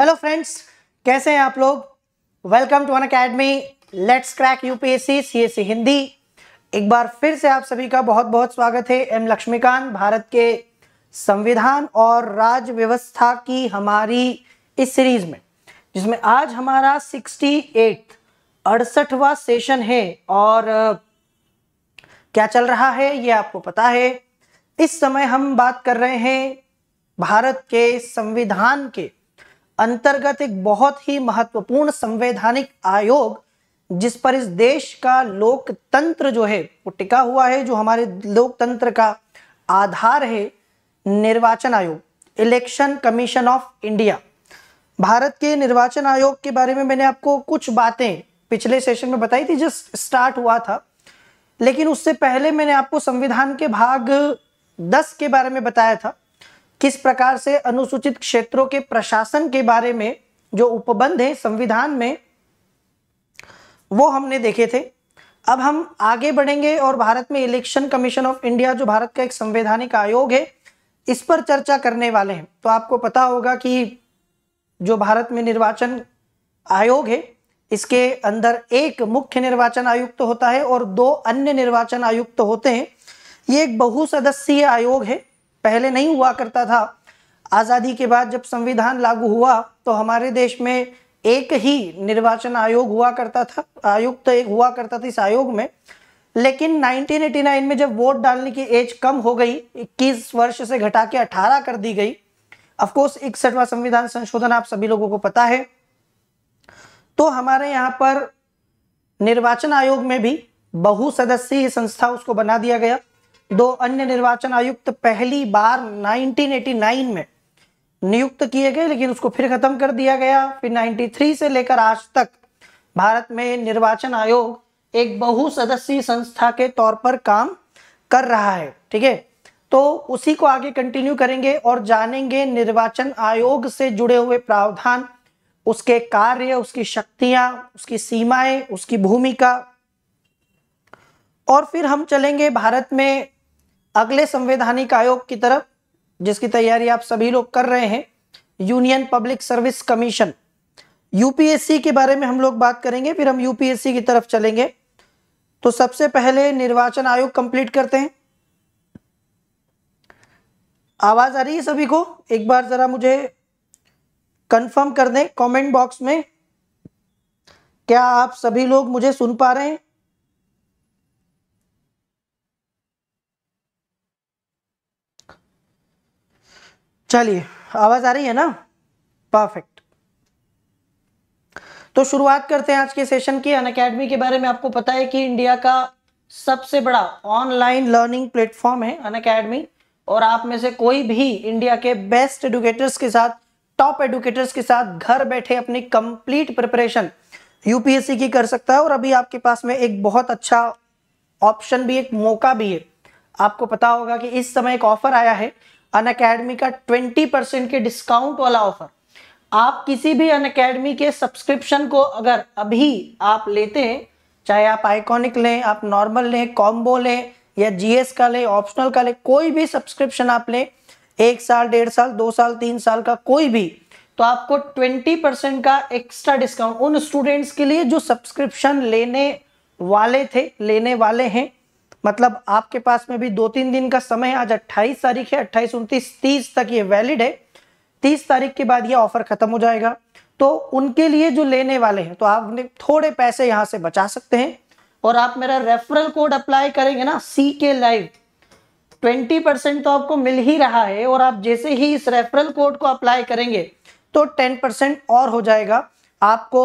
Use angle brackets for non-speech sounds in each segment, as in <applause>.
Hello friends कैसे हैं आप लोग welcome to Unacademy let's crack UPSC CSC Hindi एक बार फिर से आप सभी का बहुत बहुत स्वागत है एम लक्ष्मीकांत भारत के संविधान और राज व्यवस्था की हमारी इस सीरीज में जिसमें आज हमारा सिक्सटी एट अड़सठवा सेशन है और क्या चल रहा है ये आपको पता है इस समय हम बात कर रहे हैं भारत के संविधान के अंतर्गत एक बहुत ही महत्वपूर्ण संवैधानिक आयोग जिस पर इस देश का लोकतंत्र जो है वो टिका हुआ है जो हमारे लोकतंत्र का आधार है निर्वाचन आयोग election commission of India Bharat के निर्वाचन आयोग के बारे में मैंने आपको कुछ बातें पिछले सेशन में बताई थी जस्ट स्टार्ट हुआ था लेकिन उससे पहले मैंने आपको संविधान के भाग 10 के बारे में बताया था किस प्रकार से अनुसूचित क्षेत्रों के प्रशासन के बारे में जो उपबंध है संविधान में वो हमने देखे थे अब हम आगे बढ़ेंगे और भारत में इलेक्शन कमीशन ऑफ इंडिया जो भारत का एक संवैधानिक आयोग है इस पर चर्चा करने वाले हैं तो आपको पता होगा कि जो भारत में निर्वाचन आयोग है इसके अंदर एक मुख्य निर्वाचन आयुक्त तो होता है और दो अन्य निर्वाचन आयुक्त तो होते हैं ये एक बहुसदस्यीय आयोग है पहले नहीं हुआ करता था आज़ादी के बाद जब संविधान लागू हुआ तो हमारे देश में एक ही निर्वाचन आयोग हुआ करता था आयुक्त तो एक हुआ करता था इस आयोग में लेकिन 1989 में जब वोट डालने की एज कम हो गई 21 वर्ष से घटा के 18 कर दी गई अफकोर्स इकसठवा संविधान संशोधन आप सभी लोगों को पता है तो हमारे यहाँ पर निर्वाचन आयोग में भी बहुसदस्यीय संस्था उसको बना दिया गया दो अन्य निर्वाचन आयुक्त पहली बार 1989 में नियुक्त किए गए लेकिन उसको फिर खत्म कर दिया गया फिर 93 से लेकर आज तक भारत में निर्वाचन आयोग एक बहुसदस्यीय संस्था के तौर पर काम कर रहा है ठीक है तो उसी को आगे कंटिन्यू करेंगे और जानेंगे निर्वाचन आयोग से जुड़े हुए प्रावधान उसके कार्य उसकी शक्तियां उसकी सीमाएं उसकी भूमिका और फिर हम चलेंगे भारत में अगले संवैधानिक आयोग की तरफ जिसकी तैयारी आप सभी लोग कर रहे हैं union public service commission UPSC के बारे में हम लोग बात करेंगे फिर हम यूपीएससी की तरफ चलेंगे तो सबसे पहले निर्वाचन आयोग कंप्लीट करते हैं आवाज आ रही है सभी को एक बार जरा मुझे कंफर्म कर दें कमेंट बॉक्स में क्या आप सभी लोग मुझे सुन पा रहे हैं चलिए आवाज आ रही है ना परफेक्ट तो शुरुआत करते हैं आज के सेशन की अन अकेडमी के बारे में आपको पता है कि इंडिया का सबसे बड़ा ऑनलाइन लर्निंग प्लेटफॉर्म है अन अकेडमी और आप में से कोई भी इंडिया के बेस्ट एडुकेटर्स के साथ टॉप एडुकेटर्स के साथ घर बैठे अपनी कंप्लीट प्रिपरेशन यूपीएससी की कर सकता है और अभी आपके पास में एक बहुत अच्छा ऑप्शन भी एक मौका भी है आपको पता होगा कि इस समय एक ऑफर आया है अन अकेडमी का 20 परसेंट के डिस्काउंट वाला ऑफर आप किसी भी अन अकेडमी के सब्सक्रिप्शन को अगर अभी आप लेते हैं चाहे आप आइकॉनिक लें आप नॉर्मल लें कॉम्बो लें या जीएस का लें ऑप्शनल का लें कोई भी सब्सक्रिप्शन आप लें एक साल डेढ़ साल दो साल तीन साल का कोई भी तो आपको 20 परसेंट का एक्स्ट्रा डिस्काउंट उन स्टूडेंट्स के लिए जो सब्सक्रिप्शन लेने वाले थे लेने वाले हैं मतलब आपके पास में भी दो तीन दिन का समय आज 28 तारीख है 28 उनतीस तीस तक ये वैलिड है 30 तारीख के बाद ये ऑफर खत्म हो जाएगा तो उनके लिए जो लेने वाले हैं तो आप थोड़े पैसे यहाँ से बचा सकते हैं और आप मेरा रेफरल कोड अप्लाई करेंगे ना सी के लाइव ट्वेंटी परसेंट तो आपको मिल ही रहा है और आप जैसे ही इस रेफरल कोड को अप्लाई करेंगे तो टेन परसेंट और हो जाएगा आपको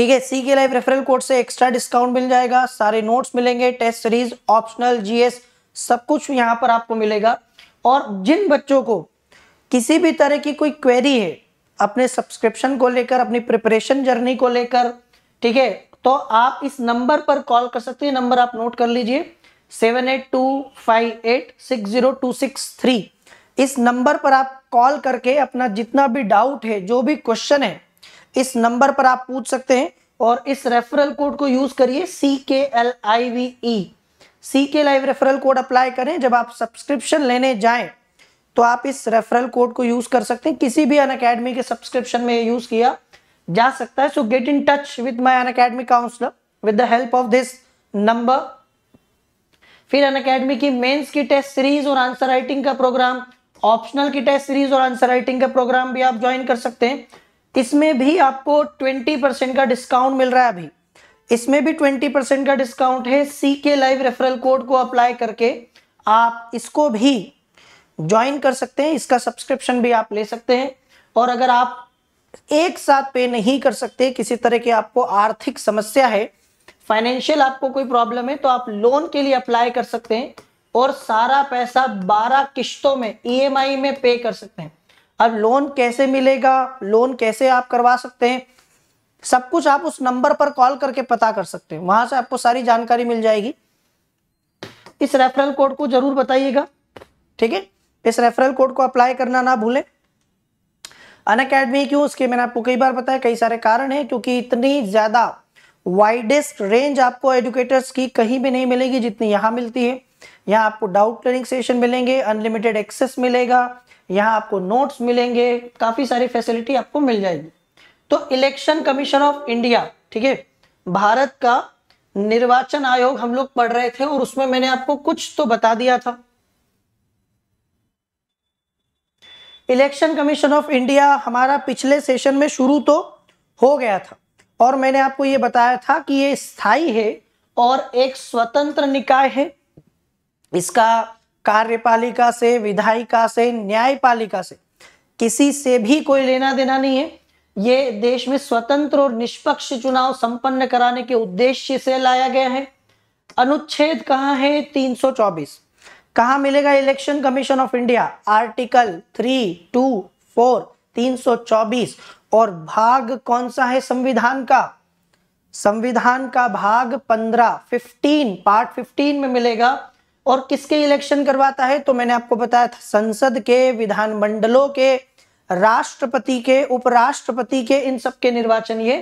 ठीक है C K life referral code से एक्स्ट्रा डिस्काउंट मिल जाएगा सारे नोट्स मिलेंगे टेस्ट सीरीज ऑप्शनल जीएस सब कुछ यहाँ पर आपको मिलेगा और जिन बच्चों को किसी भी तरह की कोई क्वेरी है अपने सब्सक्रिप्शन को लेकर अपनी प्रिपरेशन जर्नी को लेकर ठीक है तो आप इस नंबर पर कॉल कर सकते हैं नंबर आप नोट कर लीजिए seven eight two five eight six zero two six three इस नंबर पर आप कॉल करके अपना जितना भी डाउट है जो भी क्वेश्चन है इस नंबर पर आप पूछ सकते हैं और इस रेफरल कोड को यूज करिए सी K L I V E C K live referral code apply करें जब आप सब्सक्रिप्शन लेने जाएं तो आप इस रेफरल कोड को यूज कर सकते हैं किसी भी अन अकेडमी के सब्सक्रिप्शन में यूज किया जा सकता है so get in touch with my Unacademy counsellor with the help of this number फिर अन अकेडमी की मेंस की टेस्ट सीरीज और आंसर राइटिंग का प्रोग्राम ऑप्शनल की टेस्ट सीरीज और आंसर राइटिंग का प्रोग्राम भी आप ज्वाइन कर सकते हैं इसमें भी आपको 20 परसेंट का डिस्काउंट मिल रहा है अभी इसमें भी 20 परसेंट का डिस्काउंट है C K live referral code को अप्लाई करके आप इसको भी ज्वाइन कर सकते हैं इसका सब्सक्रिप्शन भी आप ले सकते हैं और अगर आप एक साथ पे नहीं कर सकते किसी तरह की आपको आर्थिक समस्या है फाइनेंशियल आपको कोई प्रॉब्लम है तो आप लोन के लिए अप्लाई कर सकते हैं और सारा पैसा 12 किश्तों में ईएमआई e में पे कर सकते हैं अब लोन कैसे मिलेगा लोन कैसे आप करवा सकते हैं सब कुछ आप उस नंबर पर कॉल करके पता कर सकते हैं वहां से आपको सारी जानकारी मिल जाएगी इस रेफरल कोड को जरूर बताइएगा ठीक है इस रेफरल कोड को अप्लाई करना ना भूलें अन अकेडमी क्यों उसके मैंने आपको कई बार बताया कई सारे कारण हैं क्योंकि इतनी ज़्यादा वाइडेस्ट रेंज आपको एजुकेटर्स की कहीं भी नहीं मिलेगी जितनी यहां मिलती है यहाँ आपको डाउट क्लियरिंग सेशन मिलेंगे अनलिमिटेड एक्सेस मिलेगा यहाँ आपको नोट्स मिलेंगे काफ़ी सारी फैसिलिटी आपको मिल जाएगी तो इलेक्शन कमीशन ऑफ इंडिया ठीक है भारत का निर्वाचन आयोग हम लोग पढ़ रहे थे और उसमें मैंने आपको कुछ तो बता दिया था इलेक्शन कमीशन ऑफ इंडिया हमारा पिछले सेशन में शुरू तो हो गया था और मैंने आपको ये बताया था कि ये स्थाई है और एक स्वतंत्र निकाय है इसका कार्यपालिका से विधायिका से न्यायपालिका से किसी से भी कोई लेना देना नहीं है ये देश में स्वतंत्र और निष्पक्ष चुनाव संपन्न कराने के उद्देश्य से लाया गया है अनुच्छेद कहाँ है 324 कहा मिलेगा election commission of India article three two four तीन सौ चौबीस और भाग कौन सा है संविधान का संविधान का भाग पंद्रह फिफ्टीन पार्ट फिफ्टीन में मिलेगा और किसके इलेक्शन करवाता है तो मैंने आपको बताया था संसद के विधानमंडलों के राष्ट्रपति के उपराष्ट्रपति के इन सब के निर्वाचन ये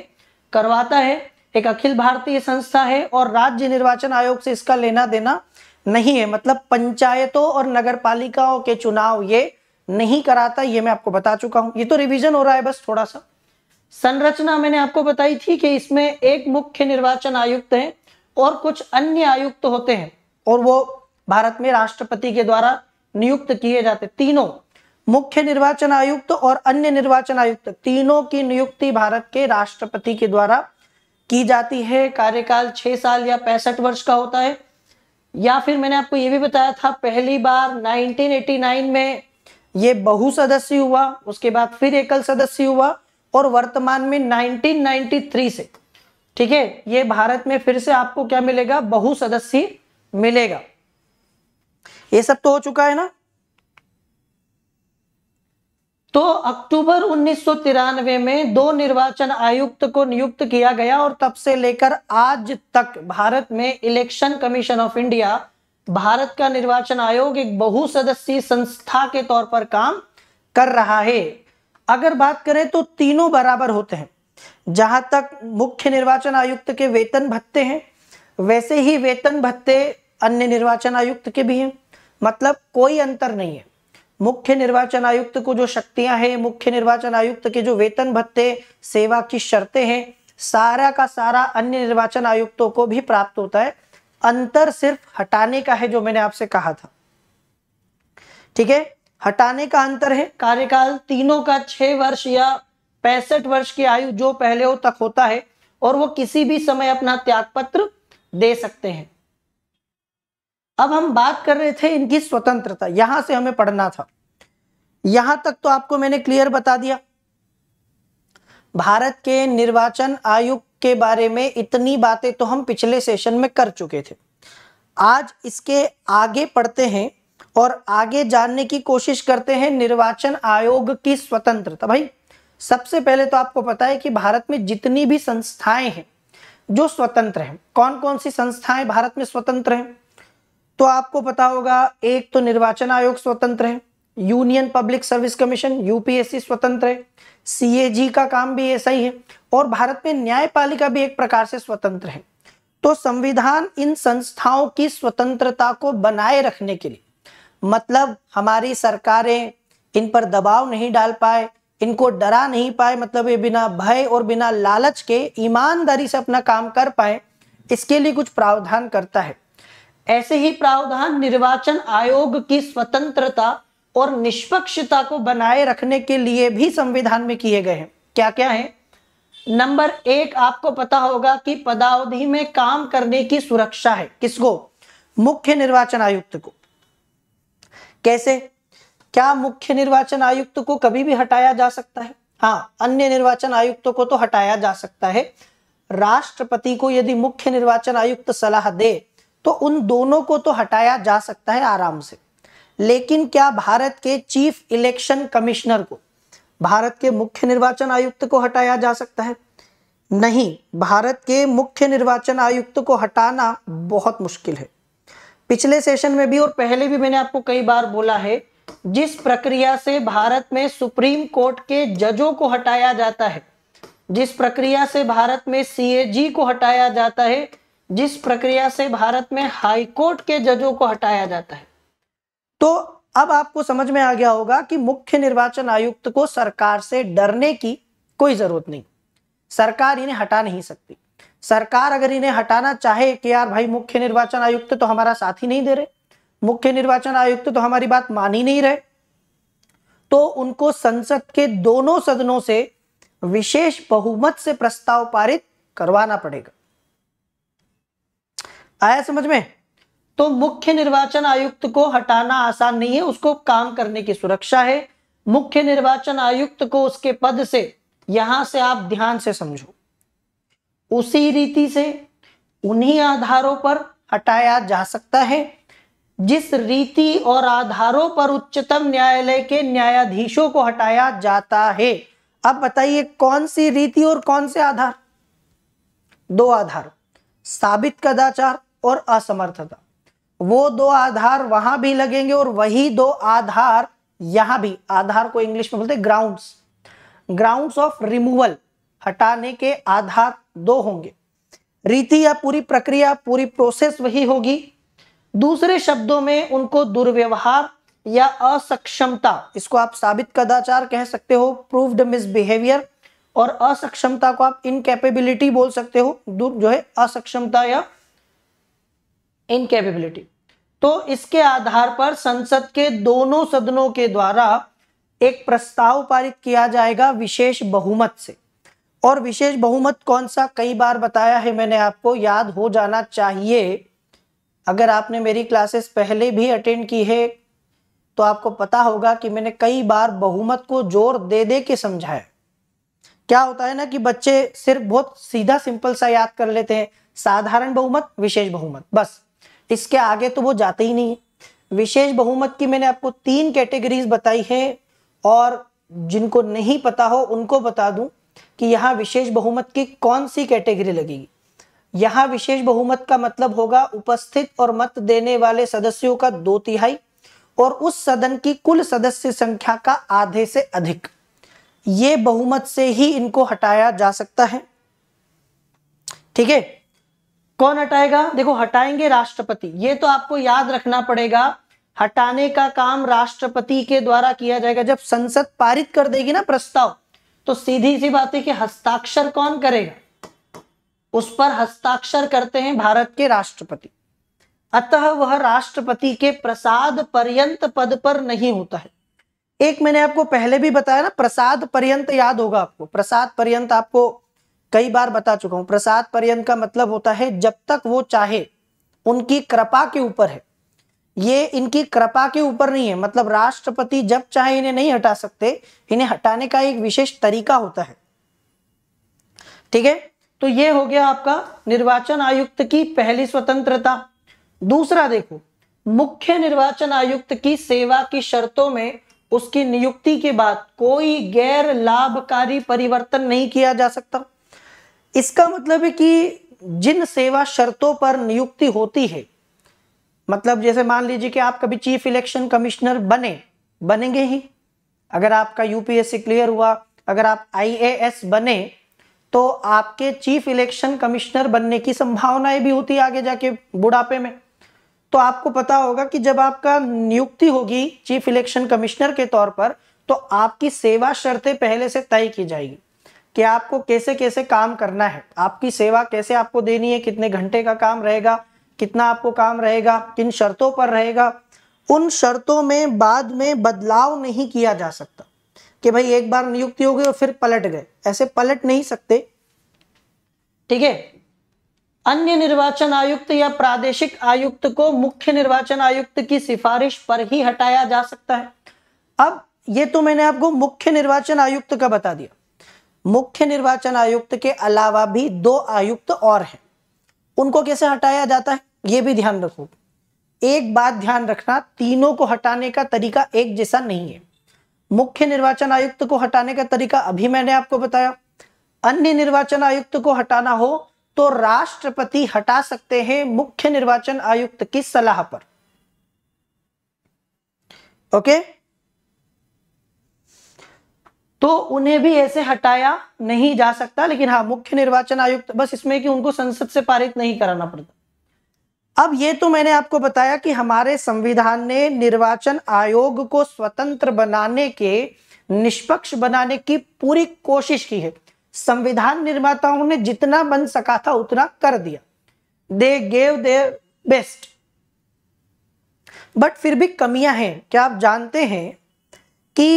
करवाता है एक अखिल भारतीय संस्था है और राज्य निर्वाचन आयोग से इसका लेना देना नहीं है मतलब पंचायतों और नगर पालिकाओं के चुनाव ये नहीं कराता ये मैं आपको बता चुका हूं ये तो रिवीजन हो रहा है बस थोड़ा सा संरचना मैंने आपको बताई थी कि इसमें एक मुख्य निर्वाचन आयुक्त है और कुछ अन्य आयुक्त होते हैं और वो भारत में राष्ट्रपति के द्वारा नियुक्त किए जाते तीनों मुख्य निर्वाचन आयुक्त और अन्य निर्वाचन आयुक्त तीनों की नियुक्ति भारत के राष्ट्रपति के द्वारा की जाती है कार्यकाल छह साल या पैंसठ वर्ष का होता है या फिर मैंने आपको यह भी बताया था पहली बार 1989 में ये बहु सदस्य हुआ उसके बाद फिर एकल सदस्य हुआ और वर्तमान में 1993 से ठीक है ये भारत में फिर से आपको क्या मिलेगा बहु सदस्य मिलेगा ये सब तो हो चुका है ना तो अक्टूबर उन्नीस में दो निर्वाचन आयुक्त को नियुक्त किया गया और तब से लेकर आज तक भारत में election commission of India Bharat का निर्वाचन आयोग एक बहुसदस्यीय संस्था के तौर पर काम कर रहा है अगर बात करें तो तीनों बराबर होते हैं जहां तक मुख्य निर्वाचन आयुक्त के वेतन भत्ते हैं वैसे ही वेतन भत्ते अन्य निर्वाचन आयुक्त के भी हैं मतलब कोई अंतर नहीं है मुख्य निर्वाचन आयुक्त को जो शक्तियां हैं मुख्य निर्वाचन आयुक्त के जो वेतन भत्ते सेवा की शर्तें हैं सारा का सारा अन्य निर्वाचन आयुक्तों को भी प्राप्त होता है अंतर सिर्फ हटाने का है जो मैंने आपसे कहा था ठीक है हटाने का अंतर है कार्यकाल तीनों का छह वर्ष या पैंसठ वर्ष की आयु जो पहले हो तक होता है और वो किसी भी समय अपना त्यागपत्र दे सकते हैं अब हम बात कर रहे थे इनकी स्वतंत्रता यहां से हमें पढ़ना था यहां तक तो आपको मैंने क्लियर बता दिया भारत के निर्वाचन आयोग के बारे में इतनी बातें तो हम पिछले सेशन में कर चुके थे आज इसके आगे पढ़ते हैं और आगे जानने की कोशिश करते हैं निर्वाचन आयोग की स्वतंत्रता भाई सबसे पहले तो आपको पता है कि भारत में जितनी भी संस्थाएं हैं जो स्वतंत्र हैं कौन कौन सी संस्थाएं भारत में स्वतंत्र हैं तो आपको पता होगा एक तो निर्वाचन आयोग स्वतंत्र है union public service commission UPSC स्वतंत्र है सीएजी का काम भी ऐसा ही है और भारत में न्यायपालिका भी एक प्रकार से स्वतंत्र है तो संविधान इन संस्थाओं की स्वतंत्रता को बनाए रखने के लिए मतलब हमारी सरकारें इन पर दबाव नहीं डाल पाए इनको डरा नहीं पाए मतलब ये बिना भय और बिना लालच के ईमानदारी से अपना काम कर पाए इसके लिए कुछ प्रावधान करता है ऐसे ही प्रावधान निर्वाचन आयोग की स्वतंत्रता और निष्पक्षता को बनाए रखने के लिए भी संविधान में किए गए हैं क्या क्या है नंबर एक आपको पता होगा कि पदावधि में काम करने की सुरक्षा है किसको मुख्य निर्वाचन आयुक्त को कैसे क्या मुख्य निर्वाचन आयुक्त को कभी भी हटाया जा सकता है हाँ अन्य निर्वाचन आयुक्तों को तो हटाया जा सकता है राष्ट्रपति को यदि मुख्य निर्वाचन आयुक्त सलाह दे तो उन दोनों को तो हटाया जा सकता है आराम से लेकिन क्या भारत के चीफ इलेक्शन कमिश्नर को भारत के मुख्य निर्वाचन आयुक्त को हटाया जा सकता है नहीं भारत के मुख्य निर्वाचन आयुक्त को हटाना बहुत मुश्किल है पिछले सेशन में भी और पहले भी मैंने आपको कई बार बोला है जिस प्रक्रिया से भारत में सुप्रीम कोर्ट के जजों को हटाया जाता है जिस प्रक्रिया से भारत में सीएजी को हटाया जाता है जिस प्रक्रिया से भारत में हाईकोर्ट के जजों को हटाया जाता है तो अब आपको समझ में आ गया होगा कि मुख्य निर्वाचन आयुक्त को सरकार से डरने की कोई जरूरत नहीं सरकार इन्हें हटा नहीं सकती सरकार अगर इन्हें हटाना चाहे कि यार भाई मुख्य निर्वाचन आयुक्त तो हमारा साथ ही नहीं दे रहे मुख्य निर्वाचन आयुक्त तो हमारी बात मान ही नहीं रहे तो उनको संसद के दोनों सदनों से विशेष बहुमत से प्रस्ताव पारित करवाना पड़ेगा आया समझ में तो मुख्य निर्वाचन आयुक्त को हटाना आसान नहीं है उसको काम करने की सुरक्षा है मुख्य निर्वाचन आयुक्त को उसके पद से यहां से आप ध्यान से समझो उसी रीति से उन्हीं आधारों पर हटाया जा सकता है जिस रीति और आधारों पर उच्चतम न्यायालय के न्यायाधीशों को हटाया जाता है अब बताइए कौन सी रीति और कौन से आधार दो आधार साबित कदाचार और असमर्थता वो दो आधार वहां भी लगेंगे और वही दो आधार यहां भी आधार को इंग्लिश में बोलते हैं ग्राउंड ऑफ रिमूवल हटाने के आधार दो होंगे रीति या पूरी प्रक्रिया पूरी प्रोसेस वही होगी दूसरे शब्दों में उनको दुर्व्यवहार या असक्षमता इसको आप साबित कदाचार कह सकते हो प्रूव्ड मिसबिहेवियर और असक्षमता को आप इनकेपेबिलिटी बोल सकते हो जो है असक्षमता या इनकेपेबिलिटी तो इसके आधार पर संसद के दोनों सदनों के द्वारा एक प्रस्ताव पारित किया जाएगा विशेष बहुमत से और विशेष बहुमत कौन सा कई बार बताया है मैंने आपको याद हो जाना चाहिए अगर आपने मेरी क्लासेस पहले भी अटेंड की है तो आपको पता होगा कि मैंने कई बार बहुमत को जोर दे दे के समझाया क्या होता है ना कि बच्चे सिर्फ बहुत सीधा सिंपल सा याद कर लेते हैं साधारण बहुमत विशेष बहुमत बस इसके आगे तो वो जाते ही नहीं है विशेष बहुमत की मैंने आपको तीन कैटेगरीज बताई है और जिनको नहीं पता हो उनको बता दूं कि यहाँ विशेष बहुमत की कौन सी कैटेगरी लगेगी यहाँ विशेष बहुमत का मतलब होगा उपस्थित और मत देने वाले सदस्यों का दो तिहाई और उस सदन की कुल सदस्य संख्या का आधे से अधिक ये बहुमत से ही इनको हटाया जा सकता है ठीक है कौन हटाएगा देखो हटाएंगे राष्ट्रपति ये तो आपको याद रखना पड़ेगा हटाने का काम राष्ट्रपति के द्वारा किया जाएगा जब संसद पारित कर देगी ना प्रस्ताव तो सीधी सी बात है कि हस्ताक्षर कौन करेगा उस पर हस्ताक्षर करते हैं भारत के राष्ट्रपति अतः वह राष्ट्रपति के प्रसाद पर्यंत पद पर नहीं होता है एक मैंने आपको पहले भी बताया ना प्रसाद पर्यंत याद होगा आपको प्रसाद पर्यंत आपको कई बार बता चुका हूं प्रसाद पर्यंत का मतलब होता है जब तक वो चाहे उनकी कृपा के ऊपर है ये इनकी कृपा के ऊपर नहीं है मतलब राष्ट्रपति जब चाहे इन्हें नहीं हटा सकते इन्हें हटाने का एक विशेष तरीका होता है ठीक है तो ये हो गया आपका निर्वाचन आयुक्त की पहली स्वतंत्रता दूसरा देखो मुख्य निर्वाचन आयुक्त की सेवा की शर्तों में उसकी नियुक्ति के बाद कोई गैर लाभकारी परिवर्तन नहीं किया जा सकता इसका मतलब है कि जिन सेवा शर्तों पर नियुक्ति होती है मतलब जैसे मान लीजिए कि आप कभी चीफ इलेक्शन कमिश्नर बने बनेंगे ही अगर आपका यूपीएससी क्लियर हुआ अगर आप आईएएस बने तो आपके चीफ इलेक्शन कमिश्नर बनने की संभावनाएं भी होती है आगे जाके बुढ़ापे में तो आपको पता होगा कि जब आपका नियुक्ति होगी चीफ इलेक्शन कमिश्नर के तौर पर तो आपकी सेवा शर्तें पहले से तय की जाएगी कि आपको कैसे कैसे काम करना है आपकी सेवा कैसे आपको देनी है कितने घंटे का काम रहेगा कितना आपको काम रहेगा किन शर्तों पर रहेगा उन शर्तों में बाद में बदलाव नहीं किया जा सकता कि भाई एक बार नियुक्ति हो गई और फिर पलट गए ऐसे पलट नहीं सकते ठीक है अन्य निर्वाचन आयुक्त या प्रादेशिक आयुक्त को मुख्य निर्वाचन आयुक्त की सिफारिश पर ही हटाया जा सकता है अब ये तो मैंने आपको मुख्य निर्वाचन आयुक्त का बता दिया मुख्य निर्वाचन आयुक्त के अलावा भी दो आयुक्त और हैं उनको कैसे हटाया जाता है ये भी ध्यान रखो एक बात ध्यान रखना तीनों को हटाने का तरीका एक जैसा नहीं है मुख्य निर्वाचन आयुक्त को हटाने का तरीका अभी मैंने आपको बताया अन्य निर्वाचन आयुक्त को हटाना हो तो राष्ट्रपति हटा सकते हैं मुख्य निर्वाचन आयुक्त की सलाह पर ओके okay? तो उन्हें भी ऐसे हटाया नहीं जा सकता लेकिन हाँ मुख्य निर्वाचन आयुक्त बस इसमें कि उनको संसद से पारित नहीं कराना पड़ता अब ये तो मैंने आपको बताया कि हमारे संविधान ने निर्वाचन आयोग को स्वतंत्र बनाने के निष्पक्ष बनाने की पूरी कोशिश की है संविधान निर्माताओं ने जितना बन सका था उतना कर दिया they gave their best but फिर भी कमियां हैं क्या आप जानते हैं कि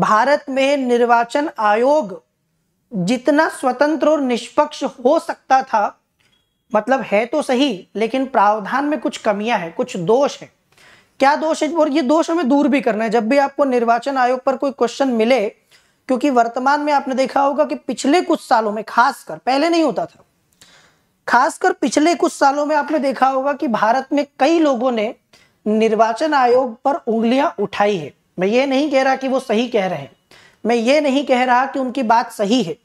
भारत में निर्वाचन आयोग जितना स्वतंत्र और निष्पक्ष हो सकता था मतलब है तो सही लेकिन प्रावधान में कुछ कमियां हैं कुछ दोष है क्या दोष है और ये दोष हमें दूर भी करना है जब भी आपको निर्वाचन आयोग पर कोई क्वेश्चन मिले क्योंकि वर्तमान में आपने देखा होगा कि पिछले कुछ सालों में खासकर पहले नहीं होता था खासकर पिछले कुछ सालों में आपने देखा होगा कि भारत में कई लोगों ने निर्वाचन आयोग पर उंगलियां उठाई है मैं ये नहीं कह रहा कि वो सही कह रहे हैं मैं ये नहीं कह रहा कि उनकी बात सही है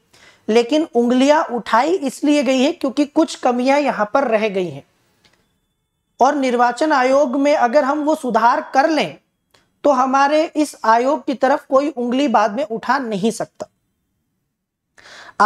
लेकिन उंगलियां उठाई इसलिए गई है क्योंकि कुछ कमियां यहां पर रह गई हैं और निर्वाचन आयोग में अगर हम वो सुधार कर लें तो हमारे इस आयोग की तरफ कोई उंगली बाद में उठा नहीं सकता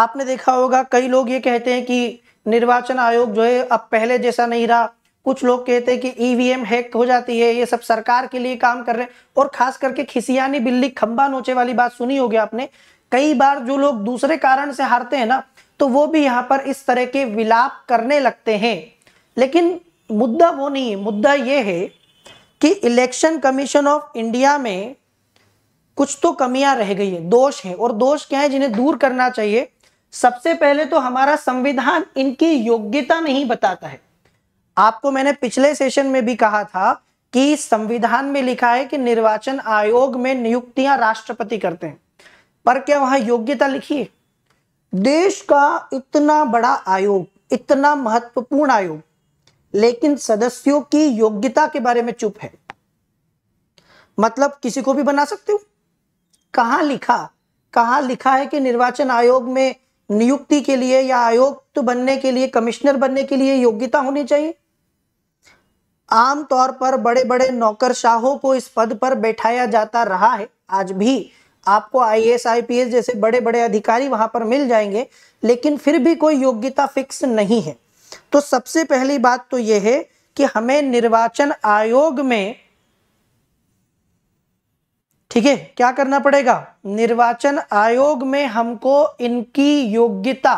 आपने देखा होगा कई लोग ये कहते हैं कि निर्वाचन आयोग जो है अब पहले जैसा नहीं रहा कुछ लोग कहते हैं कि ईवीएम e हैक हो जाती है ये सब सरकार के लिए काम कर रहे हैं और खास करके खिसियानी बिल्ली खंबा नोचे वाली बात सुनी होगी आपने कई बार जो लोग दूसरे कारण से हारते हैं ना तो वो भी यहाँ पर इस तरह के विलाप करने लगते हैं लेकिन मुद्दा वो नहीं है मुद्दा ये है कि इलेक्शन कमीशन ऑफ इंडिया में कुछ तो कमियां रह गई है दोष है और दोष क्या है जिन्हें दूर करना चाहिए सबसे पहले तो हमारा संविधान इनकी योग्यता नहीं बताता है आपको मैंने पिछले सेशन में भी कहा था कि संविधान में लिखा है कि निर्वाचन आयोग में नियुक्तियां राष्ट्रपति करते हैं पर क्या वहां योग्यता लिखी है देश का इतना बड़ा आयोग इतना महत्वपूर्ण आयोग लेकिन सदस्यों की योग्यता के बारे में चुप है मतलब किसी को भी बना सकते हो कहा लिखा कहा लिखा है कि निर्वाचन आयोग में नियुक्ति के लिए या आयोग तो बनने के लिए कमिश्नर बनने के लिए योग्यता होनी चाहिए आमतौर पर बड़े बड़े नौकरशाहों को इस पद पर बैठाया जाता रहा है आज भी आपको आई एस जैसे बड़े बड़े अधिकारी वहां पर मिल जाएंगे लेकिन फिर भी कोई योग्यता फिक्स नहीं है तो सबसे पहली बात तो यह है कि हमें निर्वाचन आयोग में ठीक है क्या करना पड़ेगा निर्वाचन आयोग में हमको इनकी योग्यता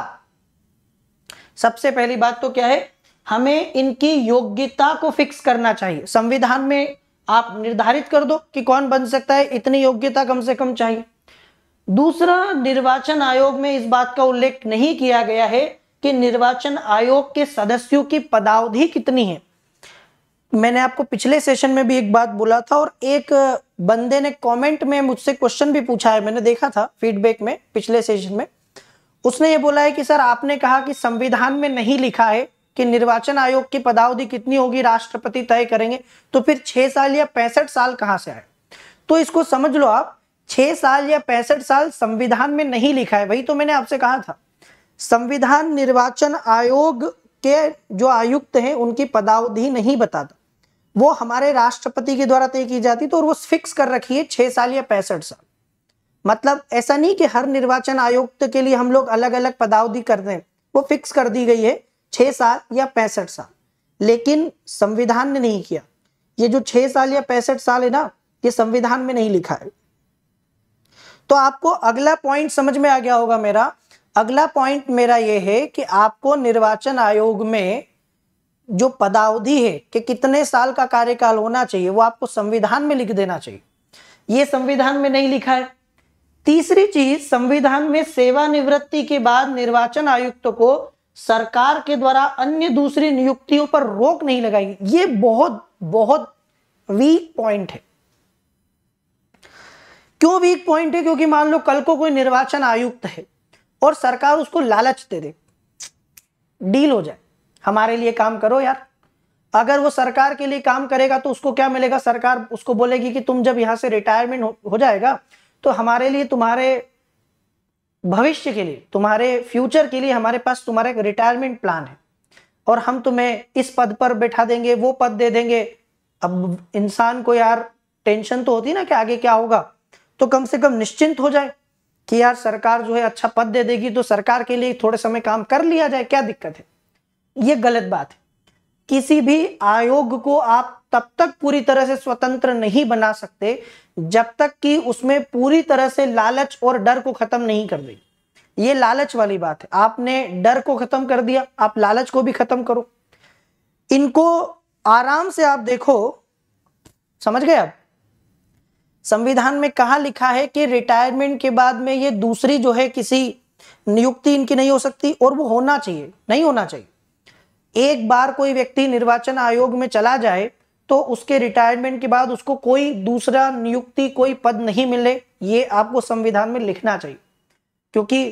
सबसे पहली बात तो क्या है हमें इनकी योग्यता को फिक्स करना चाहिए संविधान में आप निर्धारित कर दो कि कौन बन सकता है इतनी योग्यता कम से कम चाहिए दूसरा निर्वाचन आयोग में इस बात का उल्लेख नहीं किया गया है कि निर्वाचन आयोग के सदस्यों की पदावधि कितनी है मैंने आपको पिछले सेशन में भी एक बात बोला था और एक बंदे ने कमेंट में मुझसे क्वेश्चन भी पूछा है मैंने देखा था फीडबैक में पिछले सेशन में उसने ये बोला है कि सर आपने कहा कि संविधान में नहीं लिखा है कि निर्वाचन आयोग की पदावधि कितनी होगी राष्ट्रपति तय करेंगे तो फिर छह साल या पैंसठ साल कहाँ से आए तो इसको समझ लो आप छह साल या पैंसठ साल संविधान में नहीं लिखा है वही तो मैंने आपसे कहा था संविधान निर्वाचन आयोग के जो आयुक्त हैं उनकी पदावधि नहीं बताता वो हमारे राष्ट्रपति के द्वारा तय की जाती तो और वो फिक्स कर रखी है छह साल या पैंसठ साल मतलब ऐसा नहीं कि हर निर्वाचन आयुक्त के लिए हम लोग अलग अलग पदावधि कर दें वो फिक्स कर दी गई है छह साल या पैंसठ साल लेकिन संविधान ने नहीं किया ये जो छह साल या पैंसठ साल है ना ये संविधान में नहीं लिखा है तो आपको अगला पॉइंट समझ में आ गया होगा मेरा अगला पॉइंट मेरा ये है कि आपको निर्वाचन आयोग में जो पदावधि है कि कितने साल का कार्यकाल होना चाहिए वो आपको संविधान में लिख देना चाहिए ये संविधान में नहीं लिखा है तीसरी चीज संविधान में सेवानिवृत्ति के बाद निर्वाचन आयुक्त को सरकार के द्वारा अन्य दूसरी नियुक्तियों पर रोक नहीं लगाई ये बहुत बहुत वीक पॉइंट है क्यों वीक पॉइंट है क्योंकि मान लो कल को कोई निर्वाचन आयुक्त है और सरकार उसको लालच दे दे डील हो जाए हमारे लिए काम करो यार अगर वो सरकार के लिए काम करेगा तो उसको क्या मिलेगा सरकार उसको बोलेगी कि तुम जब यहां से रिटायरमेंट हो, हो जाएगा तो हमारे लिए तुम्हारे भविष्य के लिए तुम्हारे फ्यूचर के लिए हमारे पास तुम्हारा एक रिटायरमेंट प्लान है और हम तुम्हें इस पद पर बैठा देंगे वो पद दे देंगे अब इंसान को यार टेंशन तो होती ना कि आगे क्या होगा तो कम से कम निश्चिंत हो जाए कि यार सरकार जो है अच्छा पद दे देगी तो सरकार के लिए थोड़े समय काम कर लिया जाए क्या दिक्कत है ये गलत बात है किसी भी आयोग को आप तब तक पूरी तरह से स्वतंत्र नहीं बना सकते जब तक कि उसमें पूरी तरह से लालच और डर को खत्म नहीं कर दी ये लालच वाली बात है आपने डर को खत्म कर दिया आप लालच को भी खत्म करो इनको आराम से आप देखो समझ गए आप संविधान में कहा लिखा है कि रिटायरमेंट के बाद में ये दूसरी जो है किसी नियुक्ति इनकी नहीं हो सकती और वो होना चाहिए नहीं होना चाहिए एक बार कोई व्यक्ति निर्वाचन आयोग में चला जाए तो उसके रिटायरमेंट के बाद उसको कोई दूसरा नियुक्ति कोई पद नहीं मिले ये आपको संविधान में लिखना चाहिए क्योंकि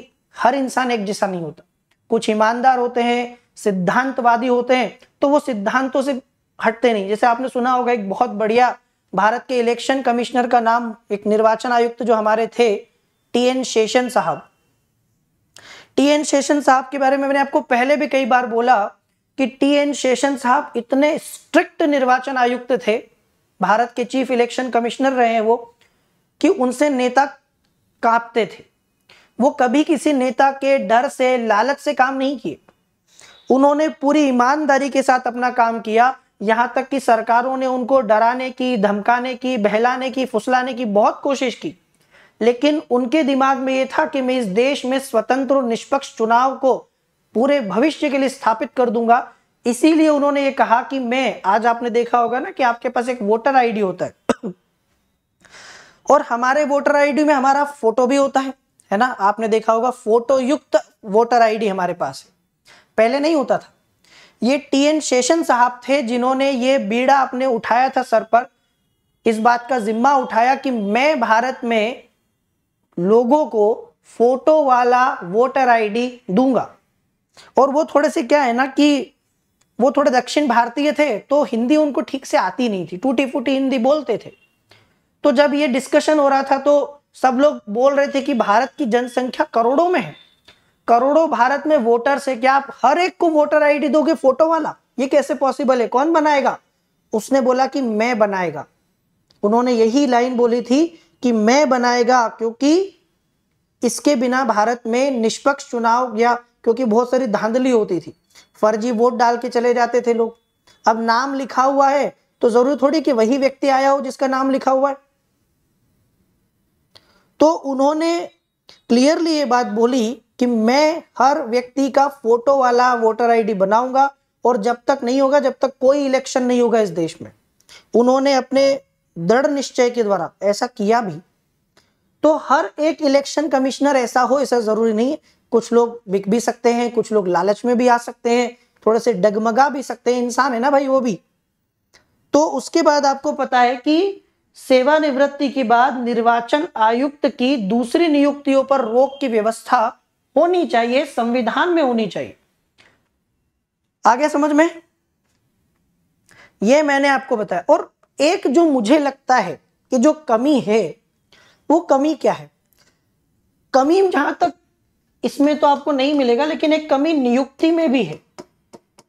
हर इंसान एक जैसा नहीं होता कुछ ईमानदार होते हैं सिद्धांतवादी होते हैं तो वो सिद्धांतों से हटते नहीं जैसे आपने सुना होगा एक बहुत बढ़िया भारत के इलेक्शन कमिश्नर का नाम एक निर्वाचन आयुक्त जो हमारे थे टी एन शेषन साहब टी एन शेषन साहब के बारे में मैंने आपको पहले भी कई बार बोला कि टी एन शेषन साहब इतने स्ट्रिक्ट निर्वाचन आयुक्त थे भारत के चीफ इलेक्शन कमिश्नर रहे हैं वो कि उनसे नेता कांपते थे वो कभी किसी नेता के डर से लालच से काम नहीं किए उन्होंने पूरी ईमानदारी के साथ अपना काम किया यहाँ तक कि सरकारों ने उनको डराने की धमकाने की बहलाने की फुसलाने की बहुत कोशिश की लेकिन उनके दिमाग में यह था कि मैं इस देश में स्वतंत्र और निष्पक्ष चुनाव को पूरे भविष्य के लिए स्थापित कर दूंगा इसीलिए उन्होंने ये कहा कि मैं आज आपने देखा होगा ना कि आपके पास एक वोटर आईडी होता है <coughs> और हमारे वोटर आईडी में हमारा फोटो भी होता है है ना आपने देखा होगा फोटो युक्त वोटर आईडी हमारे पास है पहले नहीं होता था ये टी एन शेषन साहब थे जिन्होंने ये बीड़ा अपने उठाया था सर पर इस बात का जिम्मा उठाया कि मैं भारत में लोगों को फोटो वाला वोटर आईडी दूंगा और वो थोड़े से क्या है ना कि वो थोड़े दक्षिण भारतीय थे तो हिंदी उनको ठीक से आती नहीं थी टूटी फूटी हिंदी बोलते थे तो जब ये डिस्कशन हो रहा था तो सब लोग बोल रहे थे कि भारत की जनसंख्या करोड़ों में है करोड़ों भारत में वोटर्स है क्या आप हर एक को वोटर आईडी दोगे फोटो वाला ये कैसे पॉसिबल है कौन बनाएगा उसने बोला कि मैं बनाएगा उन्होंने यही लाइन बोली थी कि मैं बनाएगा क्योंकि इसके बिना भारत में निष्पक्ष चुनाव या क्योंकि बहुत सारी धांधली होती थी फर्जी वोट डाल के चले जाते थे लोग अब नाम लिखा हुआ है तो जरूर थोड़ी कि वही व्यक्ति आया हो जिसका नाम लिखा हुआ है तो उन्होंने क्लियरली ये बात बोली कि मैं हर व्यक्ति का फोटो वाला वोटर आईडी बनाऊंगा और जब तक नहीं होगा जब तक कोई इलेक्शन नहीं होगा इस देश में उन्होंने अपने दृढ़ निश्चय के द्वारा ऐसा किया भी तो हर एक इलेक्शन कमिश्नर ऐसा हो ऐसा जरूरी नहीं है कुछ लोग बिक भी सकते हैं कुछ लोग लालच में भी आ सकते हैं थोड़े से डगमगा भी सकते हैं इंसान है ना भाई वो भी तो उसके बाद आपको पता है कि सेवानिवृत्ति के बाद निर्वाचन आयुक्त की दूसरी नियुक्तियों पर रोक की व्यवस्था होनी चाहिए संविधान में होनी चाहिए आगे समझ में यह मैंने आपको बताया और एक जो मुझे लगता है कि जो कमी है वो कमी क्या है कमी जहां तक इसमें तो आपको नहीं मिलेगा लेकिन एक कमी नियुक्ति में भी है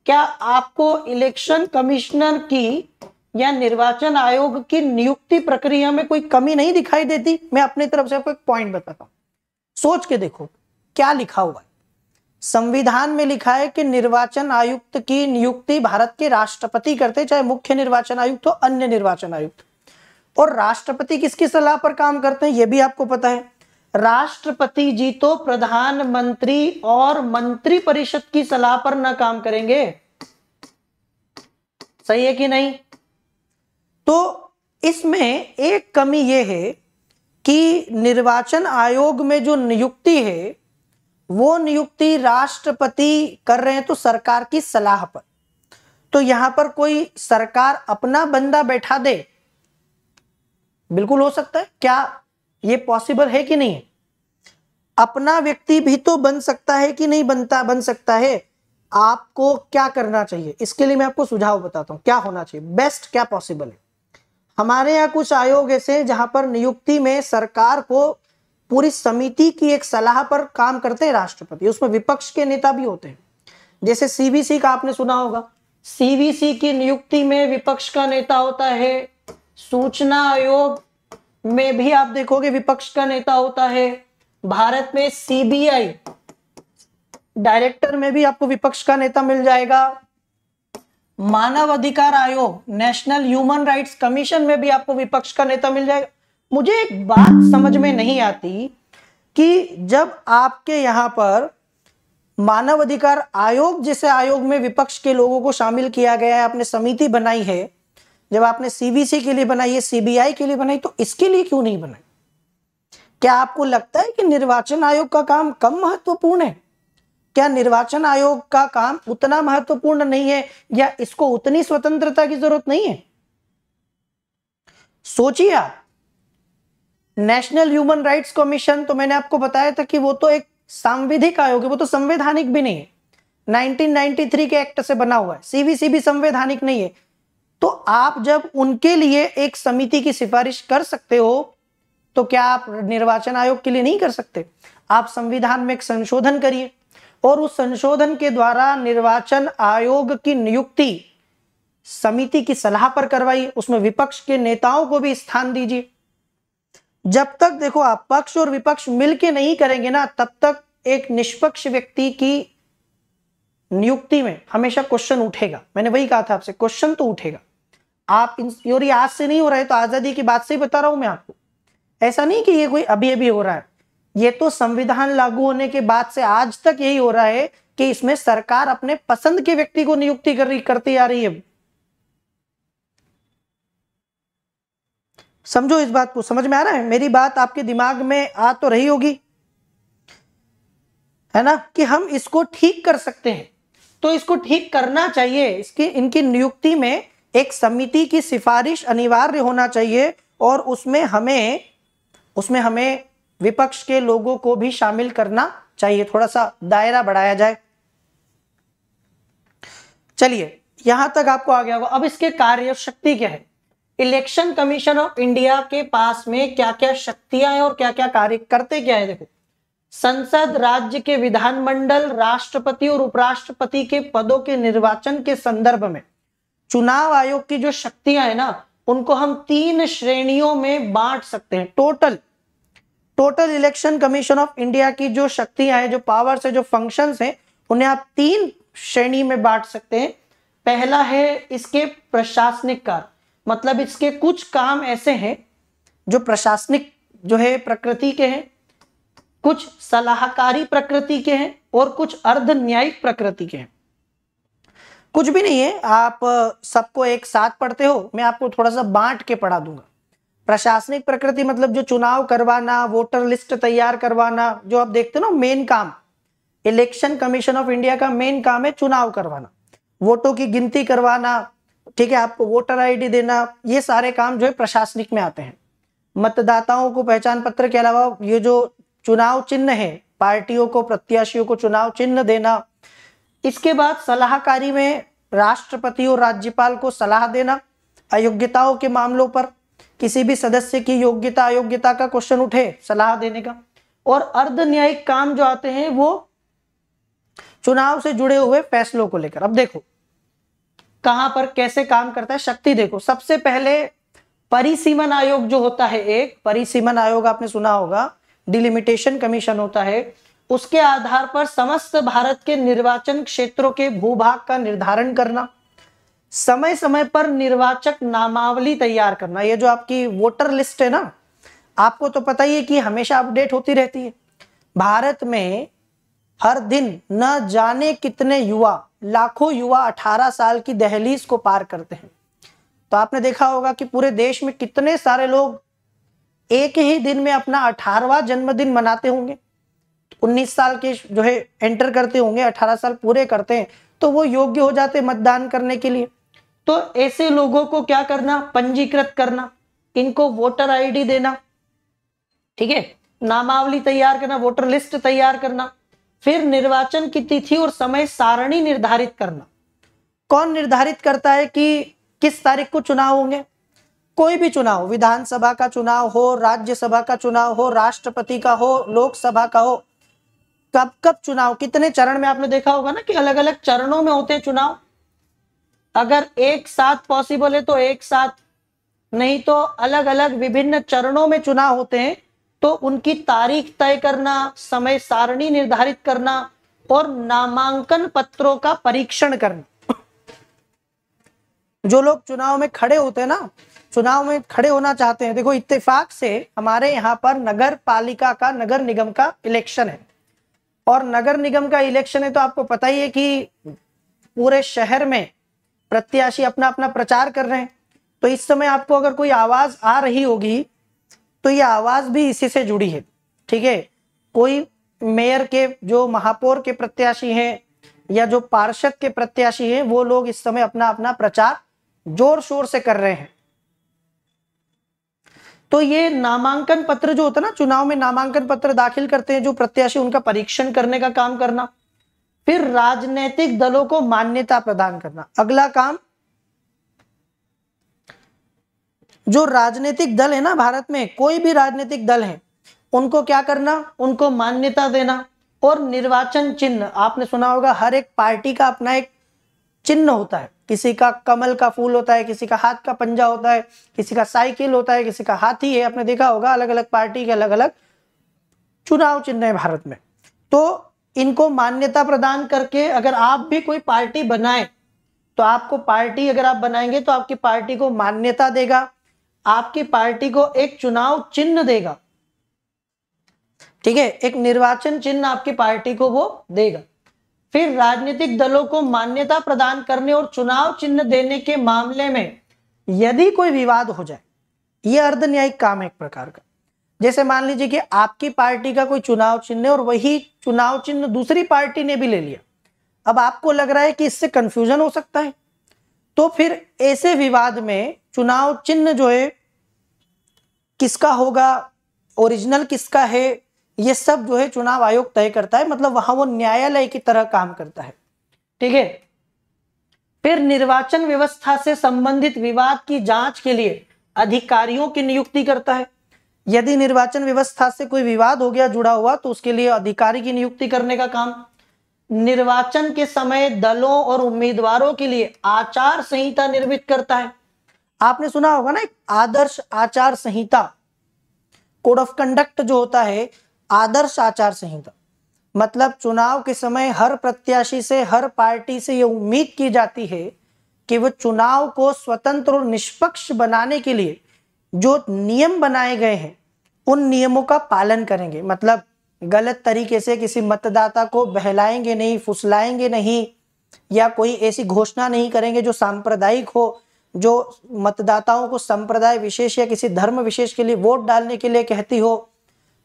क्या आपको इलेक्शन कमिश्नर की या निर्वाचन आयोग की नियुक्ति प्रक्रिया में कोई कमी नहीं दिखाई देती मैं अपनी तरफ से आपको एक पॉइंट बताता हूं सोच के देखो क्या लिखा हुआ है संविधान में लिखा है कि निर्वाचन आयुक्त की नियुक्ति भारत के राष्ट्रपति करते चाहे मुख्य निर्वाचन आयुक्त हो अन्य निर्वाचन आयुक्त और राष्ट्रपति किसकी सलाह पर काम करते हैं यह भी आपको पता है राष्ट्रपति जी तो प्रधानमंत्री और मंत्री परिषद की सलाह पर ना काम करेंगे सही है कि नहीं तो इसमें एक कमी यह है कि निर्वाचन आयोग में जो नियुक्ति है वो नियुक्ति राष्ट्रपति कर रहे हैं तो सरकार की सलाह पर तो यहां पर कोई सरकार अपना बंदा बैठा दे बिल्कुल हो सकता है क्या ये पॉसिबल है कि नहीं है अपना व्यक्ति भी तो बन सकता है कि नहीं बनता बन सकता है आपको क्या करना चाहिए इसके लिए मैं आपको सुझाव बताता हूं क्या होना चाहिए बेस्ट क्या पॉसिबल है हमारे यहाँ कुछ आयोग ऐसे जहां पर नियुक्ति में सरकार को पूरी समिति की एक सलाह पर काम करते हैं राष्ट्रपति उसमें विपक्ष के नेता भी होते हैं जैसे सीबीसी का आपने सुना होगा सीबीसी की नियुक्ति में विपक्ष का नेता होता है सूचना आयोग में भी आप देखोगे विपक्ष का नेता होता है भारत में सीबीआई डायरेक्टर में भी आपको विपक्ष का नेता मिल जाएगा मानव अधिकार आयोग नेशनल ह्यूमन राइट्स कमीशन में भी आपको विपक्ष का नेता मिल जाएगा मुझे एक बात समझ में नहीं आती कि जब आपके यहां पर मानव अधिकार आयोग जैसे आयोग में विपक्ष के लोगों को शामिल किया गया है आपने समिति बनाई है जब आपने सीबीसी के लिए बनाई है सीबीआई के लिए बनाई तो इसके लिए क्यों नहीं बनाई क्या आपको लगता है कि निर्वाचन आयोग का काम कम महत्वपूर्ण है क्या निर्वाचन आयोग का काम उतना महत्वपूर्ण नहीं है या इसको उतनी स्वतंत्रता की जरूरत नहीं है सोचिए आप नेशनल ह्यूमन राइट्स कमीशन तो मैंने आपको बताया था कि वो तो एक सांविधिक आयोग है वो तो संवैधानिक भी नहीं है 1993 के एक्ट से बना हुआ है सीवीसी भी संवैधानिक नहीं है तो आप जब उनके लिए एक समिति की सिफारिश कर सकते हो तो क्या आप निर्वाचन आयोग के लिए नहीं कर सकते आप संविधान में एक संशोधन करिए और उस संशोधन के द्वारा निर्वाचन आयोग की नियुक्ति समिति की सलाह पर करवाइए उसमें विपक्ष के नेताओं को भी स्थान दीजिए जब तक देखो आप पक्ष और विपक्ष मिलके नहीं करेंगे ना तब तक एक निष्पक्ष व्यक्ति की नियुक्ति में हमेशा क्वेश्चन उठेगा मैंने वही कहा था आपसे क्वेश्चन तो उठेगा आप इंस्योरी आज से नहीं हो रहे तो आजादी की बात से ही बता रहा हूं मैं आपको ऐसा नहीं कि ये कोई अभी अभी हो रहा है ये तो संविधान लागू होने के बाद से आज तक यही हो रहा है कि इसमें सरकार अपने पसंद के व्यक्ति को नियुक्ति कर रही करती आ रही है समझो इस बात को समझ में आ रहा है मेरी बात आपके दिमाग में आ तो रही होगी है ना कि हम इसको ठीक कर सकते हैं तो इसको ठीक करना चाहिए इसकी इनकी नियुक्ति में एक समिति की सिफारिश अनिवार्य होना चाहिए और उसमें हमें उसमें हमें विपक्ष के लोगों को भी शामिल करना चाहिए थोड़ा सा दायरा बढ़ाया जाए चलिए यहां तक आपको आ गया होगा अब इसके कार्य शक्ति क्या है इलेक्शन कमीशन ऑफ इंडिया के पास में क्या क्या शक्तियां हैं और क्या क्या कार्य करते क्या है देखो संसद राज्य के विधानमंडल राष्ट्रपति और उपराष्ट्रपति के पदों के निर्वाचन के संदर्भ में चुनाव आयोग की जो शक्तियां है ना उनको हम तीन श्रेणियों में बांट सकते हैं total total election commission of India की जो शक्तियां हैं जो पावर्स है जो फंक्शंस हैं उन्हें आप तीन श्रेणी में बांट सकते हैं पहला है इसके प्रशासनिक कार्य मतलब इसके कुछ काम ऐसे हैं जो प्रशासनिक जो है प्रकृति के हैं कुछ सलाहकारी प्रकृति के हैं और कुछ अर्ध न्यायिक प्रकृति के हैं कुछ भी नहीं है आप सबको एक साथ पढ़ते हो मैं आपको थोड़ा सा बांट के पढ़ा दूंगा प्रशासनिक प्रकृति मतलब जो चुनाव करवाना वोटर लिस्ट तैयार करवाना जो आप देखते हो ना मेन काम इलेक्शन कमीशन ऑफ इंडिया का मेन काम है चुनाव करवाना वोटों की गिनती करवाना ठीक है आपको वोटर आईडी देना ये सारे काम जो है प्रशासनिक में आते हैं मतदाताओं को पहचान पत्र के अलावा ये जो चुनाव चिन्ह है पार्टियों को प्रत्याशियों को चुनाव चिन्ह देना इसके बाद सलाहकारी में राष्ट्रपति और राज्यपाल को सलाह देना अयोग्यताओं के मामलों पर किसी भी सदस्य की योग्यता अयोग्यता का क्वेश्चन उठे सलाह देने का और अर्ध न्यायिक काम जो आते हैं वो चुनाव से जुड़े हुए फैसलों को लेकर अब देखो कहां पर कैसे काम करता है शक्ति देखो सबसे पहले परिसीमन आयोग जो होता है एक परिसीमन आयोग आपने सुना होगा डिलिमिटेशन कमीशन होता है उसके आधार पर समस्त भारत के निर्वाचन क्षेत्रों के भूभाग का निर्धारण करना समय समय पर निर्वाचक नामावली तैयार करना ये जो आपकी वोटर लिस्ट है ना आपको तो पता ही है कि हमेशा अपडेट होती रहती है भारत में हर दिन न जाने कितने युवा लाखों युवा 18 साल की दहलीज को पार करते हैं तो आपने देखा होगा कि पूरे देश में कितने सारे लोग एक ही दिन में अपना अठारवा जन्मदिन मनाते होंगे 19 साल के जो है एंटर करते होंगे 18 साल पूरे करते हैं तो वो योग्य हो जाते मतदान करने के लिए तो ऐसे लोगों को क्या करना पंजीकृत करना इनको वोटर आईडी देना ठीक है नामावली तैयार करना वोटर लिस्ट तैयार करना फिर निर्वाचन की तिथि और समय सारणी निर्धारित करना कौन निर्धारित करता है कि किस तारीख को चुनाव होंगे कोई भी चुनाव विधानसभा का चुनाव हो राज्यसभा का चुनाव हो राष्ट्रपति का हो लोकसभा का हो कब कब चुनाव कितने चरण में आपने देखा होगा ना कि अलग अलग चरणों में होते हैं चुनाव अगर एक साथ पॉसिबल है तो एक साथ नहीं तो अलग अलग विभिन्न चरणों में चुनाव होते हैं तो उनकी तारीख तय करना समय सारणी निर्धारित करना और नामांकन पत्रों का परीक्षण करना जो लोग चुनाव में खड़े होते हैं ना चुनाव में खड़े होना चाहते हैं देखो इत्तेफाक से हमारे यहाँ पर नगर पालिका का नगर निगम का इलेक्शन है और नगर निगम का इलेक्शन है तो आपको पता ही है कि पूरे शहर में प्रत्याशी अपना अपना प्रचार कर रहे हैं तो इस समय आपको अगर कोई आवाज आ रही होगी तो ये आवाज भी इसी से जुड़ी है ठीक है कोई मेयर के जो महापौर के प्रत्याशी हैं या जो पार्षद के प्रत्याशी हैं वो लोग इस समय अपना अपना प्रचार जोर शोर से कर रहे हैं तो ये नामांकन पत्र जो होता है ना चुनाव में नामांकन पत्र दाखिल करते हैं जो प्रत्याशी उनका परीक्षण करने का काम करना फिर राजनीतिक दलों को मान्यता प्रदान करना अगला काम जो राजनीतिक दल है ना भारत में कोई भी राजनीतिक दल है उनको क्या करना उनको मान्यता देना और निर्वाचन चिन्ह आपने सुना होगा हर एक पार्टी का अपना एक चिन्ह होता है किसी का कमल का फूल होता है किसी का हाथ का पंजा होता है किसी का साइकिल होता है किसी का हाथी है आपने देखा होगा अलग अलग पार्टी के अलग अलग चुनाव चिन्ह है भारत में तो इनको मान्यता प्रदान करके अगर आप भी कोई पार्टी बनाए तो आपको पार्टी अगर आप बनाएंगे तो आपकी पार्टी को मान्यता देगा आपकी पार्टी को एक चुनाव चिन्ह देगा ठीक है एक निर्वाचन चिन्ह आपकी पार्टी को वो देगा फिर राजनीतिक दलों को मान्यता प्रदान करने और चुनाव चिन्ह देने के मामले में यदि कोई विवाद हो जाए यह अर्ध न्यायिक काम है एक प्रकार का जैसे मान लीजिए कि आपकी पार्टी का कोई चुनाव चिन्ह और वही चुनाव चिन्ह दूसरी पार्टी ने भी ले लिया अब आपको लग रहा है कि इससे कंफ्यूजन हो सकता है तो फिर ऐसे विवाद में चुनाव चिन्ह जो है किसका होगा ओरिजिनल किसका है ये सब जो है चुनाव आयोग तय करता है मतलब वहां वो न्यायालय की तरह काम करता है ठीक है फिर निर्वाचन व्यवस्था से संबंधित विवाद की जांच के लिए अधिकारियों की नियुक्ति करता है यदि निर्वाचन व्यवस्था से कोई विवाद हो गया जुड़ा हुआ तो उसके लिए अधिकारी की नियुक्ति करने का काम निर्वाचन के समय दलों और उम्मीदवारों के लिए आचार संहिता निर्मित करता है आपने सुना होगा ना एक आदर्श आचार संहिता कोड ऑफ कंडक्ट जो होता है आदर्श आचार संहिता मतलब चुनाव के समय हर प्रत्याशी से हर पार्टी से ये उम्मीद की जाती है कि वो चुनाव को स्वतंत्र और निष्पक्ष बनाने के लिए जो नियम बनाए गए हैं उन नियमों का पालन करेंगे मतलब गलत तरीके से किसी मतदाता को बहलाएंगे नहीं फुसलाएंगे नहीं या कोई ऐसी घोषणा नहीं करेंगे जो सांप्रदायिक हो जो मतदाताओं को संप्रदाय विशेष या किसी धर्म विशेष के लिए वोट डालने के लिए कहती हो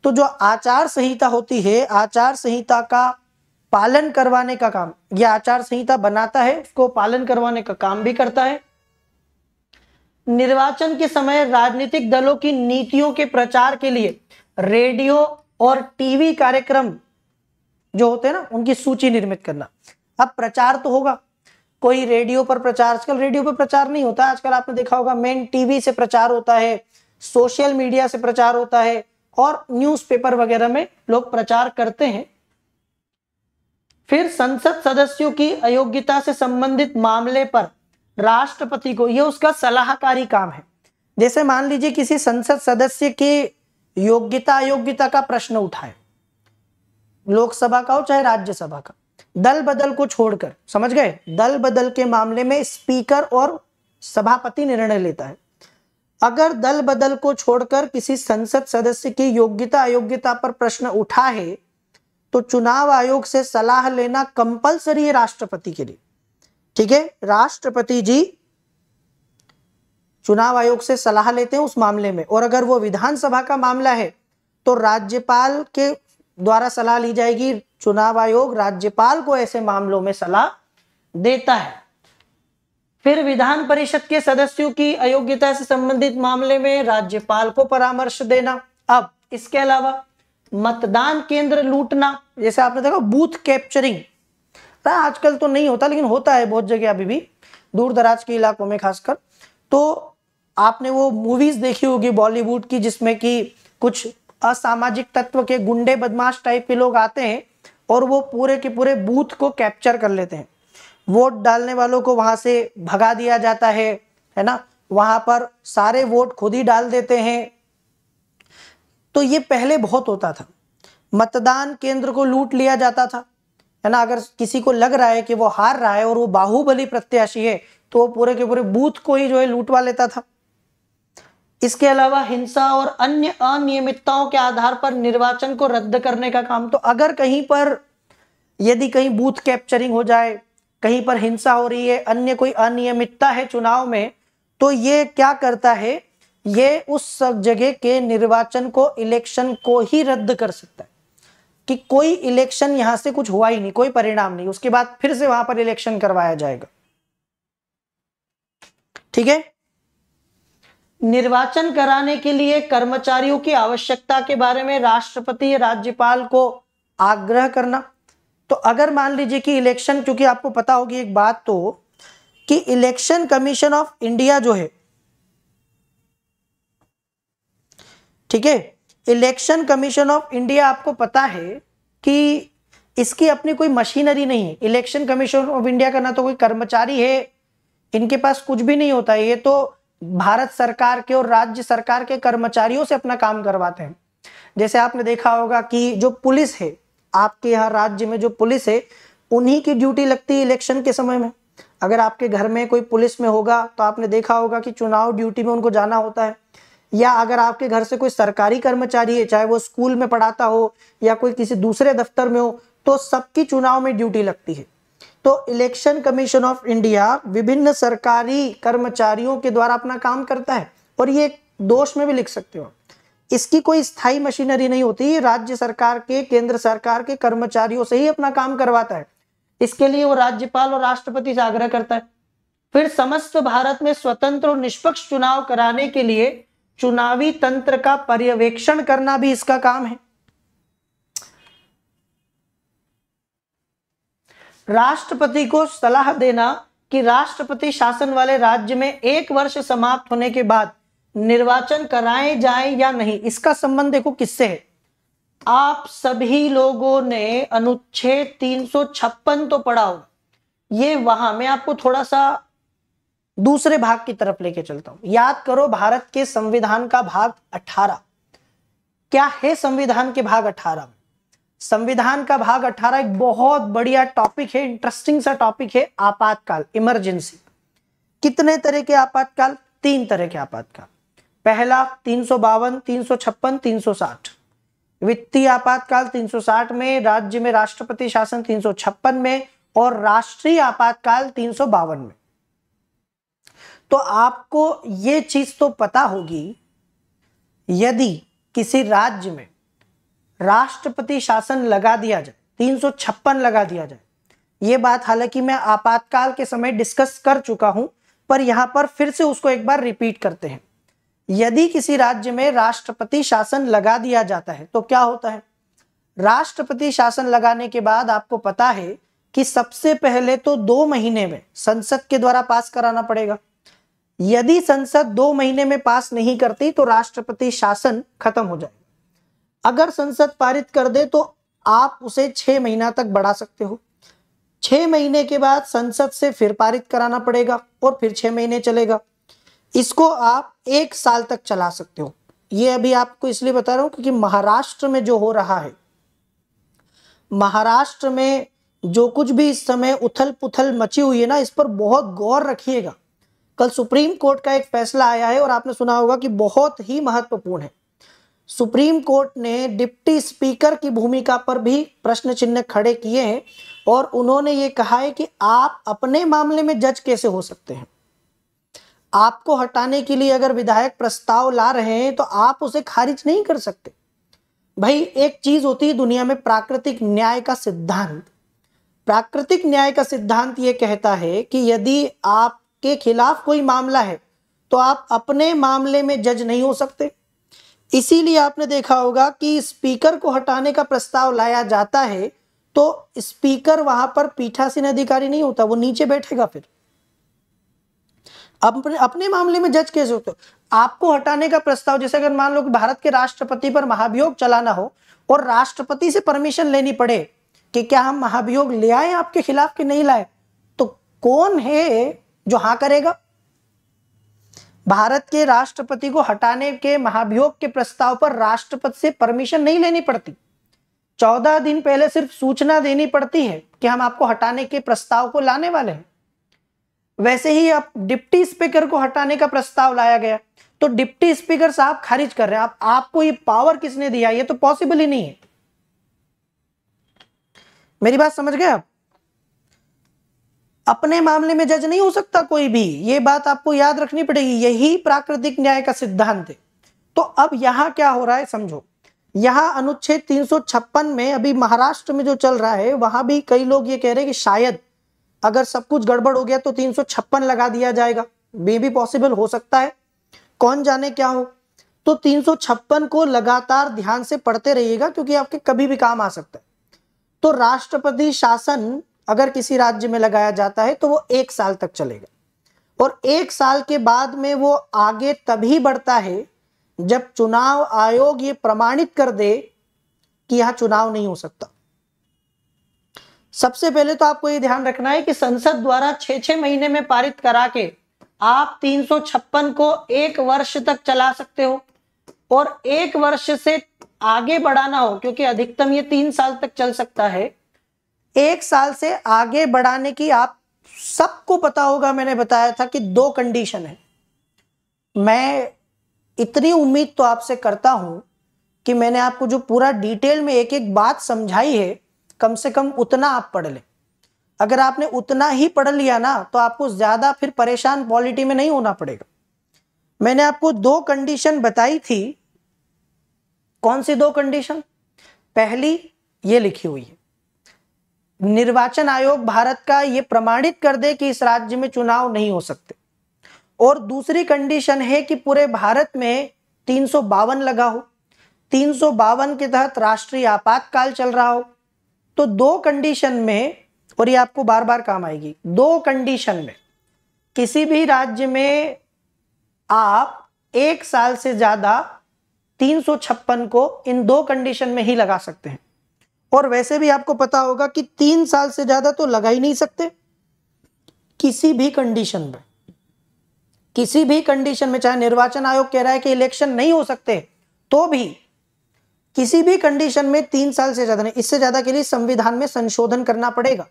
तो जो आचार संहिता होती है आचार संहिता का पालन करवाने का काम यह आचार संहिता बनाता है उसको पालन करवाने का काम भी करता है निर्वाचन के समय राजनीतिक दलों की नीतियों के प्रचार के लिए रेडियो और टीवी कार्यक्रम जो होते हैं ना उनकी सूची निर्मित करना अब प्रचार तो होगा कोई रेडियो पर प्रचार आजकल रेडियो पर प्रचार नहीं होता आजकल आपने देखा होगा मेन टीवी से प्रचार होता है सोशल मीडिया से प्रचार होता है और न्यूज़पेपर वगैरह में लोग प्रचार करते हैं फिर संसद सदस्यों की अयोग्यता से संबंधित मामले पर राष्ट्रपति को यह उसका सलाहकारी काम है जैसे मान लीजिए किसी संसद सदस्य की योग्यता अयोग्यता का प्रश्न उठाए लोकसभा का हो चाहे राज्यसभा का दल बदल को छोड़कर समझ गए दल बदल के मामले में स्पीकर और सभापति निर्णय लेता है अगर दल बदल को छोड़कर किसी संसद सदस्य की योग्यता अयोग्यता पर प्रश्न उठा है तो चुनाव आयोग से सलाह लेना कंपलसरी है राष्ट्रपति के लिए ठीक है राष्ट्रपति जी चुनाव आयोग से सलाह लेते हैं उस मामले में और अगर वो विधानसभा का मामला है तो राज्यपाल के द्वारा सलाह ली जाएगी चुनाव आयोग राज्यपाल को ऐसे मामलों में सलाह देता है फिर विधान परिषद के सदस्यों की अयोग्यता से संबंधित मामले में राज्यपाल को परामर्श देना अब इसके अलावा मतदान केंद्र लूटना जैसे आपने देखा बूथ कैप्चरिंग आजकल तो नहीं होता लेकिन होता है बहुत जगह अभी भी दूर दराज के इलाकों में खासकर तो आपने वो मूवीज देखी होगी बॉलीवुड की जिसमें कि कुछ असामाजिक तत्व के गुंडे बदमाश टाइप के लोग आते हैं और वो पूरे के पूरे बूथ को कैप्चर कर लेते हैं वोट डालने वालों को वहां से भगा दिया जाता है है ना वहां पर सारे वोट खुद ही डाल देते हैं तो ये पहले बहुत होता था मतदान केंद्र को लूट लिया जाता था है ना अगर किसी को लग रहा है कि वो हार रहा है और वो बाहुबली प्रत्याशी है तो वो पूरे के पूरे बूथ को ही जो है लूटवा लेता था इसके अलावा हिंसा और अन्य अनियमितताओं के आधार पर निर्वाचन को रद्द करने का काम तो अगर कहीं पर यदि कहीं बूथ कैप्चरिंग हो जाए कहीं पर हिंसा हो रही है अन्य कोई अनियमितता है चुनाव में तो ये क्या करता है ये उस सब जगह के निर्वाचन को इलेक्शन को ही रद्द कर सकता है कि कोई इलेक्शन यहां से कुछ हुआ ही नहीं कोई परिणाम नहीं उसके बाद फिर से वहां पर इलेक्शन करवाया जाएगा ठीक है निर्वाचन कराने के लिए कर्मचारियों की आवश्यकता के बारे में राष्ट्रपति राज्यपाल को आग्रह करना तो अगर मान लीजिए कि इलेक्शन क्योंकि आपको पता होगी एक बात तो कि इलेक्शन कमीशन ऑफ इंडिया जो है ठीक है इलेक्शन कमीशन ऑफ इंडिया आपको पता है कि इसकी अपनी कोई मशीनरी नहीं है इलेक्शन कमीशन ऑफ इंडिया का ना तो कोई कर्मचारी है इनके पास कुछ भी नहीं होता ये तो भारत सरकार के और राज्य सरकार के कर्मचारियों से अपना काम करवाते हैं जैसे आपने देखा होगा कि जो पुलिस है आपके यहाँ राज्य में जो पुलिस है उन्हीं की ड्यूटी लगती है इलेक्शन के समय में अगर आपके घर में कोई पुलिस में होगा तो आपने देखा होगा कि चुनाव ड्यूटी में उनको जाना होता है या अगर आपके घर से कोई सरकारी कर्मचारी है चाहे वो स्कूल में पढ़ाता हो या कोई किसी दूसरे दफ्तर में हो तो सबकी चुनाव में ड्यूटी लगती है तो इलेक्शन कमीशन ऑफ इंडिया विभिन्न सरकारी कर्मचारियों के द्वारा अपना काम करता है और ये दोष में भी लिख सकते हो इसकी कोई स्थायी मशीनरी नहीं होती राज्य सरकार के केंद्र सरकार के कर्मचारियों से ही अपना काम करवाता है इसके लिए वो राज्यपाल और राष्ट्रपति से आग्रह करता है फिर समस्त भारत में स्वतंत्र और निष्पक्ष चुनाव कराने के लिए चुनावी तंत्र का पर्यवेक्षण करना भी इसका काम है राष्ट्रपति को सलाह देना कि राष्ट्रपति शासन वाले राज्य में एक वर्ष समाप्त होने के बाद निर्वाचन कराए जाए या नहीं इसका संबंध देखो किससे है आप सभी लोगों ने अनुच्छेद तीन तो पढ़ा हो ये वहां मैं आपको थोड़ा सा दूसरे भाग की तरफ लेके चलता हूं याद करो भारत के संविधान का भाग 18 क्या है संविधान के भाग 18 संविधान का भाग 18 एक बहुत बढ़िया टॉपिक है इंटरेस्टिंग सा टॉपिक है आपातकाल इमरजेंसी कितने तरह के आपातकाल तीन तरह के आपातकाल पहला तीन सौ बावन तीन सौ छप्पन तीन सौ साठ वित्तीय आपातकाल 360 में राज्य में राष्ट्रपति शासन 356 में और राष्ट्रीय आपातकाल तीन में तो आपको ये चीज तो पता होगी यदि किसी राज्य में राष्ट्रपति शासन लगा दिया जाए 356 लगा दिया जाए ये बात हालांकि मैं आपातकाल के समय डिस्कस कर चुका हूं पर यहां पर फिर से उसको एक बार रिपीट करते हैं यदि किसी राज्य में राष्ट्रपति शासन लगा दिया जाता है तो क्या होता है राष्ट्रपति शासन लगाने के बाद आपको पता है कि सबसे पहले तो दो महीने में संसद के द्वारा पास कराना पड़ेगा यदि संसद दो महीने में पास नहीं करती तो राष्ट्रपति शासन खत्म हो जाए अगर संसद पारित कर दे तो आप उसे छह महीना तक बढ़ा सकते हो छह महीने के बाद संसद से फिर पारित कराना पड़ेगा और फिर छह महीने चलेगा इसको आप एक साल तक चला सकते हो ये अभी आपको इसलिए बता रहा हूँ क्योंकि महाराष्ट्र में जो हो रहा है महाराष्ट्र में जो कुछ भी इस समय उथल पुथल मची हुई है ना इस पर बहुत गौर रखिएगा कल सुप्रीम कोर्ट का एक फैसला आया है और आपने सुना होगा कि बहुत ही महत्वपूर्ण है सुप्रीम कोर्ट ने डिप्टी स्पीकर की भूमिका पर भी प्रश्न चिन्ह खड़े किए हैं और उन्होंने ये कहा है कि आप अपने मामले में जज कैसे हो सकते हैं आपको हटाने के लिए अगर विधायक प्रस्ताव ला रहे हैं तो आप उसे खारिज नहीं कर सकते भाई एक चीज होती है दुनिया में प्राकृतिक न्याय का सिद्धांत प्राकृतिक न्याय का सिद्धांत यह कहता है कि यदि आपके खिलाफ कोई मामला है तो आप अपने मामले में जज नहीं हो सकते इसीलिए आपने देखा होगा कि स्पीकर को हटाने का प्रस्ताव लाया जाता है तो स्पीकर वहां पर पीठासीन अधिकारी नहीं होता वो नीचे बैठेगा फिर अपने, अपने मामले में जज कैसे होते हो आपको हटाने का प्रस्ताव जैसे अगर मान लो कि भारत के राष्ट्रपति पर महाभियोग चलाना हो और राष्ट्रपति से परमिशन लेनी पड़े कि क्या हम महाभियोग ले आए आपके खिलाफ कि नहीं लाए तो कौन है जो हाँ करेगा भारत के राष्ट्रपति को हटाने के महाभियोग के प्रस्ताव पर राष्ट्रपति से परमिशन नहीं लेनी पड़ती चौदह दिन पहले सिर्फ सूचना देनी पड़ती है कि हम आपको हटाने के प्रस्ताव को लाने वाले हैं वैसे ही अब डिप्टी स्पीकर को हटाने का प्रस्ताव लाया गया तो डिप्टी स्पीकर साहब खारिज कर रहे हैं आप आपको ये पावर किसने दिया ये तो पॉसिबल ही नहीं है मेरी बात समझ गए आप अपने मामले में जज नहीं हो सकता कोई भी ये बात आपको याद रखनी पड़ेगी यही प्राकृतिक न्याय का सिद्धांत है तो अब यहां क्या हो रहा है समझो यहां अनुच्छेद 356 में अभी महाराष्ट्र में जो चल रहा है वहां भी कई लोग ये कह रहे हैं कि शायद अगर सब कुछ गड़बड़ हो गया तो तीन लगा दिया जाएगा मे भी पॉसिबल हो सकता है कौन जाने क्या हो तो तीन को लगातार ध्यान से पढ़ते रहिएगा क्योंकि आपके कभी भी काम आ सकता है तो राष्ट्रपति शासन अगर किसी राज्य में लगाया जाता है तो वो एक साल तक चलेगा और एक साल के बाद में वो आगे तभी बढ़ता है जब चुनाव आयोग ये प्रमाणित कर दे कि यहां चुनाव नहीं हो सकता सबसे पहले तो आपको ये ध्यान रखना है कि संसद द्वारा छह छह महीने में पारित करा के आप तीन को एक वर्ष तक चला सकते हो और एक वर्ष से आगे बढ़ाना हो क्योंकि अधिकतम ये तीन साल तक चल सकता है एक साल से आगे बढ़ाने की आप सबको पता होगा मैंने बताया था कि दो कंडीशन है मैं इतनी उम्मीद तो आपसे करता हूं कि मैंने आपको जो पूरा डिटेल में एक एक बात समझाई है कम से कम उतना आप पढ़ लें अगर आपने उतना ही पढ़ लिया ना तो आपको ज़्यादा फिर परेशान पॉलिटी में नहीं होना पड़ेगा मैंने आपको दो कंडीशन बताई थी कौन सी दो कंडीशन पहली ये लिखी हुई है निर्वाचन आयोग भारत का ये प्रमाणित कर दे कि इस राज्य में चुनाव नहीं हो सकते और दूसरी कंडीशन है कि पूरे भारत में तीन लगा हो तीन के तहत राष्ट्रीय आपातकाल चल रहा हो तो दो कंडीशन में और ये आपको बार बार काम आएगी दो कंडीशन में किसी भी राज्य में आप एक साल से ज़्यादा तीन को इन दो कंडीशन में ही लगा सकते हैं और वैसे भी आपको पता होगा कि तीन साल से ज़्यादा तो लगा ही नहीं सकते किसी भी कंडीशन में किसी भी कंडीशन में चाहे निर्वाचन आयोग कह रहा है कि इलेक्शन नहीं हो सकते तो भी किसी भी कंडीशन में तीन साल से ज्यादा नहीं इससे ज्यादा के लिए संविधान में संशोधन करना पड़ेगा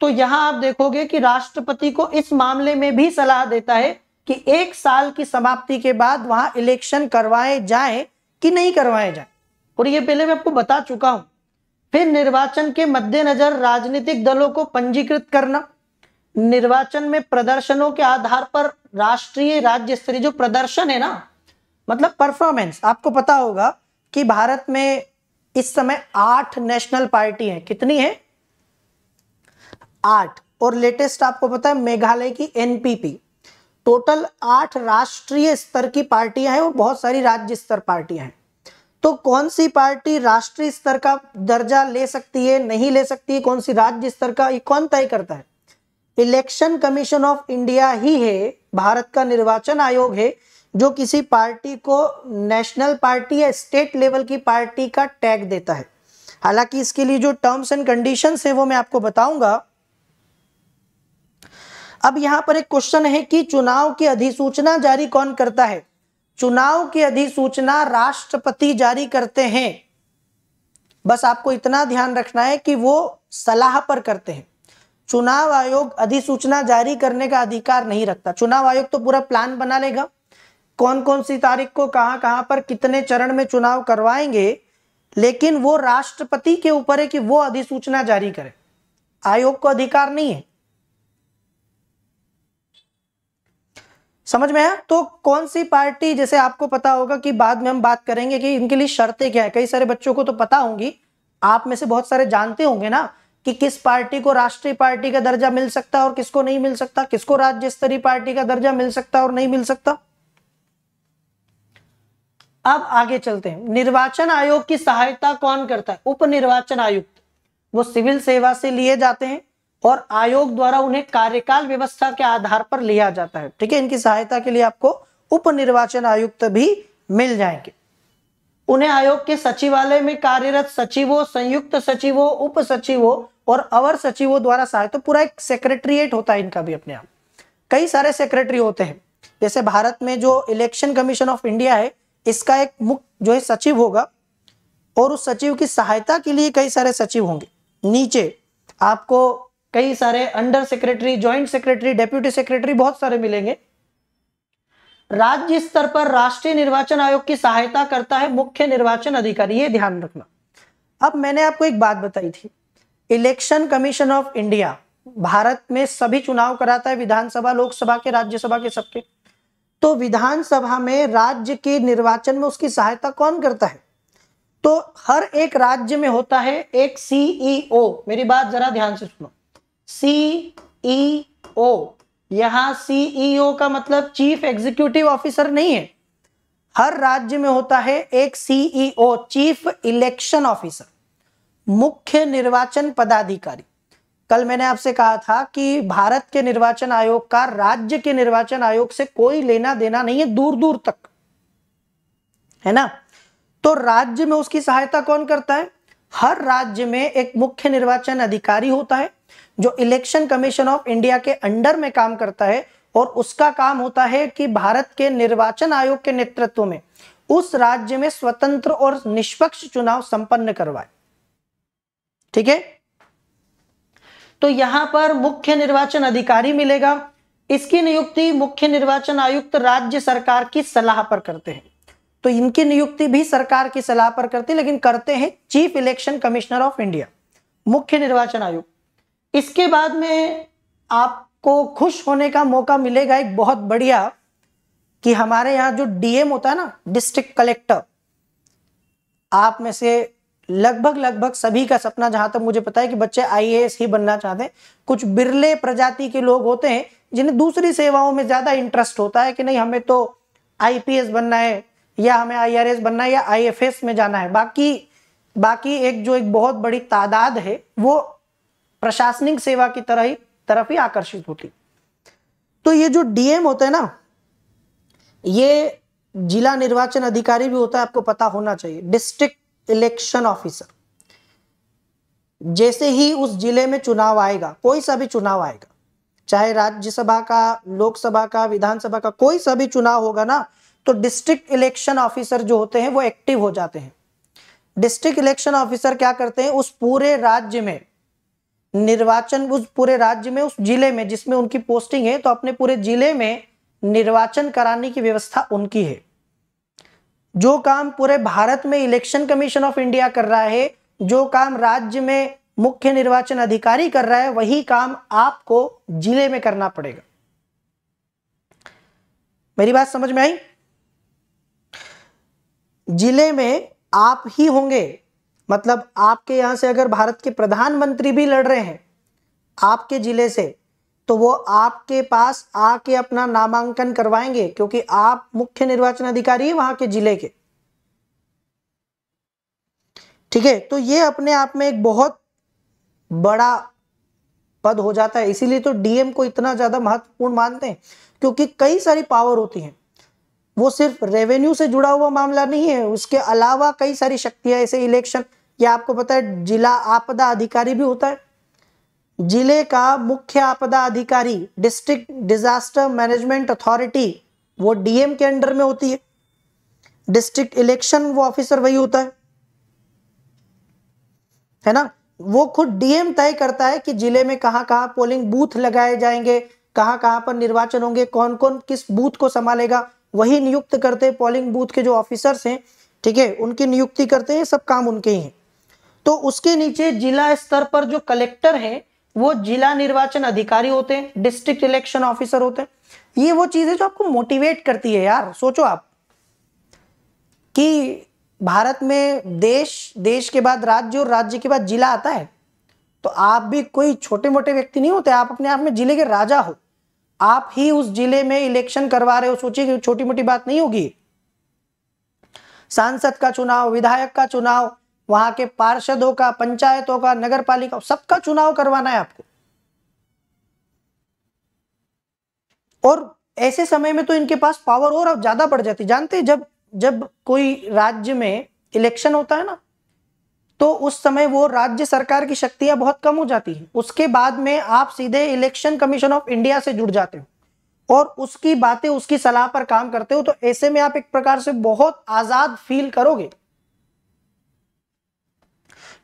तो यहां आप देखोगे कि राष्ट्रपति को इस मामले में भी सलाह देता है कि एक साल की समाप्ति के बाद वहां इलेक्शन करवाए जाए कि नहीं करवाए जाए और ये पहले मैं आपको बता चुका हूं फिर निर्वाचन के मद्देनजर राजनीतिक दलों को पंजीकृत करना निर्वाचन में प्रदर्शनों के आधार पर राष्ट्रीय राज्य स्तरीय जो प्रदर्शन है ना मतलब परफॉर्मेंस आपको पता होगा कि भारत में इस समय आठ नेशनल पार्टी हैं कितनी है आठ और लेटेस्ट आपको पता है मेघालय की एनपीपी टोटल आठ राष्ट्रीय स्तर की पार्टियां हैं और बहुत सारी राज्य स्तर पार्टियां हैं तो कौन सी पार्टी राष्ट्रीय स्तर का दर्जा ले सकती है नहीं ले सकती है कौन सी राज्य स्तर का ये कौन तय करता है इलेक्शन कमीशन ऑफ इंडिया ही है भारत का निर्वाचन आयोग है जो किसी पार्टी को नेशनल पार्टी या स्टेट लेवल की पार्टी का टैग देता है हालांकि इसके लिए जो टर्म्स एंड कंडीशन है वो मैं आपको बताऊंगा अब यहां पर एक क्वेश्चन है कि चुनाव की अधिसूचना जारी कौन करता है चुनाव की अधिसूचना राष्ट्रपति जारी करते हैं बस आपको इतना ध्यान रखना है कि वो सलाह पर करते हैं चुनाव आयोग अधिसूचना जारी करने का अधिकार नहीं रखता चुनाव आयोग तो पूरा प्लान बना लेगा कौन कौन सी तारीख को कहां कहां पर कितने चरण में चुनाव करवाएंगे लेकिन वो राष्ट्रपति के ऊपर है कि वो अधिसूचना जारी करे आयोग को अधिकार नहीं है समझ में आया तो कौन सी पार्टी जैसे आपको पता होगा कि बाद में हम बात करेंगे कि इनके लिए शर्तें क्या है कई सारे बच्चों को तो पता होंगी आप में से बहुत सारे जानते होंगे ना कि किस पार्टी को राष्ट्रीय पार्टी का दर्जा मिल सकता है और किसको नहीं मिल सकता किसको राज्य स्तरीय पार्टी का दर्जा मिल सकता और नहीं मिल सकता अब आगे चलते हैं निर्वाचन आयोग की सहायता कौन करता है उप निर्वाचन आयुक्त वो सिविल सेवा से लिए जाते हैं और आयोग द्वारा उन्हें कार्यकाल व्यवस्था के आधार पर लिया जाता है ठीक है इनकी सहायता के लिए आपको उप निर्वाचन आयुक्त भी मिल जाएंगे उन्हें आयोग के सचिवालय में कार्यरत सचिवों संयुक्त सचिवों उप सचिवों और अवर सचिवों द्वारा सहायता तो पूरा एक सेक्रेटरिएट होता है इनका भी अपने आप कई सारे सेक्रेटरी होते हैं जैसे भारत में जो इलेक्शन कमीशन ऑफ इंडिया है इसका एक मुख्य जो है सचिव होगा और उस सचिव की सहायता के लिए कई सारे सचिव होंगे नीचे आपको कई सारे under secretary joint secretary deputy secretary बहुत सारे मिलेंगे राज्य स्तर पर राष्ट्रीय निर्वाचन आयोग की सहायता करता है मुख्य निर्वाचन अधिकारी ये ध्यान रखना अब मैंने आपको एक बात बताई थी election commission of India Bharat में सभी चुनाव कराता है विधानसभा लोकसभा के राज्यसभा के सबके तो विधानसभा में राज्य के निर्वाचन में उसकी सहायता कौन करता है तो हर एक राज्य में होता है एक सीईओ e मेरी बात जरा ध्यान से सुनो सीईओ यहां सीईओ का मतलब चीफ एग्जीक्यूटिव ऑफिसर नहीं है हर राज्य में होता है एक सीईओ चीफ इलेक्शन ऑफिसर मुख्य निर्वाचन पदाधिकारी कल मैंने आपसे कहा था कि भारत के निर्वाचन आयोग का राज्य के निर्वाचन आयोग से कोई लेना देना नहीं है दूर दूर तक है ना तो राज्य में उसकी सहायता कौन करता है हर राज्य में एक मुख्य निर्वाचन अधिकारी होता है जो इलेक्शन कमीशन ऑफ इंडिया के अंडर में काम करता है और उसका काम होता है कि भारत के निर्वाचन आयोग के नेतृत्व में उस राज्य में स्वतंत्र और निष्पक्ष चुनाव संपन्न करवाए ठीक है तो यहां पर मुख्य निर्वाचन अधिकारी मिलेगा इसकी नियुक्ति मुख्य निर्वाचन आयुक्त राज्य सरकार की सलाह पर करते हैं तो इनकी नियुक्ति भी सरकार की सलाह पर करते लेकिन करते हैं chief election commissioner of India मुख्य निर्वाचन आयुक्त इसके बाद में आपको खुश होने का मौका मिलेगा एक बहुत बढ़िया कि हमारे यहाँ जो डीएम होता है ना डिस्ट्रिक्ट कलेक्टर आप में से लगभग लगभग सभी का सपना जहां तक मुझे पता है कि बच्चे आईएएस ही बनना चाहते हैं कुछ बिरले प्रजाति के लोग होते हैं जिन्हें दूसरी सेवाओं में ज्यादा इंटरेस्ट होता है कि नहीं हमें तो आईपीएस बनना है या हमें आईआरएस बनना है या आईएफएस में जाना है बाकी बाकी एक जो एक बहुत बड़ी तादाद है वो प्रशासनिक सेवा की तरह ही तरफ ही आकर्षित होती तो ये जो डीएम होते हैं ना ये जिला निर्वाचन अधिकारी भी होता है आपको पता होना चाहिए डिस्ट्रिक्ट इलेक्शन ऑफिसर जैसे ही उस जिले में चुनाव आएगा कोई सा भी चुनाव आएगा चाहे राज्यसभा का लोकसभा का विधानसभा का कोई सा भी चुनाव होगा ना तो डिस्ट्रिक्ट इलेक्शन ऑफिसर जो होते हैं वो एक्टिव हो जाते हैं डिस्ट्रिक्ट इलेक्शन ऑफिसर क्या करते हैं उस पूरे राज्य में निर्वाचन उस पूरे राज्य में उस जिले में जिसमें उनकी पोस्टिंग है तो अपने पूरे जिले में निर्वाचन कराने की व्यवस्था उनकी है जो काम पूरे भारत में इलेक्शन कमीशन ऑफ इंडिया कर रहा है जो काम राज्य में मुख्य निर्वाचन अधिकारी कर रहा है वही काम आपको जिले में करना पड़ेगा मेरी बात समझ में आई जिले में आप ही होंगे मतलब आपके यहां से अगर भारत के प्रधानमंत्री भी लड़ रहे हैं आपके जिले से तो वो आपके पास आके अपना नामांकन करवाएंगे क्योंकि आप मुख्य निर्वाचन अधिकारी वहां के जिले के ठीक है तो ये अपने आप में एक बहुत बड़ा पद हो जाता है इसीलिए तो डीएम को इतना ज्यादा महत्वपूर्ण मानते हैं क्योंकि कई सारी पावर होती हैं वो सिर्फ रेवेन्यू से जुड़ा हुआ मामला नहीं है उसके अलावा कई सारी शक्तियां ऐसे इलेक्शन या आपको पता है जिला आपदा अधिकारी भी होता है जिले का मुख्य आपदा अधिकारी डिस्ट्रिक्ट डिजास्टर मैनेजमेंट अथॉरिटी वो डीएम के अंडर में होती है डिस्ट्रिक्ट इलेक्शन वो ऑफिसर वही होता है है ना वो खुद डीएम तय करता है कि जिले में कहां कहां पोलिंग बूथ लगाए जाएंगे कहां कहां पर निर्वाचन होंगे कौन कौन किस बूथ को संभालेगा वही नियुक्त करते हैं पोलिंग बूथ के जो ऑफिसर्स हैं ठीक है उनकी नियुक्ति करते हैं सब काम उनके ही है तो उसके नीचे जिला स्तर पर जो कलेक्टर हैं वो जिला निर्वाचन अधिकारी होते हैं डिस्ट्रिक्ट इलेक्शन ऑफिसर होते हैं ये वो चीज है जो आपको मोटिवेट करती है यार सोचो आप कि भारत में देश देश के बाद राज्य और राज्य के बाद जिला आता है तो आप भी कोई छोटे मोटे व्यक्ति नहीं होते आप अपने आप में जिले के राजा हो आप ही उस जिले में इलेक्शन करवा रहे हो सोचिए छोटी मोटी बात नहीं होगी सांसद का चुनाव विधायक का चुनाव वहां के पार्षदों का पंचायतों का नगर पालिका सबका चुनाव करवाना है आपको और ऐसे समय में तो इनके पास पावर और अब ज्यादा बढ़ जाती जानते जब जब कोई राज्य में इलेक्शन होता है ना तो उस समय वो राज्य सरकार की शक्तियां बहुत कम हो जाती है उसके बाद में आप सीधे इलेक्शन कमीशन ऑफ इंडिया से जुड़ जाते हो और उसकी बातें उसकी सलाह पर काम करते हो तो ऐसे में आप एक प्रकार से बहुत आजाद फील करोगे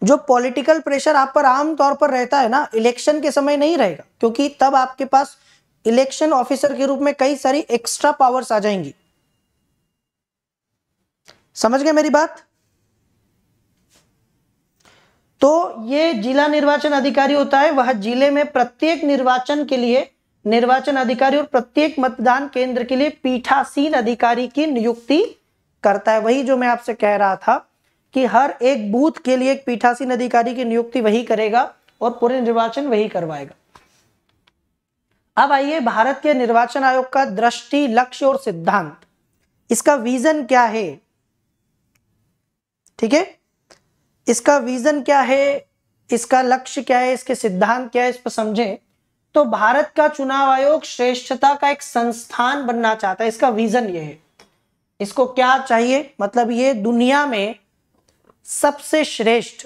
जो पॉलिटिकल प्रेशर आप पर आमतौर पर रहता है ना इलेक्शन के समय नहीं रहेगा क्योंकि तब आपके पास इलेक्शन ऑफिसर के रूप में कई सारी एक्स्ट्रा पावर्स आ जाएंगी समझ गए मेरी बात तो ये जिला निर्वाचन अधिकारी होता है वह जिले में प्रत्येक निर्वाचन के लिए निर्वाचन अधिकारी और प्रत्येक मतदान केंद्र के लिए पीठासीन अधिकारी की नियुक्ति करता है वही जो मैं आपसे कह रहा था कि हर एक बूथ के लिए एक पीठासीन अधिकारी की नियुक्ति वही करेगा और पूरे निर्वाचन वही करवाएगा अब आइए भारत के निर्वाचन आयोग का दृष्टि लक्ष्य और सिद्धांत इसका विजन क्या है ठीक है इसका विजन क्या है इसका लक्ष्य क्या है इसके सिद्धांत क्या है इस पर समझें तो भारत का चुनाव आयोग श्रेष्ठता का एक संस्थान बनना चाहता है इसका विजन ये है इसको क्या चाहिए मतलब ये दुनिया में सबसे श्रेष्ठ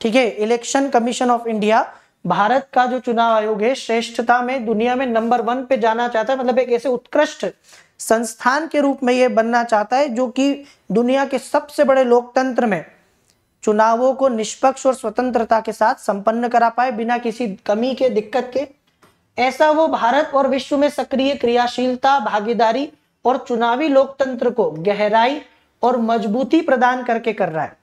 ठीक है election commission of India Bharat का जो चुनाव आयोग है श्रेष्ठता में दुनिया में नंबर वन पे जाना चाहता है मतलब एक ऐसे उत्कृष्ट संस्थान के रूप में यह बनना चाहता है जो कि दुनिया के सबसे बड़े लोकतंत्र में चुनावों को निष्पक्ष और स्वतंत्रता के साथ संपन्न करा पाए बिना किसी कमी के दिक्कत के ऐसा वो भारत और विश्व में सक्रिय क्रियाशीलता भागीदारी और चुनावी लोकतंत्र को गहराई और मजबूती प्रदान करके कर रहा है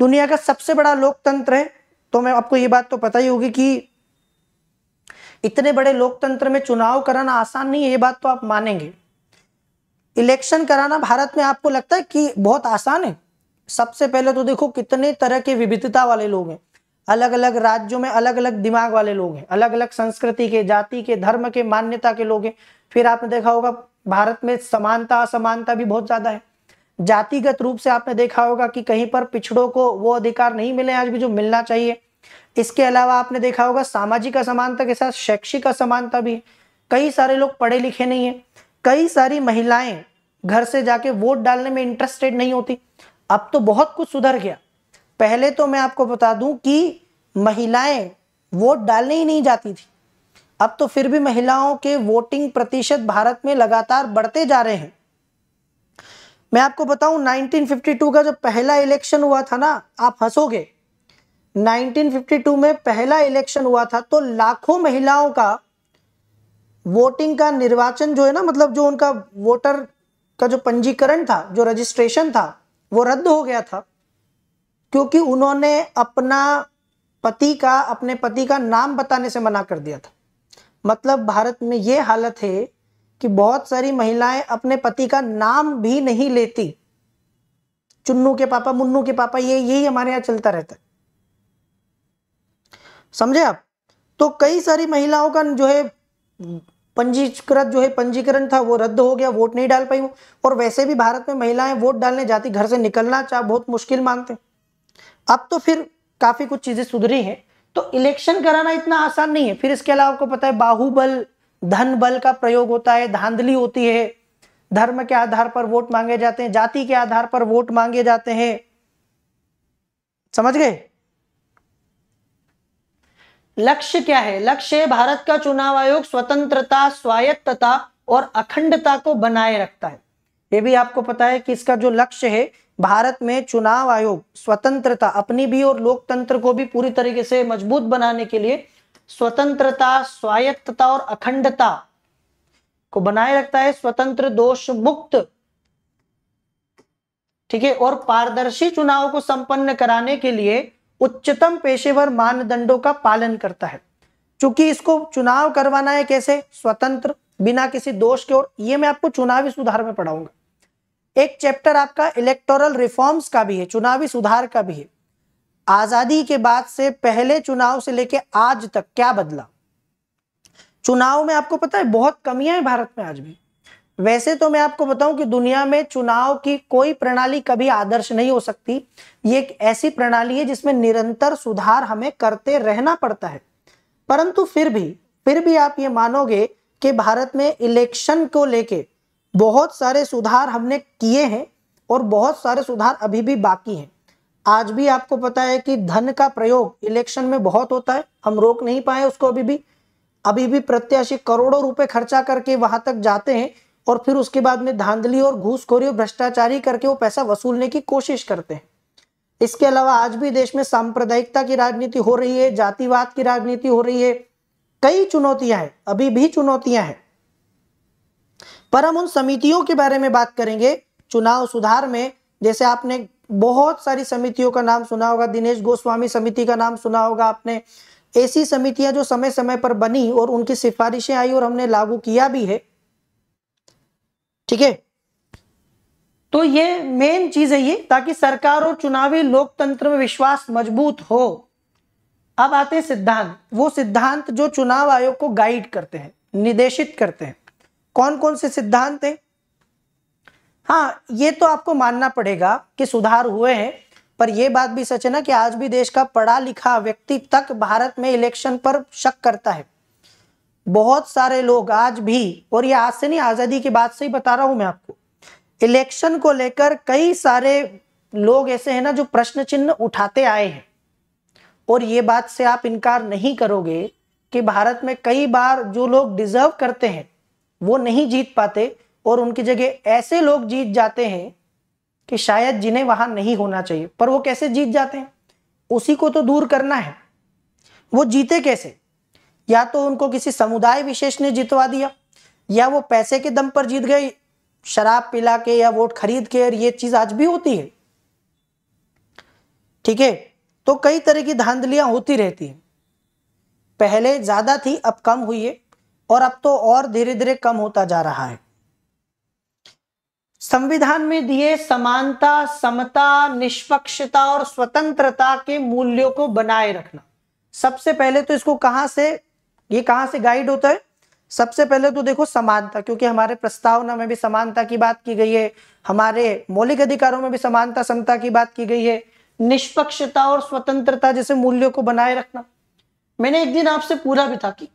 दुनिया का सबसे बड़ा लोकतंत्र है तो मैं आपको ये बात तो पता ही होगी कि इतने बड़े लोकतंत्र में चुनाव कराना आसान नहीं है ये बात तो आप मानेंगे इलेक्शन कराना भारत में आपको लगता है कि बहुत आसान है सबसे पहले तो देखो कितने तरह के विविधता वाले लोग हैं अलग अलग राज्यों में अलग अलग दिमाग वाले लोग हैं अलग अलग संस्कृति के जाति के धर्म के मान्यता के लोग हैं फिर आपने देखा होगा भारत में समानता असमानता भी बहुत ज्यादा है जातिगत रूप से आपने देखा होगा कि कहीं पर पिछड़ों को वो अधिकार नहीं मिले आज भी जो मिलना चाहिए इसके अलावा आपने देखा होगा सामाजिक असमानता के साथ शैक्षिक असमानता भी कई सारे लोग पढ़े लिखे नहीं है कई सारी महिलाएं घर से जाके वोट डालने में इंटरेस्टेड नहीं होती अब तो बहुत कुछ सुधर गया पहले तो मैं आपको बता दूं कि महिलाएं वोट डालने ही नहीं जाती थी अब तो फिर भी महिलाओं के वोटिंग प्रतिशत भारत में लगातार बढ़ते जा रहे हैं मैं आपको बताऊं 1952 का जो पहला इलेक्शन हुआ था ना आप हंसोगे 1952 में पहला इलेक्शन हुआ था तो लाखों महिलाओं का वोटिंग का निर्वाचन जो है ना मतलब जो उनका वोटर का जो पंजीकरण था जो रजिस्ट्रेशन था वो रद्द हो गया था क्योंकि उन्होंने अपना पति का अपने पति का नाम बताने से मना कर दिया था मतलब भारत में ये हालत है कि बहुत सारी महिलाएं अपने पति का नाम भी नहीं लेती चुन्नू के पापा मुन्नू के पापा ये यही हमारे यहाँ चलता रहता है समझे आप तो कई सारी महिलाओं का जो है पंजीकृत जो है पंजीकरण था वो रद्द हो गया वोट नहीं डाल पाई और वैसे भी भारत में महिलाएं वोट डालने जाती घर से निकलना चाह बहुत मुश्किल मानते अब तो फिर काफी कुछ चीजें सुधरी हैं तो इलेक्शन कराना इतना आसान नहीं है फिर इसके अलावा आपको पता है बाहुबल धन बल का प्रयोग होता है धांधली होती है धर्म के आधार पर वोट मांगे जाते हैं जाति के आधार पर वोट मांगे जाते हैं समझ गए लक्ष्य क्या है लक्ष्य भारत का चुनाव आयोग स्वतंत्रता स्वायत्तता और अखंडता को बनाए रखता है ये भी आपको पता है कि इसका जो लक्ष्य है भारत में चुनाव आयोग स्वतंत्रता अपनी भी और लोकतंत्र को भी पूरी तरीके से मजबूत बनाने के लिए स्वतंत्रता स्वायत्तता और अखंडता को बनाए रखता है स्वतंत्र दोष मुक्त ठीक है और पारदर्शी चुनाव को संपन्न कराने के लिए उच्चतम पेशेवर मानदंडों का पालन करता है चूंकि इसको चुनाव करवाना है कैसे स्वतंत्र बिना किसी दोष के और ये मैं आपको चुनावी सुधार में पढ़ाऊंगा एक चैप्टर आपका इलेक्टोरल रिफॉर्म्स का भी है चुनावी सुधार का भी है आजादी के बाद से पहले चुनाव से लेके आज तक क्या बदला चुनाव में आपको पता है बहुत कमियां हैं भारत में आज भी वैसे तो मैं आपको बताऊं कि दुनिया में चुनाव की कोई प्रणाली कभी आदर्श नहीं हो सकती ये एक ऐसी प्रणाली है जिसमें निरंतर सुधार हमें करते रहना पड़ता है परंतु फिर भी फिर भी आप ये मानोगे कि भारत में इलेक्शन को लेके बहुत सारे सुधार हमने किए हैं और बहुत सारे सुधार अभी भी बाकी हैं आज भी आपको पता है कि धन का प्रयोग इलेक्शन में बहुत होता है हम रोक नहीं पाए उसको अभी भी अभी भी प्रत्याशी करोड़ों रुपए खर्चा करके वहां तक जाते हैं और फिर उसके बाद में धांधली और घूसखोरी और भ्रष्टाचारी करके वो पैसा वसूलने की कोशिश करते हैं इसके अलावा आज भी देश में सांप्रदायिकता की राजनीति हो रही है जातिवाद की राजनीति हो रही है कई चुनौतियां हैं अभी भी चुनौतियां हैं पर हम उन समितियों के बारे में बात करेंगे चुनाव सुधार में जैसे आपने बहुत सारी समितियों का नाम सुना होगा दिनेश गोस्वामी समिति का नाम सुना होगा आपने ऐसी समितियां जो समय समय पर बनी और उनकी सिफारिशें आई और हमने लागू किया भी है ठीक है तो ये मेन चीज है ये ताकि सरकार और चुनावी लोकतंत्र में विश्वास मजबूत हो अब आते हैं सिद्धांत वो सिद्धांत जो चुनाव आयोग को गाइड करते हैं निर्देशित करते हैं कौन कौन से सिद्धांत हैं हाँ ये तो आपको मानना पड़ेगा कि सुधार हुए हैं पर यह बात भी सच है ना कि आज भी देश का पढ़ा लिखा व्यक्ति तक भारत में इलेक्शन पर शक करता है बहुत सारे लोग आज भी और ये आज से नहीं आज़ादी की बात से ही बता रहा हूं मैं आपको इलेक्शन को लेकर कई सारे लोग ऐसे हैं ना जो प्रश्न चिन्ह उठाते आए हैं और ये बात से आप इनकार नहीं करोगे कि भारत में कई बार जो लोग डिजर्व करते हैं वो नहीं जीत पाते और उनकी जगह ऐसे लोग जीत जाते हैं कि शायद जिन्हें वहां नहीं होना चाहिए पर वो कैसे जीत जाते हैं उसी को तो दूर करना है वो जीते कैसे या तो उनको किसी समुदाय विशेष ने जितवा दिया या वो पैसे के दम पर जीत गए शराब पिला के या वोट खरीद के और ये चीज आज भी होती है ठीक है तो कई तरह की धांधलियां होती रहती हैं पहले ज्यादा थी अब कम हुई है और अब तो और धीरे धीरे कम होता जा रहा है संविधान में दिए समानता समता निष्पक्षता और स्वतंत्रता के मूल्यों को बनाए रखना सबसे पहले तो इसको कहां से ये कहां से गाइड होता है सबसे पहले तो देखो समानता क्योंकि हमारे प्रस्तावना में भी समानता की बात की गई है हमारे मौलिक अधिकारों में भी समानता समता की बात की गई है निष्पक्षता और स्वतंत्रता जैसे मूल्यों को बनाए रखना मैंने एक दिन आपसे पूरा भी था कि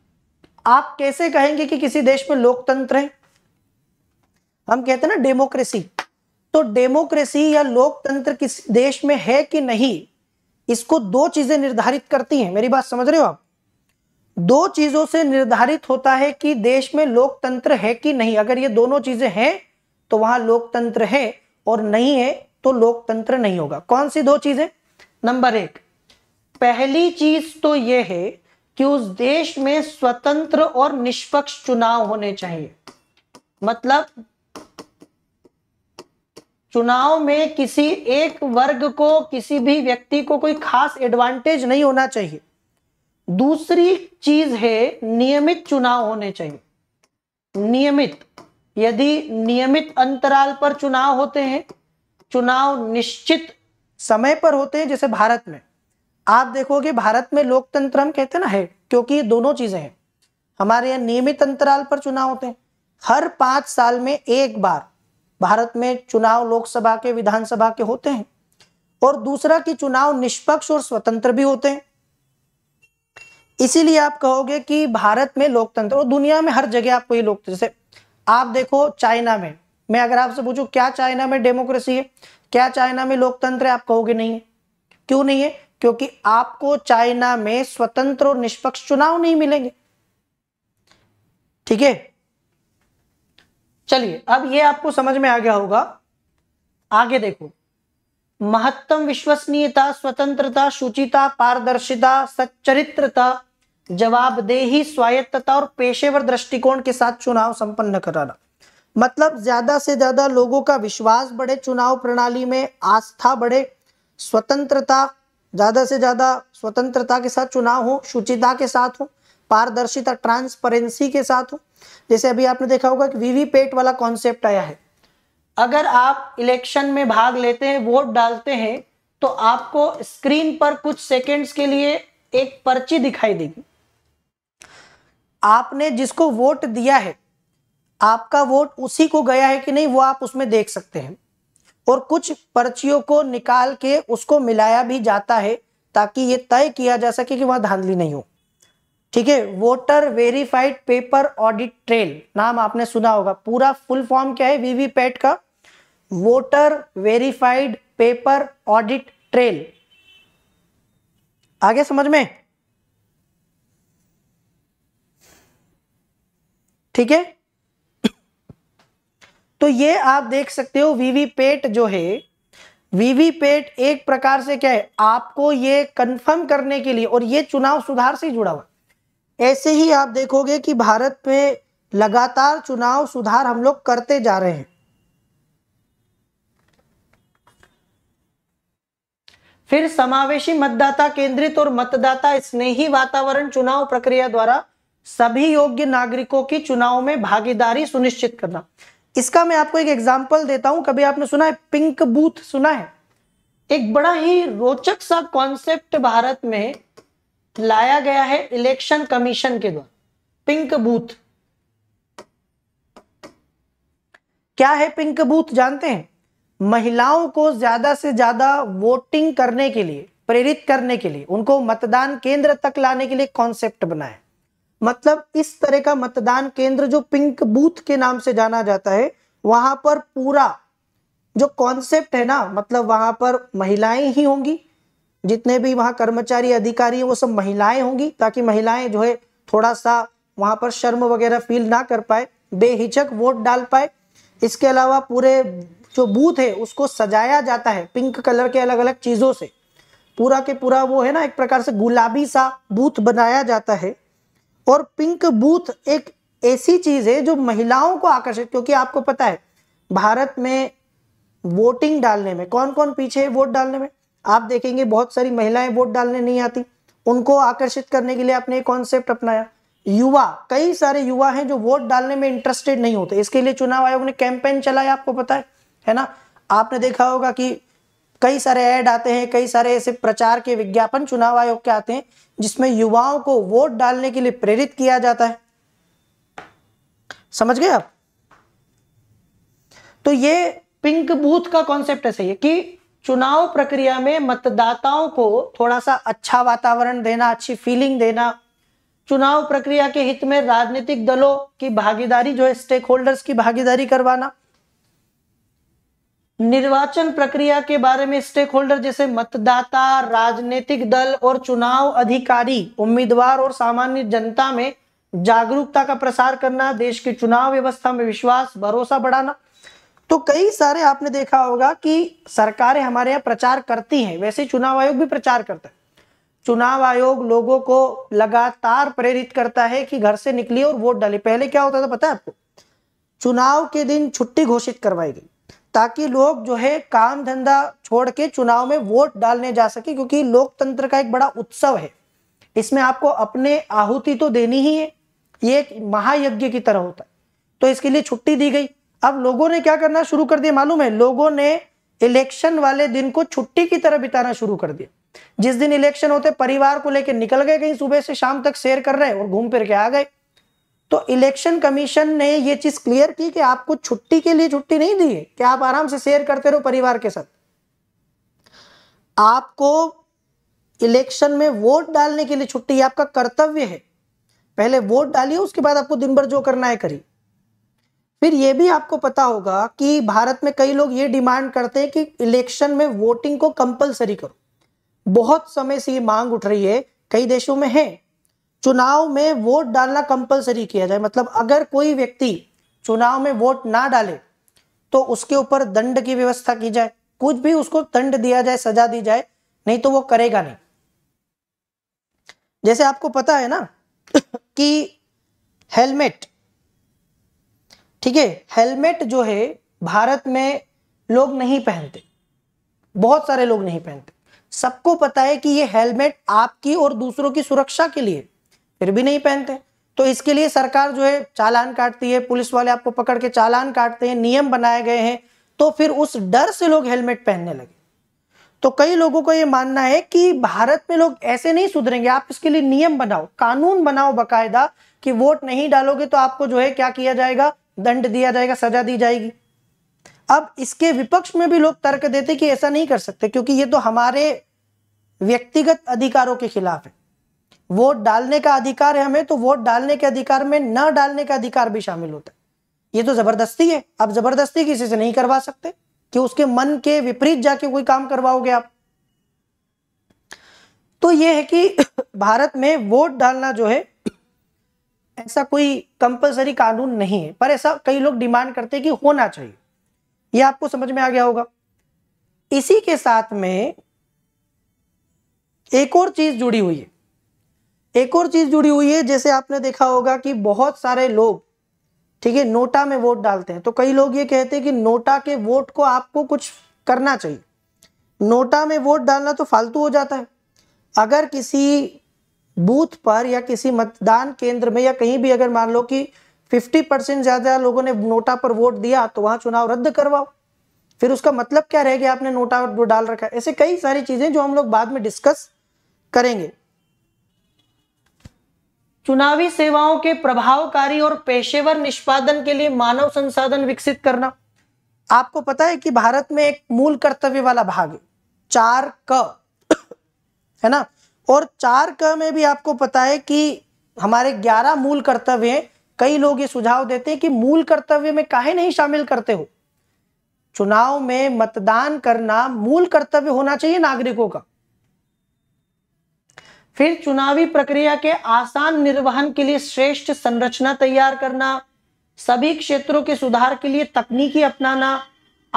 आप कैसे कहेंगे कि किसी देश में लोकतंत्र है हम कहते हैं ना डेमोक्रेसी तो डेमोक्रेसी या लोकतंत्र किस देश में है कि नहीं इसको दो चीजें निर्धारित करती हैं मेरी बात समझ रहे हो आप दो चीजों से निर्धारित होता है कि देश में लोकतंत्र है कि नहीं अगर ये दोनों चीजें हैं तो वहां लोकतंत्र है और नहीं है तो लोकतंत्र नहीं होगा कौन सी दो चीजें नंबर एक पहली चीज तो यह है कि उस देश में स्वतंत्र और निष्पक्ष चुनाव होने चाहिए मतलब चुनाव में किसी एक वर्ग को किसी भी व्यक्ति को कोई खास एडवांटेज नहीं होना चाहिए दूसरी चीज है नियमित चुनाव होने चाहिए नियमित यदि नियमित अंतराल पर चुनाव होते हैं चुनाव निश्चित समय पर होते हैं जैसे भारत में आप देखोगे भारत में लोकतंत्र हम कहते हैं ना है क्योंकि ये दोनों चीजें हैं हमारे यहाँ नियमित अंतराल पर चुनाव होते हैं हर पांच साल में एक बार भारत में चुनाव लोकसभा के विधानसभा के होते हैं और दूसरा कि चुनाव निष्पक्ष और स्वतंत्र भी होते हैं इसीलिए आप कहोगे कि भारत में लोकतंत्र और दुनिया में हर जगह आपको ये लोकतंत्र से आप देखो चाइना में मैं अगर आपसे पूछू क्या चाइना में डेमोक्रेसी है क्या चाइना में लोकतंत्र है आप कहोगे नहीं है क्यों नहीं है क्योंकि आपको चाइना में स्वतंत्र और निष्पक्ष चुनाव नहीं मिलेंगे ठीक है चलिए अब ये आपको समझ में आ गया होगा आगे देखो महत्तम विश्वसनीयता स्वतंत्रता शुचिता पारदर्शिता सच्चरित्रता जवाबदेही स्वायत्तता और पेशेवर दृष्टिकोण के साथ चुनाव संपन्न कराना मतलब ज्यादा से ज्यादा लोगों का विश्वास बढ़े चुनाव प्रणाली में आस्था बढ़े स्वतंत्रता ज्यादा से ज्यादा स्वतंत्रता के साथ चुनाव हो शुचिता के साथ हो पारदर्शिता ट्रांसपेरेंसी के साथ हो जैसे अभी आपने देखा होगा कि वीवीपैट वाला कॉन्सेप्ट आया है अगर आप इलेक्शन में भाग लेते हैं वोट डालते हैं तो आपको स्क्रीन पर कुछ सेकेंड्स के लिए एक पर्ची दिखाई देगी आपने जिसको वोट दिया है आपका वोट उसी को गया है कि नहीं वो आप उसमें देख सकते हैं और कुछ पर्चियों को निकाल के उसको मिलाया भी जाता है ताकि ये तय किया जा सके कि वहां धांधली नहीं हो ठीक है voter verified paper audit trail नाम आपने सुना होगा पूरा फुल फॉर्म क्या है वीवीपैट का voter verified paper audit trail आगे समझ में ठीक है तो ये आप देख सकते हो वीवीपैट जो है वीवीपैट एक प्रकार से क्या है आपको ये कंफर्म करने के लिए और ये चुनाव सुधार से जुड़ा हुआ ऐसे ही आप देखोगे कि भारत में लगातार चुनाव सुधार हम लोग करते जा रहे हैं फिर समावेशी मतदाता केंद्रित और मतदाता स्नेही वातावरण चुनाव प्रक्रिया द्वारा सभी योग्य नागरिकों की चुनाव में भागीदारी सुनिश्चित करना इसका मैं आपको एक एग्जाम्पल देता हूं कभी आपने सुना है पिंक बूथ सुना है एक बड़ा ही रोचक सा कॉन्सेप्ट भारत में लाया गया है इलेक्शन कमीशन के द्वारा पिंक बूथ क्या है पिंक बूथ जानते हैं महिलाओं को ज्यादा से ज्यादा वोटिंग करने के लिए प्रेरित करने के लिए उनको मतदान केंद्र तक लाने के लिए कॉन्सेप्ट बनाया मतलब इस तरह का मतदान केंद्र जो पिंक बूथ के नाम से जाना जाता है वहां पर पूरा जो कॉन्सेप्ट है ना मतलब वहां पर महिलाएं ही होंगी जितने भी वहाँ कर्मचारी अधिकारी हैं वो सब महिलाएं होंगी ताकि महिलाएं जो है थोड़ा सा वहाँ पर शर्म वगैरह फील ना कर पाए बेहिचक वोट डाल पाए इसके अलावा पूरे जो बूथ है उसको सजाया जाता है पिंक कलर के अलग अलग चीज़ों से पूरा के पूरा वो है ना एक प्रकार से गुलाबी सा बूथ बनाया जाता है और पिंक बूथ एक ऐसी चीज़ है जो महिलाओं को आकर्षित क्योंकि आपको पता है भारत में वोटिंग डालने में कौन कौन पीछे है वोट डालने में आप देखेंगे बहुत सारी महिलाएं वोट डालने नहीं आती उनको आकर्षित करने के लिए आपने एक कॉन्सेप्ट अपनाया युवा कई सारे युवा हैं जो वोट डालने में इंटरेस्टेड नहीं होते इसके लिए चुनाव आयोग ने कैंपेन चलाया आपको पता है है ना आपने देखा होगा कि कई सारे ऐड आते हैं कई सारे ऐसे प्रचार के विज्ञापन चुनाव आयोग के आते हैं जिसमें युवाओं को वोट डालने के लिए प्रेरित किया जाता है समझ गए आप तो ये पिंक बूथ का कॉन्सेप्ट ऐसा ही है कि चुनाव प्रक्रिया में मतदाताओं को थोड़ा सा अच्छा वातावरण देना अच्छी फीलिंग देना चुनाव प्रक्रिया के हित में राजनीतिक दलों की भागीदारी जो है स्टेक होल्डर्स की भागीदारी करवाना निर्वाचन प्रक्रिया के बारे में स्टेक होल्डर जैसे मतदाता राजनीतिक दल और चुनाव अधिकारी उम्मीदवार और सामान्य जनता में जागरूकता का प्रसार करना देश की चुनाव व्यवस्था में विश्वास भरोसा बढ़ाना तो कई सारे आपने देखा होगा कि सरकारें हमारे यहाँ प्रचार करती हैं वैसे चुनाव आयोग भी प्रचार करता है चुनाव आयोग लोगों को लगातार प्रेरित करता है कि घर से निकलिए और वोट डालिए पहले क्या होता था पता है आपको चुनाव के दिन छुट्टी घोषित करवाई गई ताकि लोग जो है काम धंधा छोड़ के चुनाव में वोट डालने जा सके क्योंकि लोकतंत्र का एक बड़ा उत्सव है इसमें आपको अपने आहुति तो देनी ही है ये एक महायज्ञ की तरह होता है तो इसके लिए छुट्टी दी गई अब लोगों ने क्या करना शुरू कर दिया मालूम है लोगों ने इलेक्शन वाले दिन को छुट्टी की तरह बिताना शुरू कर दिया जिस दिन इलेक्शन होते परिवार को लेकर निकल गए कहीं सुबह से शाम तक शेयर कर रहे और घूम फिर के आ गए तो इलेक्शन कमीशन ने यह चीज क्लियर की कि आपको छुट्टी के लिए छुट्टी नहीं दी है कि आप आराम से शेयर करते रहो परिवार के साथ आपको इलेक्शन में वोट डालने के लिए छुट्टी आपका कर्तव्य है पहले वोट डालिए उसके बाद आपको दिन भर जो करना है करिए फिर ये भी आपको पता होगा कि भारत में कई लोग ये डिमांड करते हैं कि इलेक्शन में वोटिंग को कंपलसरी करो बहुत समय से ये मांग उठ रही है कई देशों में है चुनाव में वोट डालना कंपलसरी किया जाए मतलब अगर कोई व्यक्ति चुनाव में वोट ना डाले तो उसके ऊपर दंड की व्यवस्था की जाए कुछ भी उसको दंड दिया जाए सजा दी जाए नहीं तो वो करेगा नहीं जैसे आपको पता है ना <coughs> कि हेलमेट ठीक है हेलमेट जो है भारत में लोग नहीं पहनते बहुत सारे लोग नहीं पहनते सबको पता है कि ये हेलमेट आपकी और दूसरों की सुरक्षा के लिए फिर भी नहीं पहनते तो इसके लिए सरकार जो है चालान काटती है पुलिस वाले आपको पकड़ के चालान काटते हैं नियम बनाए गए हैं तो फिर उस डर से लोग हेलमेट पहनने लगे तो कई लोगों को ये मानना है कि भारत में लोग ऐसे नहीं सुधरेंगे आप इसके लिए नियम बनाओ कानून बनाओ बकायदा कि वोट नहीं डालोगे तो आपको जो है क्या किया जाएगा दंड दिया जाएगा सजा दी जाएगी अब इसके विपक्ष में भी लोग तर्क देते कि ऐसा नहीं कर सकते क्योंकि ये तो हमारे व्यक्तिगत अधिकारों के खिलाफ है वोट डालने का अधिकार है हमें तो वोट डालने के अधिकार में न डालने का अधिकार भी शामिल होता है ये तो जबरदस्ती है आप जबरदस्ती किसी से नहीं करवा सकते कि उसके मन के विपरीत जाके कोई काम करवाओगे आप तो ये है कि <coughs> भारत में वोट डालना जो है ऐसा कोई कंपलसरी कानून नहीं है पर ऐसा कई लोग डिमांड करते कि होना चाहिए यह आपको समझ में आ गया होगा इसी के साथ में एक और चीज जुड़ी हुई है एक और चीज जुड़ी हुई है जैसे आपने देखा होगा कि बहुत सारे लोग ठीक है नोटा में वोट डालते हैं तो कई लोग ये कहते हैं कि नोटा के वोट को आपको कुछ करना चाहिए नोटा में वोट डालना तो फालतू हो जाता है अगर किसी बूथ पर या किसी मतदान केंद्र में या कहीं भी अगर मान लो कि 50 परसेंट ज्यादा लोगों ने नोटा पर वोट दिया तो वहां चुनाव रद्द करवाओ फिर उसका मतलब क्या रह गया आपने नोटा डाल रखा ऐसे कई सारी चीजें जो हम लोग बाद में डिस्कस करेंगे चुनावी सेवाओं के प्रभावकारी और पेशेवर निष्पादन के लिए मानव संसाधन विकसित करना आपको पता है कि भारत में एक मूल कर्तव्य वाला भाग है चार क है ना और चार क में भी आपको पता है कि हमारे ग्यारह मूल कर्तव्य हैं कई लोग ये सुझाव देते हैं कि मूल कर्तव्य में काहे नहीं शामिल करते हो चुनाव में मतदान करना मूल कर्तव्य होना चाहिए नागरिकों का फिर चुनावी प्रक्रिया के आसान निर्वहन के लिए श्रेष्ठ संरचना तैयार करना सभी क्षेत्रों के सुधार के लिए तकनीकी अपनाना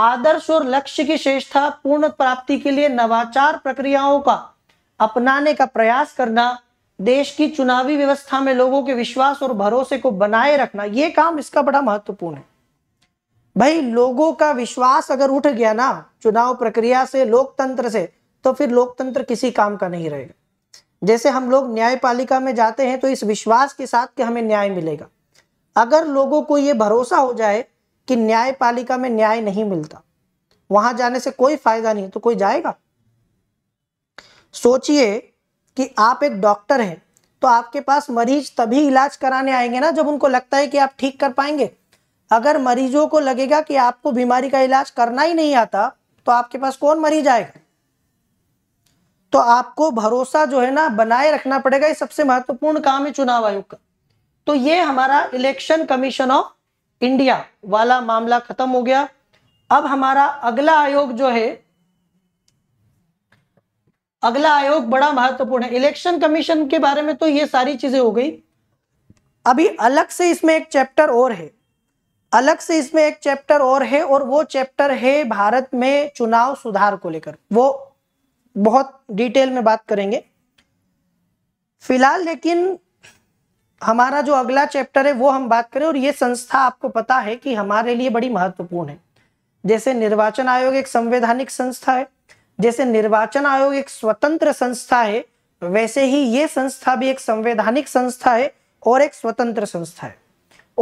आदर्श और लक्ष्य की श्रेष्ठता पूर्ण प्राप्ति के लिए नवाचार प्रक्रियाओं का अपनाने का प्रयास करना देश की चुनावी व्यवस्था में लोगों के विश्वास और भरोसे को बनाए रखना यह काम इसका बड़ा महत्वपूर्ण है भाई लोगों का विश्वास अगर उठ गया ना चुनाव प्रक्रिया से लोकतंत्र से तो फिर लोकतंत्र किसी काम का नहीं रहेगा जैसे हम लोग न्यायपालिका में जाते हैं तो इस विश्वास के साथ कि हमें न्याय मिलेगा अगर लोगों को यह भरोसा हो जाए कि न्यायपालिका में न्याय नहीं मिलता वहां जाने से कोई फायदा नहीं तो कोई जाएगा सोचिए कि आप एक डॉक्टर हैं तो आपके पास मरीज तभी इलाज कराने आएंगे ना जब उनको लगता है कि आप ठीक कर पाएंगे अगर मरीजों को लगेगा कि आपको बीमारी का इलाज करना ही नहीं आता तो आपके पास कौन मरीज आएगा तो आपको भरोसा जो है ना बनाए रखना पड़ेगा ये सबसे महत्वपूर्ण काम है चुनाव आयोग का तो ये हमारा इलेक्शन कमीशन ऑफ इंडिया वाला मामला खत्म हो गया अब हमारा अगला आयोग जो है अगला आयोग बड़ा महत्वपूर्ण है इलेक्शन कमीशन के बारे में तो ये सारी चीजें हो गई अभी अलग से इसमें एक चैप्टर और है अलग से इसमें एक चैप्टर और है और वो चैप्टर है भारत में चुनाव सुधार को लेकर वो बहुत डिटेल में बात करेंगे फिलहाल लेकिन हमारा जो अगला चैप्टर है वो हम बात करें और ये संस्था आपको पता है कि हमारे लिए बड़ी महत्वपूर्ण है जैसे निर्वाचन आयोग एक संवैधानिक संस्था है जैसे निर्वाचन आयोग एक स्वतंत्र संस्था है वैसे ही ये संस्था भी एक संवैधानिक संस्था है और एक स्वतंत्र संस्था है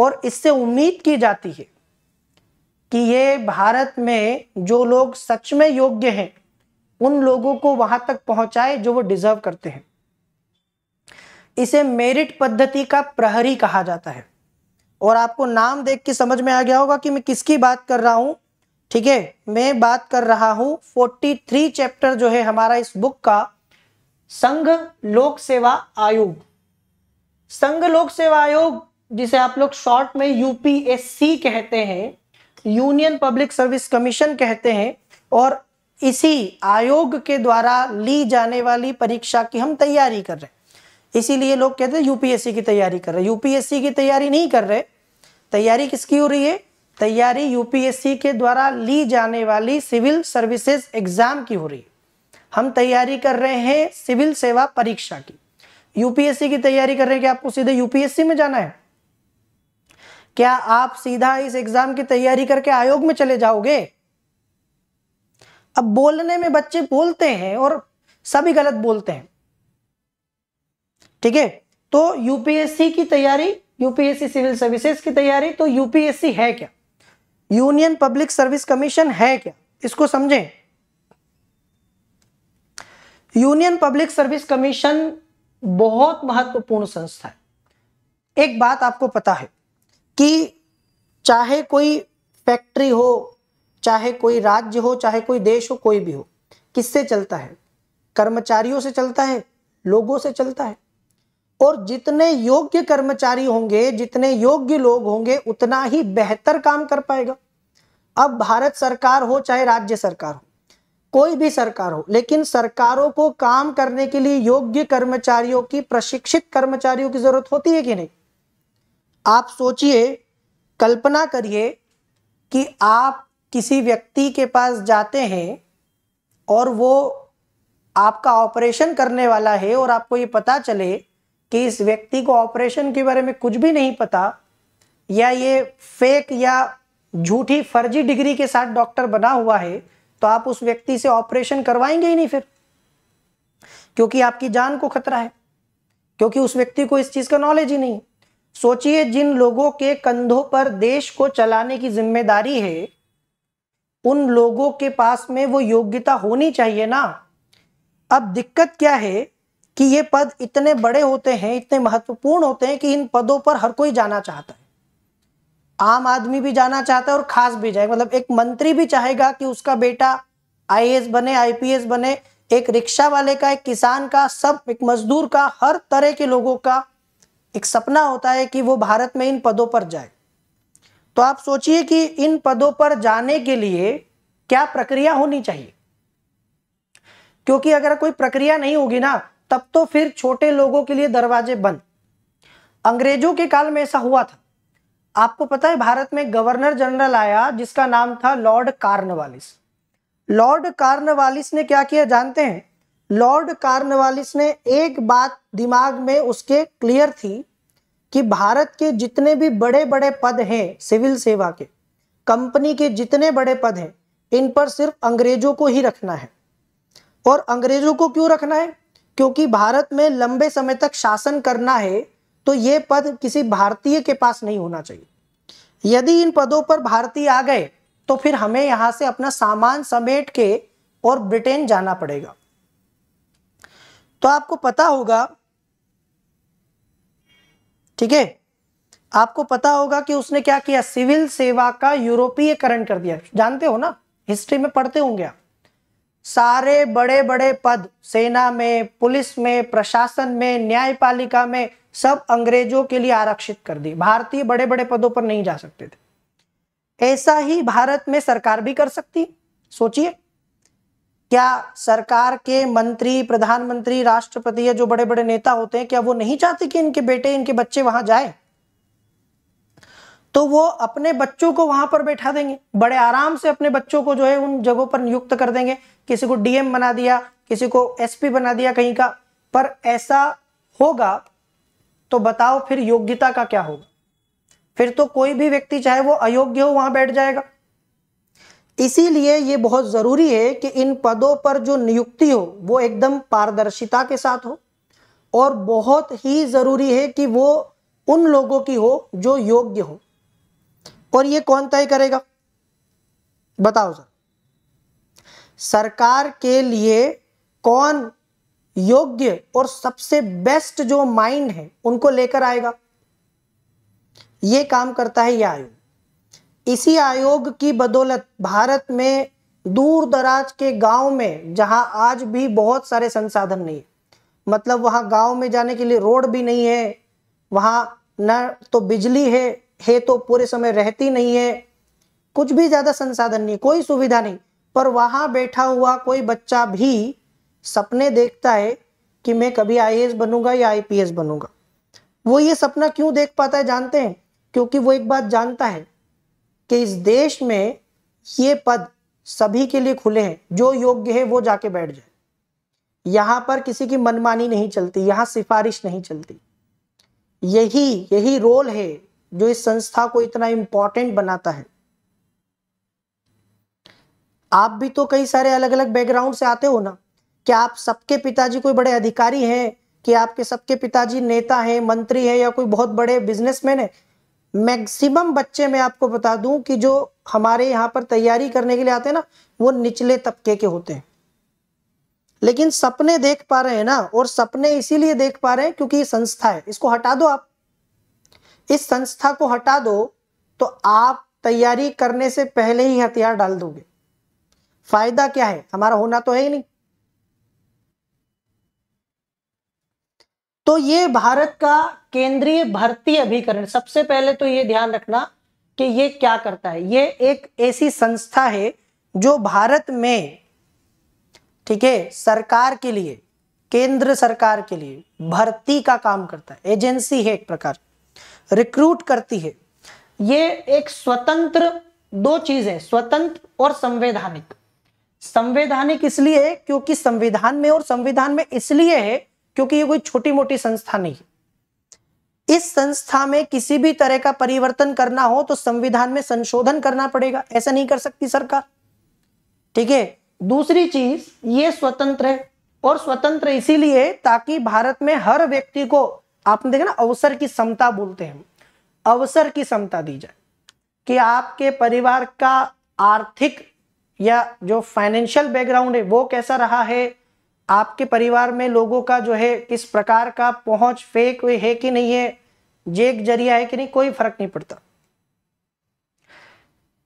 और इससे उम्मीद की जाती है कि ये भारत में जो लोग सच में योग्य हैं उन लोगों को वहां तक पहुंचाए जो वो डिजर्व करते हैं इसे मेरिट पद्धति का प्रहरी कहा जाता है और आपको नाम देख के समझ में आ गया होगा कि मैं किसकी बात कर रहा हूं ठीक है मैं बात कर रहा हूं 43 चैप्टर जो है हमारा इस बुक का संघ लोक सेवा आयोग संघ लोक सेवा आयोग जिसे आप लोग शॉर्ट में यूपीएससी कहते हैं यूनियन पब्लिक सर्विस कमीशन कहते हैं और इसी आयोग के द्वारा ली जाने वाली परीक्षा की हम तैयारी कर रहे हैं इसीलिए लोग कहते हैं यूपीएससी की तैयारी कर रहे हैं यूपीएससी की तैयारी नहीं कर रहे तैयारी किसकी हो रही है तैयारी यूपीएससी के द्वारा ली जाने वाली सिविल सर्विसेज एग्ज़ाम की हो रही है हम तैयारी कर रहे हैं सिविल सेवा परीक्षा की यूपीएससी की तैयारी कर रहे हैं कि आपको सीधे यूपीएससी में जाना है क्या आप सीधा इस एग्ज़ाम की तैयारी करके आयोग में चले जाओगे अब बोलने में बच्चे बोलते हैं और सभी गलत बोलते हैं ठीक है तो यूपीएससी की तैयारी यूपीएससी सिविल सर्विसेज की तैयारी तो यूपीएससी है क्या यूनियन पब्लिक सर्विस कमीशन है क्या इसको समझें यूनियन पब्लिक सर्विस कमीशन बहुत महत्वपूर्ण संस्था है एक बात आपको पता है कि चाहे कोई फैक्ट्री हो चाहे कोई राज्य हो चाहे कोई देश हो कोई भी हो किससे चलता है कर्मचारियों से चलता है लोगों से चलता है और जितने योग्य कर्मचारी होंगे जितने योग्य लोग होंगे उतना ही बेहतर काम कर पाएगा अब भारत सरकार हो चाहे राज्य सरकार हो कोई भी सरकार हो लेकिन सरकारों को काम करने के लिए योग्य कर्मचारियों की प्रशिक्षित कर्मचारियों की जरूरत होती है कि नहीं आप सोचिए कल्पना करिए कि आप किसी व्यक्ति के पास जाते हैं और वो आपका ऑपरेशन करने वाला है और आपको ये पता चले कि इस व्यक्ति को ऑपरेशन के बारे में कुछ भी नहीं पता या ये फेक या झूठी फर्जी डिग्री के साथ डॉक्टर बना हुआ है तो आप उस व्यक्ति से ऑपरेशन करवाएंगे ही नहीं फिर क्योंकि आपकी जान को खतरा है क्योंकि उस व्यक्ति को इस चीज का नॉलेज ही नहीं सोचिए जिन लोगों के कंधों पर देश को चलाने की जिम्मेदारी है उन लोगों के पास में वो योग्यता होनी चाहिए ना अब दिक्कत क्या है कि ये पद इतने बड़े होते हैं इतने महत्वपूर्ण होते हैं कि इन पदों पर हर कोई जाना चाहता है आम आदमी भी जाना चाहता है और खास भी जाएगा मतलब एक मंत्री भी चाहेगा कि उसका बेटा आईएएस बने आईपीएस बने एक रिक्शा वाले का एक किसान का सब एक मजदूर का हर तरह के लोगों का एक सपना होता है कि वो भारत में इन पदों पर जाए तो आप सोचिए कि इन पदों पर जाने के लिए क्या प्रक्रिया होनी चाहिए क्योंकि अगर कोई प्रक्रिया नहीं होगी ना तब तो फिर छोटे लोगों के लिए दरवाजे बंद अंग्रेजों के काल में ऐसा हुआ था आपको पता है भारत में गवर्नर जनरल आया जिसका नाम था लॉर्ड कार्नवालिस लॉर्ड कार्नवालिस ने क्या किया जानते हैं लॉर्ड कार्नवालिस ने एक बात दिमाग में उसके क्लियर थी कि भारत के जितने भी बड़े बड़े पद हैं सिविल सेवा के कंपनी के जितने बड़े पद हैं इन पर सिर्फ अंग्रेजों को ही रखना है और अंग्रेजों को क्यों रखना है क्योंकि भारत में लंबे समय तक शासन करना है तो ये पद किसी भारतीय के पास नहीं होना चाहिए यदि इन पदों पर भारतीय आ गए तो फिर हमें यहां से अपना सामान समेट के और ब्रिटेन जाना पड़ेगा तो आपको पता होगा ठीक है आपको पता होगा कि उसने क्या किया सिविल सेवा का यूरोपीयकरण कर दिया जानते हो ना हिस्ट्री में पढ़ते होंगे आप सारे बड़े बड़े पद सेना में पुलिस में प्रशासन में न्यायपालिका में सब अंग्रेजों के लिए आरक्षित कर दी भारतीय बड़े बड़े पदों पर नहीं जा सकते थे ऐसा ही भारत में सरकार भी कर सकती सोचिए क्या सरकार के मंत्री प्रधानमंत्री राष्ट्रपति या जो बड़े बड़े नेता होते हैं क्या वो नहीं चाहते कि इनके बेटे इनके बच्चे वहां जाए तो वो अपने बच्चों को वहां पर बैठा देंगे बड़े आराम से अपने बच्चों को जो है उन जगहों पर नियुक्त कर देंगे किसी को डीएम बना दिया किसी को एसपी बना दिया कहीं का पर ऐसा होगा तो बताओ फिर योग्यता का क्या होगा फिर तो कोई भी व्यक्ति चाहे वो अयोग्य हो वहां बैठ जाएगा इसीलिए ये बहुत जरूरी है कि इन पदों पर जो नियुक्ति हो वो एकदम पारदर्शिता के साथ हो और बहुत ही जरूरी है कि वो उन लोगों की हो जो योग्य हो और ये कौन तय करेगा बताओ सर सरकार के लिए कौन योग्य और सबसे बेस्ट जो माइंड है उनको लेकर आएगा ये काम करता है यह आयोग इसी आयोग की बदौलत भारत में दूर दराज के गांव में जहां आज भी बहुत सारे संसाधन नहीं है मतलब वहां गांव में जाने के लिए रोड भी नहीं है वहां न तो बिजली है है तो पूरे समय रहती नहीं है कुछ भी ज़्यादा संसाधन नहीं कोई सुविधा नहीं पर वहाँ बैठा हुआ कोई बच्चा भी सपने देखता है कि मैं कभी आई बनूंगा या आई बनूंगा वो ये सपना क्यों देख पाता है जानते हैं क्योंकि वो एक बात जानता है कि इस देश में ये पद सभी के लिए खुले हैं जो योग्य है वो जाके बैठ जाए यहाँ पर किसी की मनमानी नहीं चलती यहाँ सिफारिश नहीं चलती यही यही रोल है जो इस संस्था को इतना इंपॉर्टेंट बनाता है आप भी तो कई सारे अलग अलग बैकग्राउंड से आते हो ना क्या आप सबके पिताजी कोई बड़े अधिकारी हैं कि आपके सबके पिताजी नेता हैं मंत्री हैं या कोई बहुत बड़े बिजनेसमैन है मैक्सिमम बच्चे मैं आपको बता दूं कि जो हमारे यहाँ पर तैयारी करने के लिए आते हैं ना वो निचले तबके के होते हैं लेकिन सपने देख पा रहे हैं ना और सपने इसीलिए देख पा रहे हैं क्योंकि ये संस्था है इसको हटा दो आप इस संस्था को हटा दो तो आप तैयारी करने से पहले ही हथियार डाल दोगे फायदा क्या है हमारा होना तो है ही नहीं तो ये भारत का केंद्रीय भर्ती अभिकरण सबसे पहले तो ये ध्यान रखना कि ये क्या करता है ये एक ऐसी संस्था है जो भारत में ठीक है सरकार के लिए केंद्र सरकार के लिए भर्ती का काम करता है एजेंसी है एक प्रकार की रिक्रूट करती है ये एक स्वतंत्र दो चीजें स्वतंत्र और संवैधानिक संवैधानिक इसलिए है क्योंकि संविधान में और संविधान में इसलिए है क्योंकि ये कोई छोटी मोटी संस्था नहीं है इस संस्था में किसी भी तरह का परिवर्तन करना हो तो संविधान में संशोधन करना पड़ेगा ऐसा नहीं कर सकती सरकार ठीक है दूसरी चीज ये स्वतंत्र है और स्वतंत्र इसीलिए ताकि भारत में हर व्यक्ति को आपने देखा ना अवसर की समता बोलते हैं अवसर की समता दी जाए कि आपके परिवार का आर्थिक या जो फाइनेंशियल बैकग्राउंड है वो कैसा रहा है आपके परिवार में लोगों का जो है किस प्रकार का पहुंच फेक है कि नहीं है जेक जरिया है कि नहीं कोई फर्क नहीं पड़ता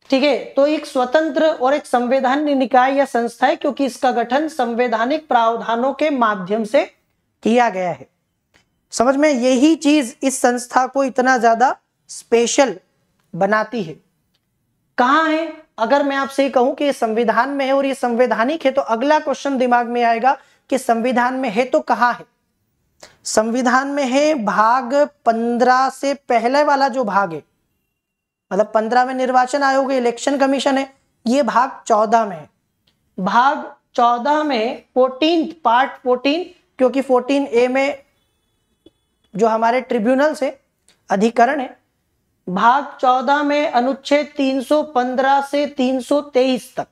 ठीक है तो एक स्वतंत्र और एक संवैधानिक निकाय या संस्था है क्योंकि इसका गठन संवैधानिक प्रावधानों के माध्यम से किया गया है समझ में यही चीज इस संस्था को इतना ज्यादा स्पेशल बनाती है कहा है अगर मैं आपसे कहूं कि ये संविधान में है और ये संवैधानिक है तो अगला क्वेश्चन दिमाग में आएगा कि संविधान में है तो कहां है संविधान में है भाग पंद्रह से पहले वाला जो भाग है मतलब पंद्रह में निर्वाचन आयोग इलेक्शन कमीशन है ये भाग चौदह में है भाग चौदह में फोर्टीन पार्ट फोर्टीन क्योंकि फोर्टीन ए में जो हमारे ट्रिब्यूनल से अधिकरण है भाग 14 में अनुच्छेद 315 से 323 तक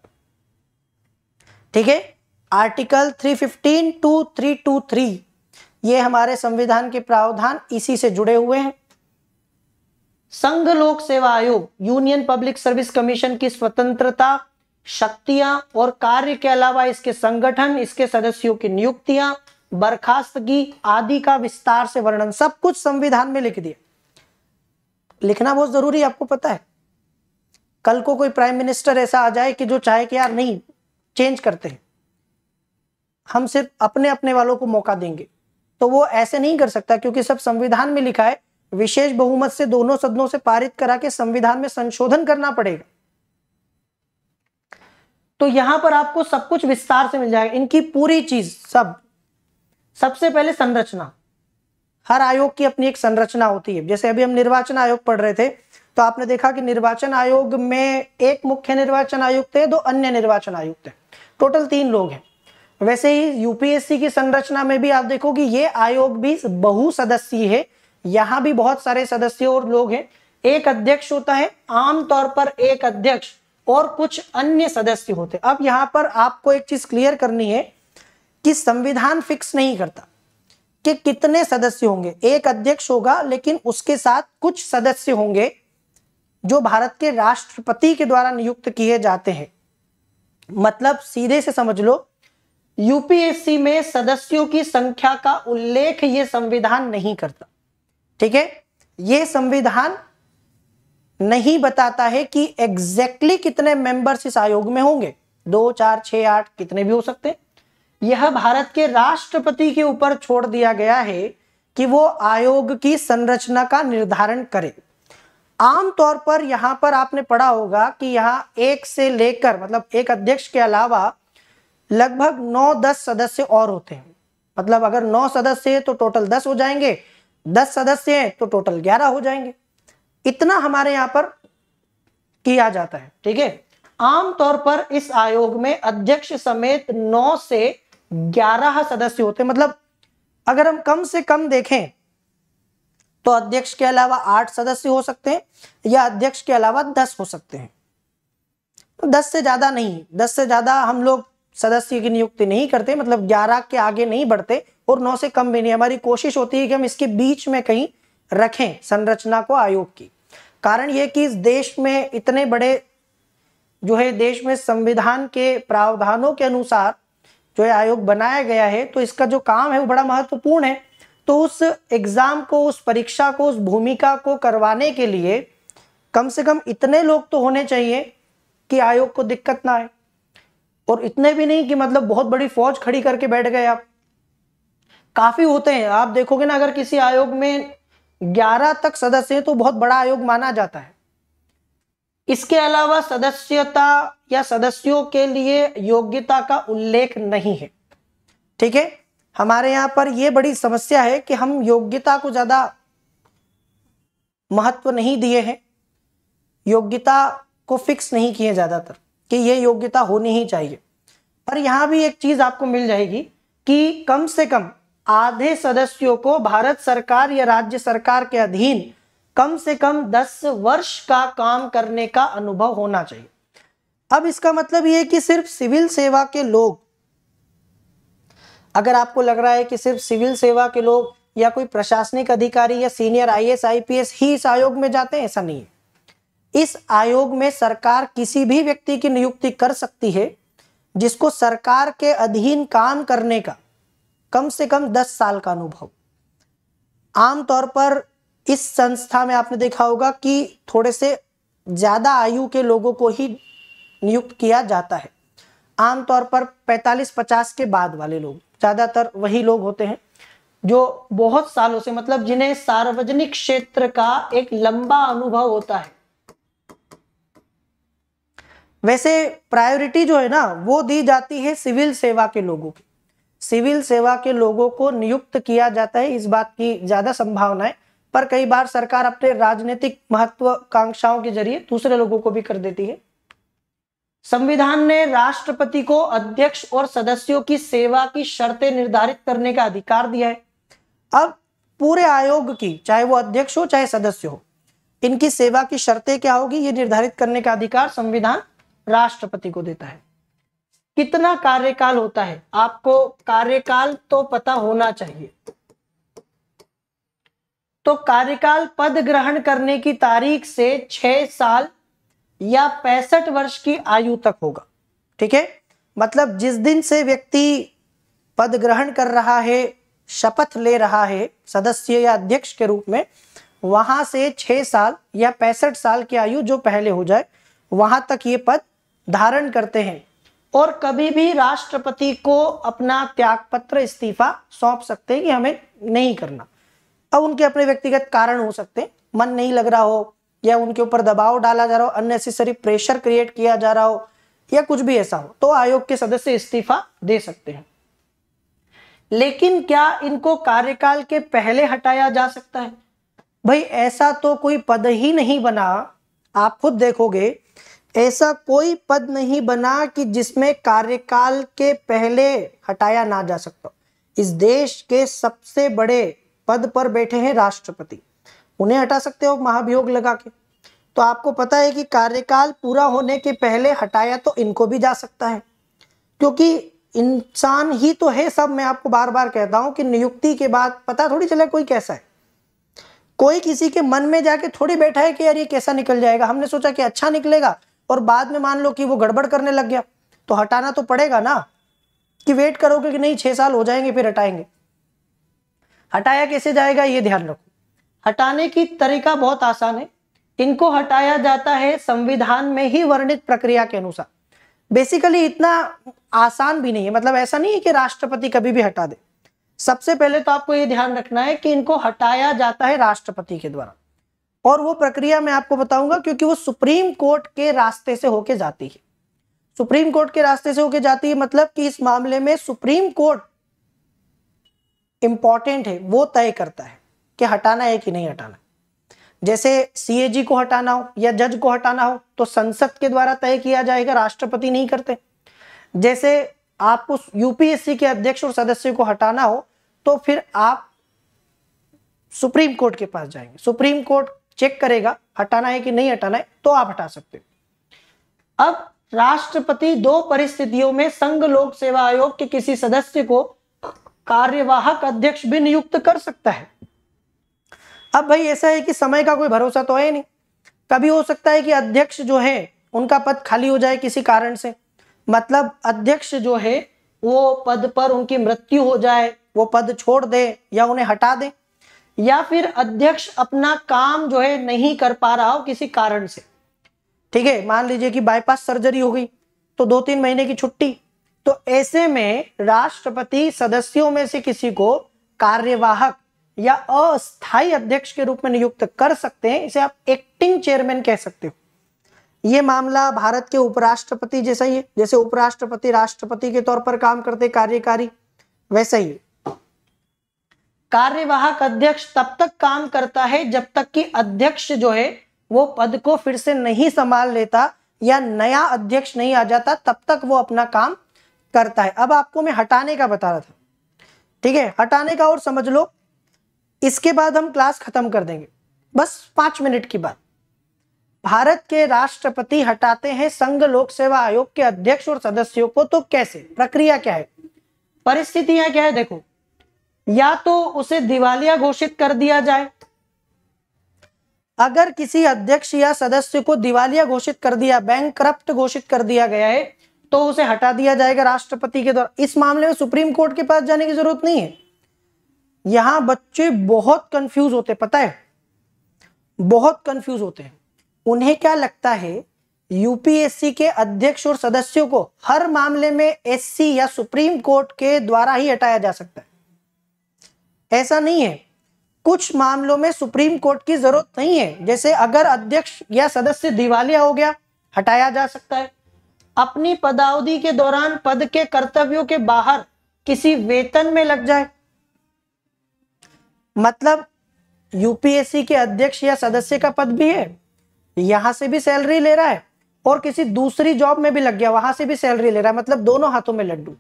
ठीक है आर्टिकल 315 टू 323 ये हमारे संविधान के प्रावधान इसी से जुड़े हुए हैं संघ लोक सेवा आयोग यूनियन पब्लिक सर्विस कमीशन की स्वतंत्रता शक्तियां और कार्य के अलावा इसके संगठन इसके सदस्यों की नियुक्तियां बर्खास्तगी आदि का विस्तार से वर्णन सब कुछ संविधान में लिख दिया लिखना बहुत जरूरी आपको पता है कल को कोई प्राइम मिनिस्टर ऐसा आ जाए कि जो चाहे कि यार नहीं चेंज करते हैं हम सिर्फ अपने अपने वालों को मौका देंगे तो वो ऐसे नहीं कर सकता क्योंकि सब संविधान में लिखा है विशेष बहुमत से दोनों सदनों से पारित करा के संविधान में संशोधन करना पड़ेगा तो यहां पर आपको सब कुछ विस्तार से मिल जाएगा इनकी पूरी चीज सब सबसे पहले संरचना हर आयोग की अपनी एक संरचना होती है जैसे अभी हम निर्वाचन आयोग पढ़ रहे थे तो आपने देखा कि निर्वाचन आयोग में एक मुख्य निर्वाचन आयुक्त है दो अन्य निर्वाचन आयुक्त है टोटल तीन लोग हैं वैसे ही यूपीएससी की संरचना में भी आप देखो कि ये आयोग भी बहु सदस्य है यहां भी बहुत सारे सदस्य और लोग हैं एक अध्यक्ष होता है आमतौर पर एक अध्यक्ष और कुछ अन्य सदस्य होते हैं अब यहाँ पर आपको एक चीज क्लियर करनी है कि संविधान फिक्स नहीं करता कि कितने सदस्य होंगे एक अध्यक्ष होगा लेकिन उसके साथ कुछ सदस्य होंगे जो भारत के राष्ट्रपति के द्वारा नियुक्त किए जाते हैं मतलब सीधे से समझ लो यूपीएससी में सदस्यों की संख्या का उल्लेख यह संविधान नहीं करता ठीक है यह संविधान नहीं बताता है कि एग्जैक्टली exactly कितने मेंबर्स इस आयोग में होंगे दो चार छह आठ कितने भी हो सकते हैं यह भारत के राष्ट्रपति के ऊपर छोड़ दिया गया है कि वो आयोग की संरचना का निर्धारण करे आमतौर पर यहां पर आपने पढ़ा होगा कि यहाँ एक से लेकर मतलब एक अध्यक्ष के अलावा लगभग नौ दस सदस्य और होते हैं मतलब अगर नौ सदस्य है तो टोटल दस हो जाएंगे दस सदस्य हैं तो टोटल ग्यारह हो जाएंगे इतना हमारे यहाँ पर किया जाता है ठीक है आमतौर पर इस आयोग में अध्यक्ष समेत नौ से ग्यारह सदस्य होते हैं मतलब अगर हम कम से कम देखें तो अध्यक्ष के अलावा आठ सदस्य हो सकते हैं या अध्यक्ष के अलावा दस हो सकते हैं तो दस से ज्यादा नहीं दस से ज्यादा हम लोग सदस्य की नियुक्ति नहीं करते मतलब ग्यारह के आगे नहीं बढ़ते और नौ से कम भी नहीं हमारी कोशिश होती है कि हम इसके बीच में कहीं रखें संरचना को आयोग की कारण यह कि इस देश में इतने बड़े जो है देश में संविधान के प्रावधानों के अनुसार जो ये आयोग बनाया गया है तो इसका जो काम है वो बड़ा महत्वपूर्ण है तो उस एग्ज़ाम को उस परीक्षा को उस भूमिका को करवाने के लिए कम से कम इतने लोग तो होने चाहिए कि आयोग को दिक्कत ना आए और इतने भी नहीं कि मतलब बहुत बड़ी फौज खड़ी करके बैठ गए आप काफ़ी होते हैं आप देखोगे ना अगर किसी आयोग में ग्यारह तक सदस्य हैं तो बहुत बड़ा आयोग माना जाता है इसके अलावा सदस्यता या सदस्यों के लिए योग्यता का उल्लेख नहीं है ठीक है हमारे यहाँ पर यह बड़ी समस्या है कि हम योग्यता को ज़्यादा महत्व नहीं दिए हैं योग्यता को फिक्स नहीं किए ज़्यादातर कि ये योग्यता होनी ही चाहिए पर यहां भी एक चीज़ आपको मिल जाएगी कि कम से कम आधे सदस्यों को भारत सरकार या राज्य सरकार के अधीन कम से कम 10 वर्ष का काम करने का अनुभव होना चाहिए अब इसका मतलब यह कि सिर्फ सिविल सेवा के लोग अगर आपको लग रहा है कि सिर्फ सिविल सेवा के लोग या कोई प्रशासनिक अधिकारी या सीनियर आईएएस आईपीएस ही इस आयोग में जाते हैं ऐसा नहीं है इस आयोग में सरकार किसी भी व्यक्ति की नियुक्ति कर सकती है जिसको सरकार के अधीन काम करने का कम से कम 10 साल का अनुभव आमतौर पर इस संस्था में आपने देखा होगा कि थोड़े से ज़्यादा आयु के लोगों को ही नियुक्त किया जाता है आमतौर पर 45-50 के बाद वाले लोग ज़्यादातर वही लोग होते हैं जो बहुत सालों से मतलब जिन्हें सार्वजनिक क्षेत्र का एक लंबा अनुभव होता है वैसे प्रायोरिटी जो है ना वो दी जाती है सिविल सेवा के लोगों की सिविल सेवा के लोगों को नियुक्त किया जाता है इस बात की ज्यादा संभावना है पर कई बार सरकार अपने राजनीतिक महत्वाकांक्षाओं के जरिए दूसरे लोगों को भी कर देती है संविधान ने राष्ट्रपति को अध्यक्ष और सदस्यों की सेवा की शर्तें निर्धारित करने का अधिकार दिया है अब पूरे आयोग की चाहे वो अध्यक्ष हो चाहे सदस्य हो इनकी सेवा की शर्तें क्या होगी ये निर्धारित करने का अधिकार संविधान राष्ट्रपति को देता है कितना कार्यकाल होता है आपको कार्यकाल तो पता होना चाहिए तो कार्यकाल पद ग्रहण करने की तारीख से छह साल या पैंसठ वर्ष की आयु तक होगा ठीक है मतलब जिस दिन से व्यक्ति पद ग्रहण कर रहा है शपथ ले रहा है सदस्य या अध्यक्ष के रूप में वहां से छह साल या पैंसठ साल की आयु जो पहले हो जाए वहां तक ये पद धारण करते हैं और कभी भी राष्ट्रपति को अपना त्यागपत्र इस्तीफा सौंप सकते हैं कि हमें नहीं करना अब उनके अपने व्यक्तिगत कारण हो सकते हैं मन नहीं लग रहा हो या उनके ऊपर दबाव डाला जा रहा हो अननेसेसरी प्रेशर क्रिएट किया जा रहा हो या कुछ भी ऐसा हो तो आयोग के सदस्य इस्तीफा दे सकते हैं लेकिन क्या इनको कार्यकाल के पहले हटाया जा सकता है भाई ऐसा तो कोई पद ही नहीं बना आप खुद देखोगे ऐसा कोई पद नहीं बना कि जिसमें कार्यकाल के पहले हटाया ना जा सकता इस देश के सबसे बड़े पद पर बैठे हैं राष्ट्रपति उन्हें हटा सकते हो महाभियोग लगा के तो आपको पता है कि कार्यकाल पूरा होने के पहले हटाया तो इनको भी जा सकता है क्योंकि इंसान ही तो है सब मैं आपको बार बार कहता हूं कि नियुक्ति के बाद पता थोड़ी चला कोई कैसा है कोई किसी के मन में जाके थोड़ी बैठा है कि यार ये कैसा निकल जाएगा हमने सोचा कि अच्छा निकलेगा और बाद में मान लो कि वो गड़बड़ करने लग गया तो हटाना तो पड़ेगा ना कि वेट करोगे कि नहीं छह साल हो जाएंगे फिर हटाएंगे हटाया कैसे जाएगा ये ध्यान रखो हटाने की तरीका बहुत आसान है इनको हटाया जाता है संविधान में ही वर्णित प्रक्रिया के अनुसार बेसिकली इतना आसान भी नहीं है मतलब ऐसा नहीं है कि राष्ट्रपति कभी भी हटा दे सबसे पहले तो आपको ये ध्यान रखना है कि इनको हटाया जाता है राष्ट्रपति के द्वारा और वो प्रक्रिया मैं आपको बताऊंगा क्योंकि वो सुप्रीम कोर्ट के रास्ते से होके जाती है सुप्रीम कोर्ट के रास्ते से होके जाती है मतलब कि इस मामले में सुप्रीम कोर्ट इंपॉर्टेंट है वो तय करता है कि हटाना है कि नहीं हटाना जैसे सीएजी को हटाना हो या जज को हटाना हो तो संसद के द्वारा तय किया जाएगा राष्ट्रपति नहीं करते जैसे आपको यूपीएससी के अध्यक्ष और सदस्य को हटाना हो तो फिर आप सुप्रीम कोर्ट के पास जाएंगे सुप्रीम कोर्ट चेक करेगा हटाना है कि नहीं हटाना है तो आप हटा सकते अब राष्ट्रपति दो परिस्थितियों में संघ लोक सेवा आयोग के किसी सदस्य को कार्यवाहक अध्यक्ष भी नियुक्त कर सकता है अब भाई ऐसा है कि समय का कोई भरोसा तो है नहीं कभी हो सकता है कि अध्यक्ष जो है उनका पद खाली हो जाए किसी कारण से मतलब अध्यक्ष जो है वो पद पर उनकी मृत्यु हो जाए वो पद छोड़ दे या उन्हें हटा दे या फिर अध्यक्ष अपना काम जो है नहीं कर पा रहा हो किसी कारण से ठीक है मान लीजिए कि बाईपास सर्जरी हो गई तो दो तीन महीने की छुट्टी तो ऐसे में राष्ट्रपति सदस्यों में से किसी को कार्यवाहक या अस्थायी अध्यक्ष के रूप में नियुक्त कर सकते हैं इसे आप एक्टिंग चेयरमैन कह सकते हो यह मामला भारत के उपराष्ट्रपति जैसा ही है जैसे उपराष्ट्रपति राष्ट्रपति के तौर पर काम करते कार्यकारी वैसा ही कार्यवाहक अध्यक्ष तब तक काम करता है जब तक कि अध्यक्ष जो है वो पद को फिर से नहीं संभाल लेता या नया अध्यक्ष नहीं आ जाता तब तक वो अपना काम करता है अब आपको मैं हटाने का बता रहा था ठीक है हटाने का और समझ लो इसके बाद हम क्लास खत्म कर देंगे बस पांच मिनट की बात भारत के राष्ट्रपति हटाते हैं संघ लोक सेवा आयोग के अध्यक्ष और सदस्यों को तो कैसे प्रक्रिया क्या है परिस्थितियां क्या है देखो या तो उसे दिवालिया घोषित कर दिया जाए अगर किसी अध्यक्ष या सदस्य को दिवालिया घोषित कर दिया बैंक करप्ट घोषित कर दिया गया है तो उसे हटा दिया जाएगा राष्ट्रपति के द्वारा इस मामले में सुप्रीम कोर्ट के पास जाने की जरूरत नहीं है यहां बच्चे बहुत कंफ्यूज होते पता है बहुत कंफ्यूज होते हैं उन्हें क्या लगता है यूपीएससी के अध्यक्ष और सदस्यों को हर मामले में एससी या सुप्रीम कोर्ट के द्वारा ही हटाया जा सकता है ऐसा नहीं है कुछ मामलों में सुप्रीम कोर्ट की जरूरत नहीं है जैसे अगर अध्यक्ष या सदस्य दिवालिया हो गया हटाया जा सकता है अपनी पदावधि के दौरान पद के कर्तव्यों के बाहर किसी वेतन में लग जाए मतलब यूपीएससी के अध्यक्ष या सदस्य का पद भी है यहां से भी सैलरी ले रहा है और किसी दूसरी जॉब में भी लग गया वहां से भी सैलरी ले रहा है मतलब दोनों हाथों में लड्डू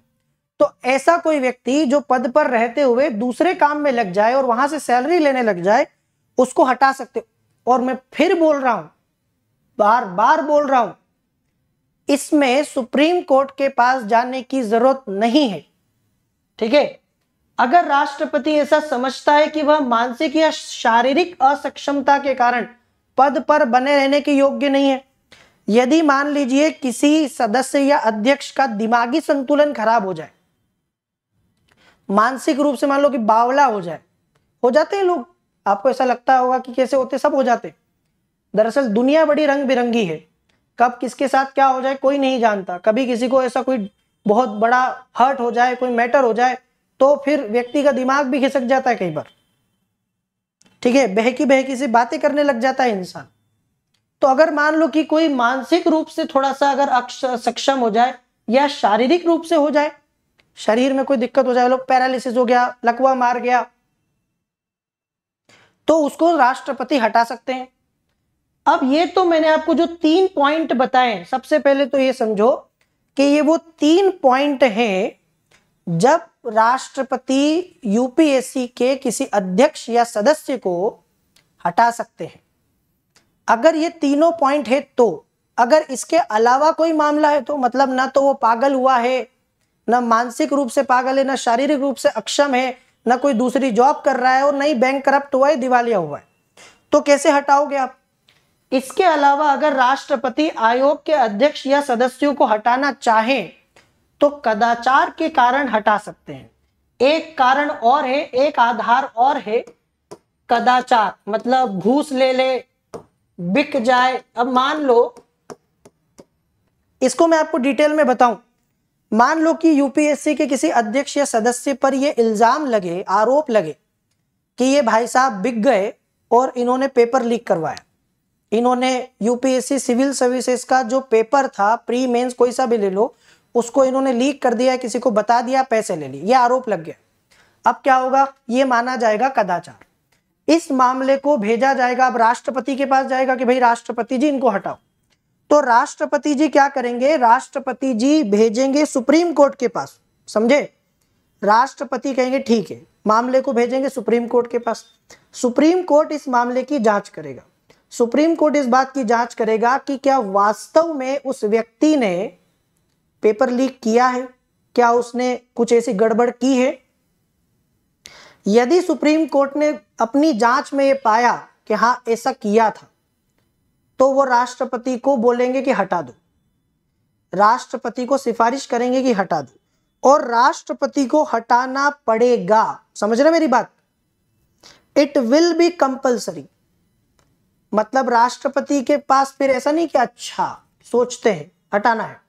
तो ऐसा कोई व्यक्ति जो पद पर रहते हुए दूसरे काम में लग जाए और वहां से सैलरी लेने लग जाए उसको हटा सकते हो और मैं फिर बोल रहा हूं बार बार बोल रहा हूं इसमें सुप्रीम कोर्ट के पास जाने की जरूरत नहीं है ठीक है अगर राष्ट्रपति ऐसा समझता है कि वह मानसिक या शारीरिक असक्षमता के कारण पद पर बने रहने के योग्य नहीं है यदि मान लीजिए किसी सदस्य या अध्यक्ष का दिमागी संतुलन खराब हो जाए मानसिक रूप से मान लो कि बावला हो जाए हो जाते हैं लोग आपको ऐसा लगता होगा कि कैसे होते सब हो जाते दरअसल दुनिया बड़ी रंग बिरंगी है कब किसके साथ क्या हो जाए कोई नहीं जानता कभी किसी को ऐसा कोई बहुत बड़ा हर्ट हो जाए कोई मैटर हो जाए तो फिर व्यक्ति का दिमाग भी खिसक जाता है कई बार ठीक है बहकी बहकी से बातें करने लग जाता है इंसान तो अगर मान लो कि कोई मानसिक रूप से थोड़ा सा अगर सक्षम हो जाए या शारीरिक रूप से हो जाए शरीर में कोई दिक्कत हो जाए लोग पैरालिसिस हो गया लकवा मार गया तो उसको राष्ट्रपति हटा सकते हैं अब ये तो मैंने आपको जो तीन पॉइंट बताए सबसे पहले तो ये समझो कि ये वो तीन पॉइंट हैं जब राष्ट्रपति यूपीएससी के किसी अध्यक्ष या सदस्य को हटा सकते हैं अगर ये तीनों पॉइंट है तो अगर इसके अलावा कोई मामला है तो मतलब ना तो वो पागल हुआ है ना मानसिक रूप से पागल है ना शारीरिक रूप से अक्षम है ना कोई दूसरी जॉब कर रहा है और नहीं ही बैंक करप्ट हुआ है दिवालिया हुआ है तो कैसे हटाओगे आप इसके अलावा अगर राष्ट्रपति आयोग के अध्यक्ष या सदस्यों को हटाना चाहें तो कदाचार के कारण हटा सकते हैं एक कारण और है एक आधार और है कदाचार मतलब घूस ले ले बिक जाए अब मान लो इसको मैं आपको डिटेल में बताऊं मान लो कि यूपीएससी के किसी अध्यक्ष या सदस्य पर यह इल्जाम लगे आरोप लगे कि ये भाई साहब बिक गए और इन्होंने पेपर लीक करवाया इन्होंने यूपीएससी सिविल सर्विसेज का जो पेपर था प्री मेंस कोई सा भी ले लो उसको इन्होंने लीक कर दिया किसी को बता दिया पैसे ले लिए ये आरोप लग गया अब क्या होगा ये माना जाएगा कदाचार इस मामले को भेजा जाएगा अब राष्ट्रपति के पास जाएगा कि भाई राष्ट्रपति जी इनको हटाओ तो राष्ट्रपति जी क्या करेंगे राष्ट्रपति जी भेजेंगे सुप्रीम कोर्ट के पास समझे राष्ट्रपति कहेंगे ठीक है मामले को भेजेंगे सुप्रीम कोर्ट के पास सुप्रीम कोर्ट इस मामले की जांच करेगा सुप्रीम कोर्ट इस बात की जांच करेगा कि क्या वास्तव में उस व्यक्ति ने पेपर लीक किया है क्या उसने कुछ ऐसी गड़बड़ की है यदि सुप्रीम कोर्ट ने अपनी जांच में यह पाया कि हाँ ऐसा किया था तो वो राष्ट्रपति को बोलेंगे कि हटा दो राष्ट्रपति को सिफारिश करेंगे कि हटा दो और राष्ट्रपति को हटाना पड़ेगा समझ रहे मेरी बात इट विल बी कंपल्सरी मतलब राष्ट्रपति के पास फिर ऐसा नहीं कि अच्छा सोचते हैं हटाना है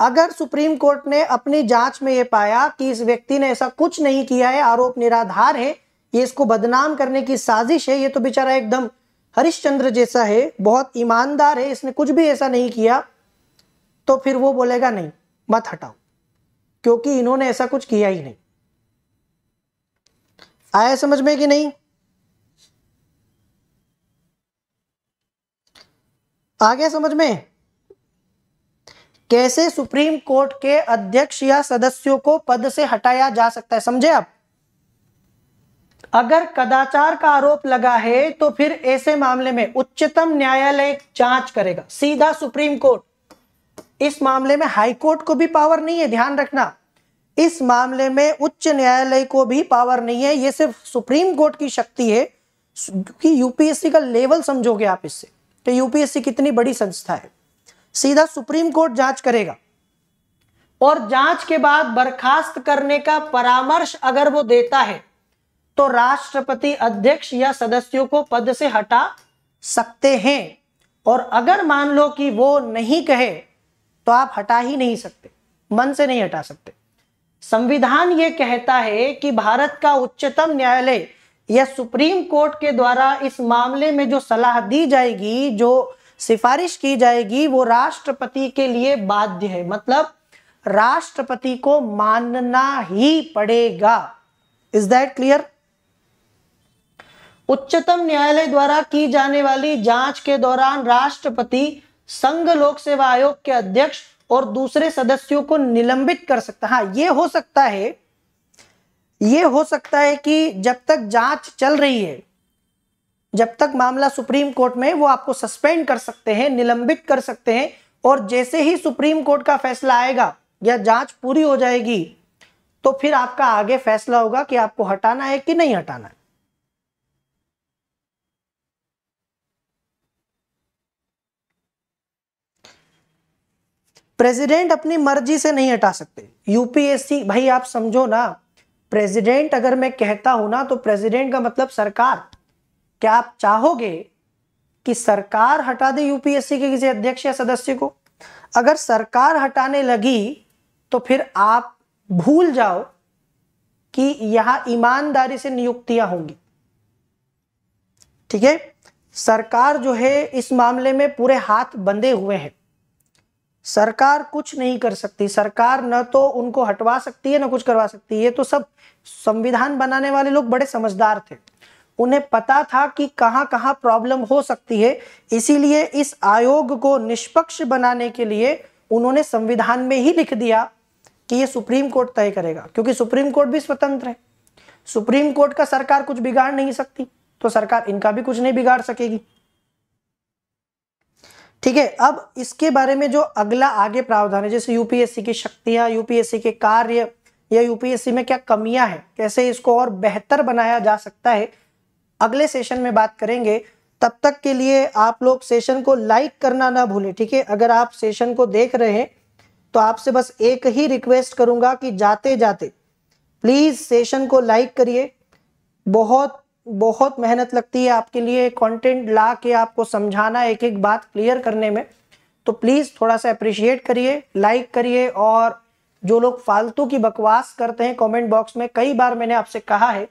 अगर सुप्रीम कोर्ट ने अपनी जांच में यह पाया कि इस व्यक्ति ने ऐसा कुछ नहीं किया है आरोप निराधार है ये इसको बदनाम करने की साजिश है ये तो बेचारा एकदम हरिश्चंद्र जैसा है बहुत ईमानदार है इसने कुछ भी ऐसा नहीं किया तो फिर वो बोलेगा नहीं मत हटाओ क्योंकि इन्होंने ऐसा कुछ किया ही नहीं आया समझ में कि नहीं आ गया समझ में कैसे सुप्रीम कोर्ट के अध्यक्ष या सदस्यों को पद से हटाया जा सकता है समझे आप अगर कदाचार का आरोप लगा है तो फिर ऐसे मामले में उच्चतम न्यायालय जांच करेगा सीधा सुप्रीम कोर्ट इस मामले में हाई कोर्ट को भी पावर नहीं है ध्यान रखना इस मामले में उच्च न्यायालय को भी पावर नहीं है ये सिर्फ सुप्रीम कोर्ट की शक्ति है क्योंकि यूपीएससी का लेवल समझोगे आप इससे तो यूपीएससी कितनी बड़ी संस्था है सीधा सुप्रीम कोर्ट जांच करेगा और जांच के बाद बर्खास्त करने का परामर्श अगर वो देता है तो राष्ट्रपति अध्यक्ष या सदस्यों को पद से हटा सकते हैं और अगर मान लो कि वो नहीं कहे तो आप हटा ही नहीं सकते मन से नहीं हटा सकते संविधान ये कहता है कि भारत का उच्चतम न्यायालय या सुप्रीम कोर्ट के द्वारा इस मामले में जो सलाह दी जाएगी जो सिफारिश की जाएगी वो राष्ट्रपति के लिए बाध्य है मतलब राष्ट्रपति को मानना ही पड़ेगा इज दैट क्लियर उच्चतम न्यायालय द्वारा की जाने वाली जांच के दौरान राष्ट्रपति संघ लोक सेवा आयोग के अध्यक्ष और दूसरे सदस्यों को निलंबित कर सकता हाँ ये हो सकता है ये हो सकता है कि जब तक जांच चल रही है जब तक मामला सुप्रीम कोर्ट में वो आपको सस्पेंड कर सकते हैं निलंबित कर सकते हैं और जैसे ही सुप्रीम कोर्ट का फैसला आएगा या जांच पूरी हो जाएगी तो फिर आपका आगे फैसला होगा कि आपको हटाना है कि नहीं हटाना है प्रेसिडेंट अपनी मर्जी से नहीं हटा सकते यूपीएससी भाई आप समझो ना प्रेसिडेंट अगर मैं कहता हूं ना तो प्रेसिडेंट का मतलब सरकार क्या आप चाहोगे कि सरकार हटा दे यूपीएससी के किसी अध्यक्ष या सदस्य को अगर सरकार हटाने लगी तो फिर आप भूल जाओ कि यहां ईमानदारी से नियुक्तियां होंगी ठीक है सरकार जो है इस मामले में पूरे हाथ बंधे हुए हैं सरकार कुछ नहीं कर सकती सरकार न तो उनको हटवा सकती है ना कुछ करवा सकती है तो सब संविधान बनाने वाले लोग बड़े समझदार थे उन्हें पता था कि कहां कहां प्रॉब्लम हो सकती है इसीलिए इस आयोग को निष्पक्ष बनाने के लिए उन्होंने संविधान में ही लिख दिया कि ये सुप्रीम कोर्ट तय करेगा क्योंकि सुप्रीम कोर्ट भी स्वतंत्र है सुप्रीम कोर्ट का सरकार कुछ बिगाड़ नहीं सकती तो सरकार इनका भी कुछ नहीं बिगाड़ सकेगी ठीक है अब इसके बारे में जो अगला आगे प्रावधान है जैसे यूपीएससी की शक्तियां यूपीएससी के कार्य या यूपीएससी में क्या कमियां हैं कैसे इसको और बेहतर बनाया जा सकता है अगले सेशन में बात करेंगे तब तक के लिए आप लोग सेशन को लाइक करना ना भूलें ठीक है अगर आप सेशन को देख रहे हैं तो आपसे बस एक ही रिक्वेस्ट करूंगा कि जाते जाते प्लीज़ सेशन को लाइक करिए बहुत बहुत मेहनत लगती है आपके लिए कंटेंट ला के आपको समझाना एक एक बात क्लियर करने में तो प्लीज़ थोड़ा सा अप्रिशिएट करिए लाइक करिए और जो लोग फालतू की बकवास करते हैं कमेंट बॉक्स में कई बार मैंने आपसे कहा है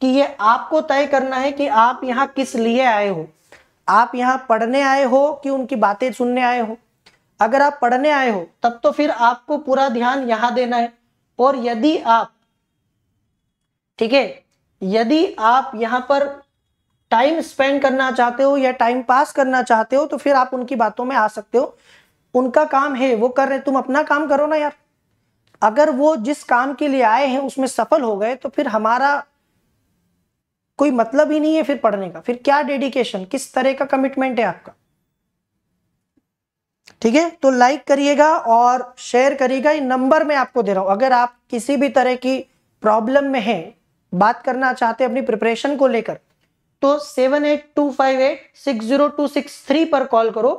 कि ये आपको तय करना है कि आप यहाँ किस लिए आए हो आप यहाँ पढ़ने आए हो कि उनकी बातें सुनने आए हो अगर आप पढ़ने आए हो तब तो फिर आपको पूरा ध्यान यहाँ देना है और यदि आप ठीक है यदि आप यहाँ पर टाइम स्पेंड करना चाहते हो या टाइम पास करना चाहते हो तो फिर आप उनकी बातों में आ सकते हो उनका काम है वो कर रहे तुम अपना काम करो ना यार अगर वो जिस काम के लिए आए हैं उसमें सफल हो गए तो फिर हमारा कोई मतलब ही नहीं है फिर पढ़ने का फिर क्या डेडिकेशन किस तरह का कमिटमेंट है आपका ठीक है तो लाइक करिएगा और शेयर करिएगा ये नंबर मैं आपको दे रहा हूं अगर आप किसी भी तरह की प्रॉब्लम में हैं बात करना चाहते हैं अपनी प्रिपरेशन को लेकर तो seven eight two five eight six zero two six three पर कॉल करो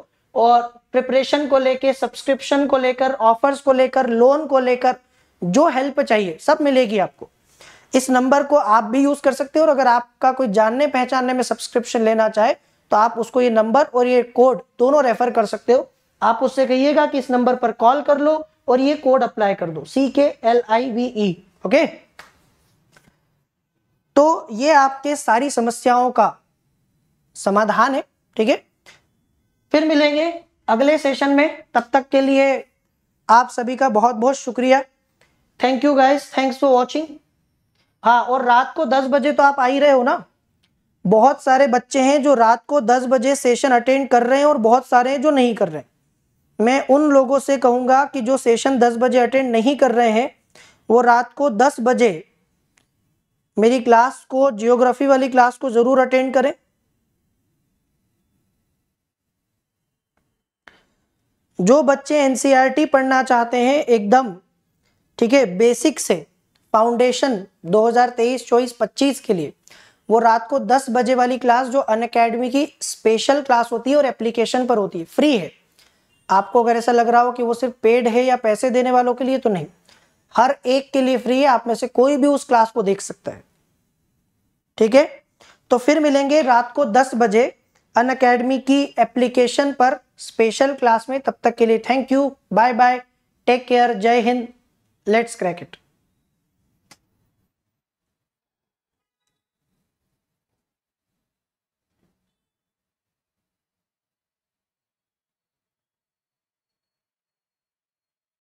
और प्रिपरेशन को लेकर सब्सक्रिप्शन को लेकर ऑफर्स को लेकर लोन को लेकर जो हेल्प चाहिए सब मिलेगी आपको इस नंबर को आप भी यूज कर सकते हो और अगर आपका कोई जानने पहचानने में सब्सक्रिप्शन लेना चाहे तो आप उसको ये नंबर और ये कोड दोनों रेफर कर सकते हो आप उससे कहिएगा कि इस नंबर पर कॉल कर लो और ये कोड अप्लाई कर दो C K L I V E okay तो ये आपके सारी समस्याओं का समाधान है ठीक है फिर मिलेंगे अगले सेशन में तब तक के लिए आप सभी का बहुत बहुत शुक्रिया thank you guys thanks for watching हाँ और रात को दस बजे तो आप आ ही रहे हो ना बहुत सारे बच्चे हैं जो रात को दस बजे सेशन अटेंड कर रहे हैं और बहुत सारे हैं जो नहीं कर रहे हैं मैं उन लोगों से कहूँगा कि जो सेशन दस बजे अटेंड नहीं कर रहे हैं वो रात को दस बजे मेरी क्लास को जियोग्राफी वाली क्लास को ज़रूर अटेंड करें जो बच्चे एन e पढ़ना चाहते हैं एकदम ठीक है बेसिक से फाउंडेशन 2023 24 25 के लिए वो रात को 10 बजे वाली क्लास जो अन अकेडमी की स्पेशल क्लास होती है और एप्लीकेशन पर होती है फ्री है आपको अगर ऐसा लग रहा हो कि वो सिर्फ पेड है या पैसे देने वालों के लिए तो नहीं हर एक के लिए फ्री है आप में से कोई भी उस क्लास को देख सकता है ठीक है तो फिर मिलेंगे रात को 10 बजे अन अकेडमी की एप्लीकेशन पर स्पेशल क्लास में तब तक के लिए thank you bye bye take care जय हिंद लेट्स क्रैक इट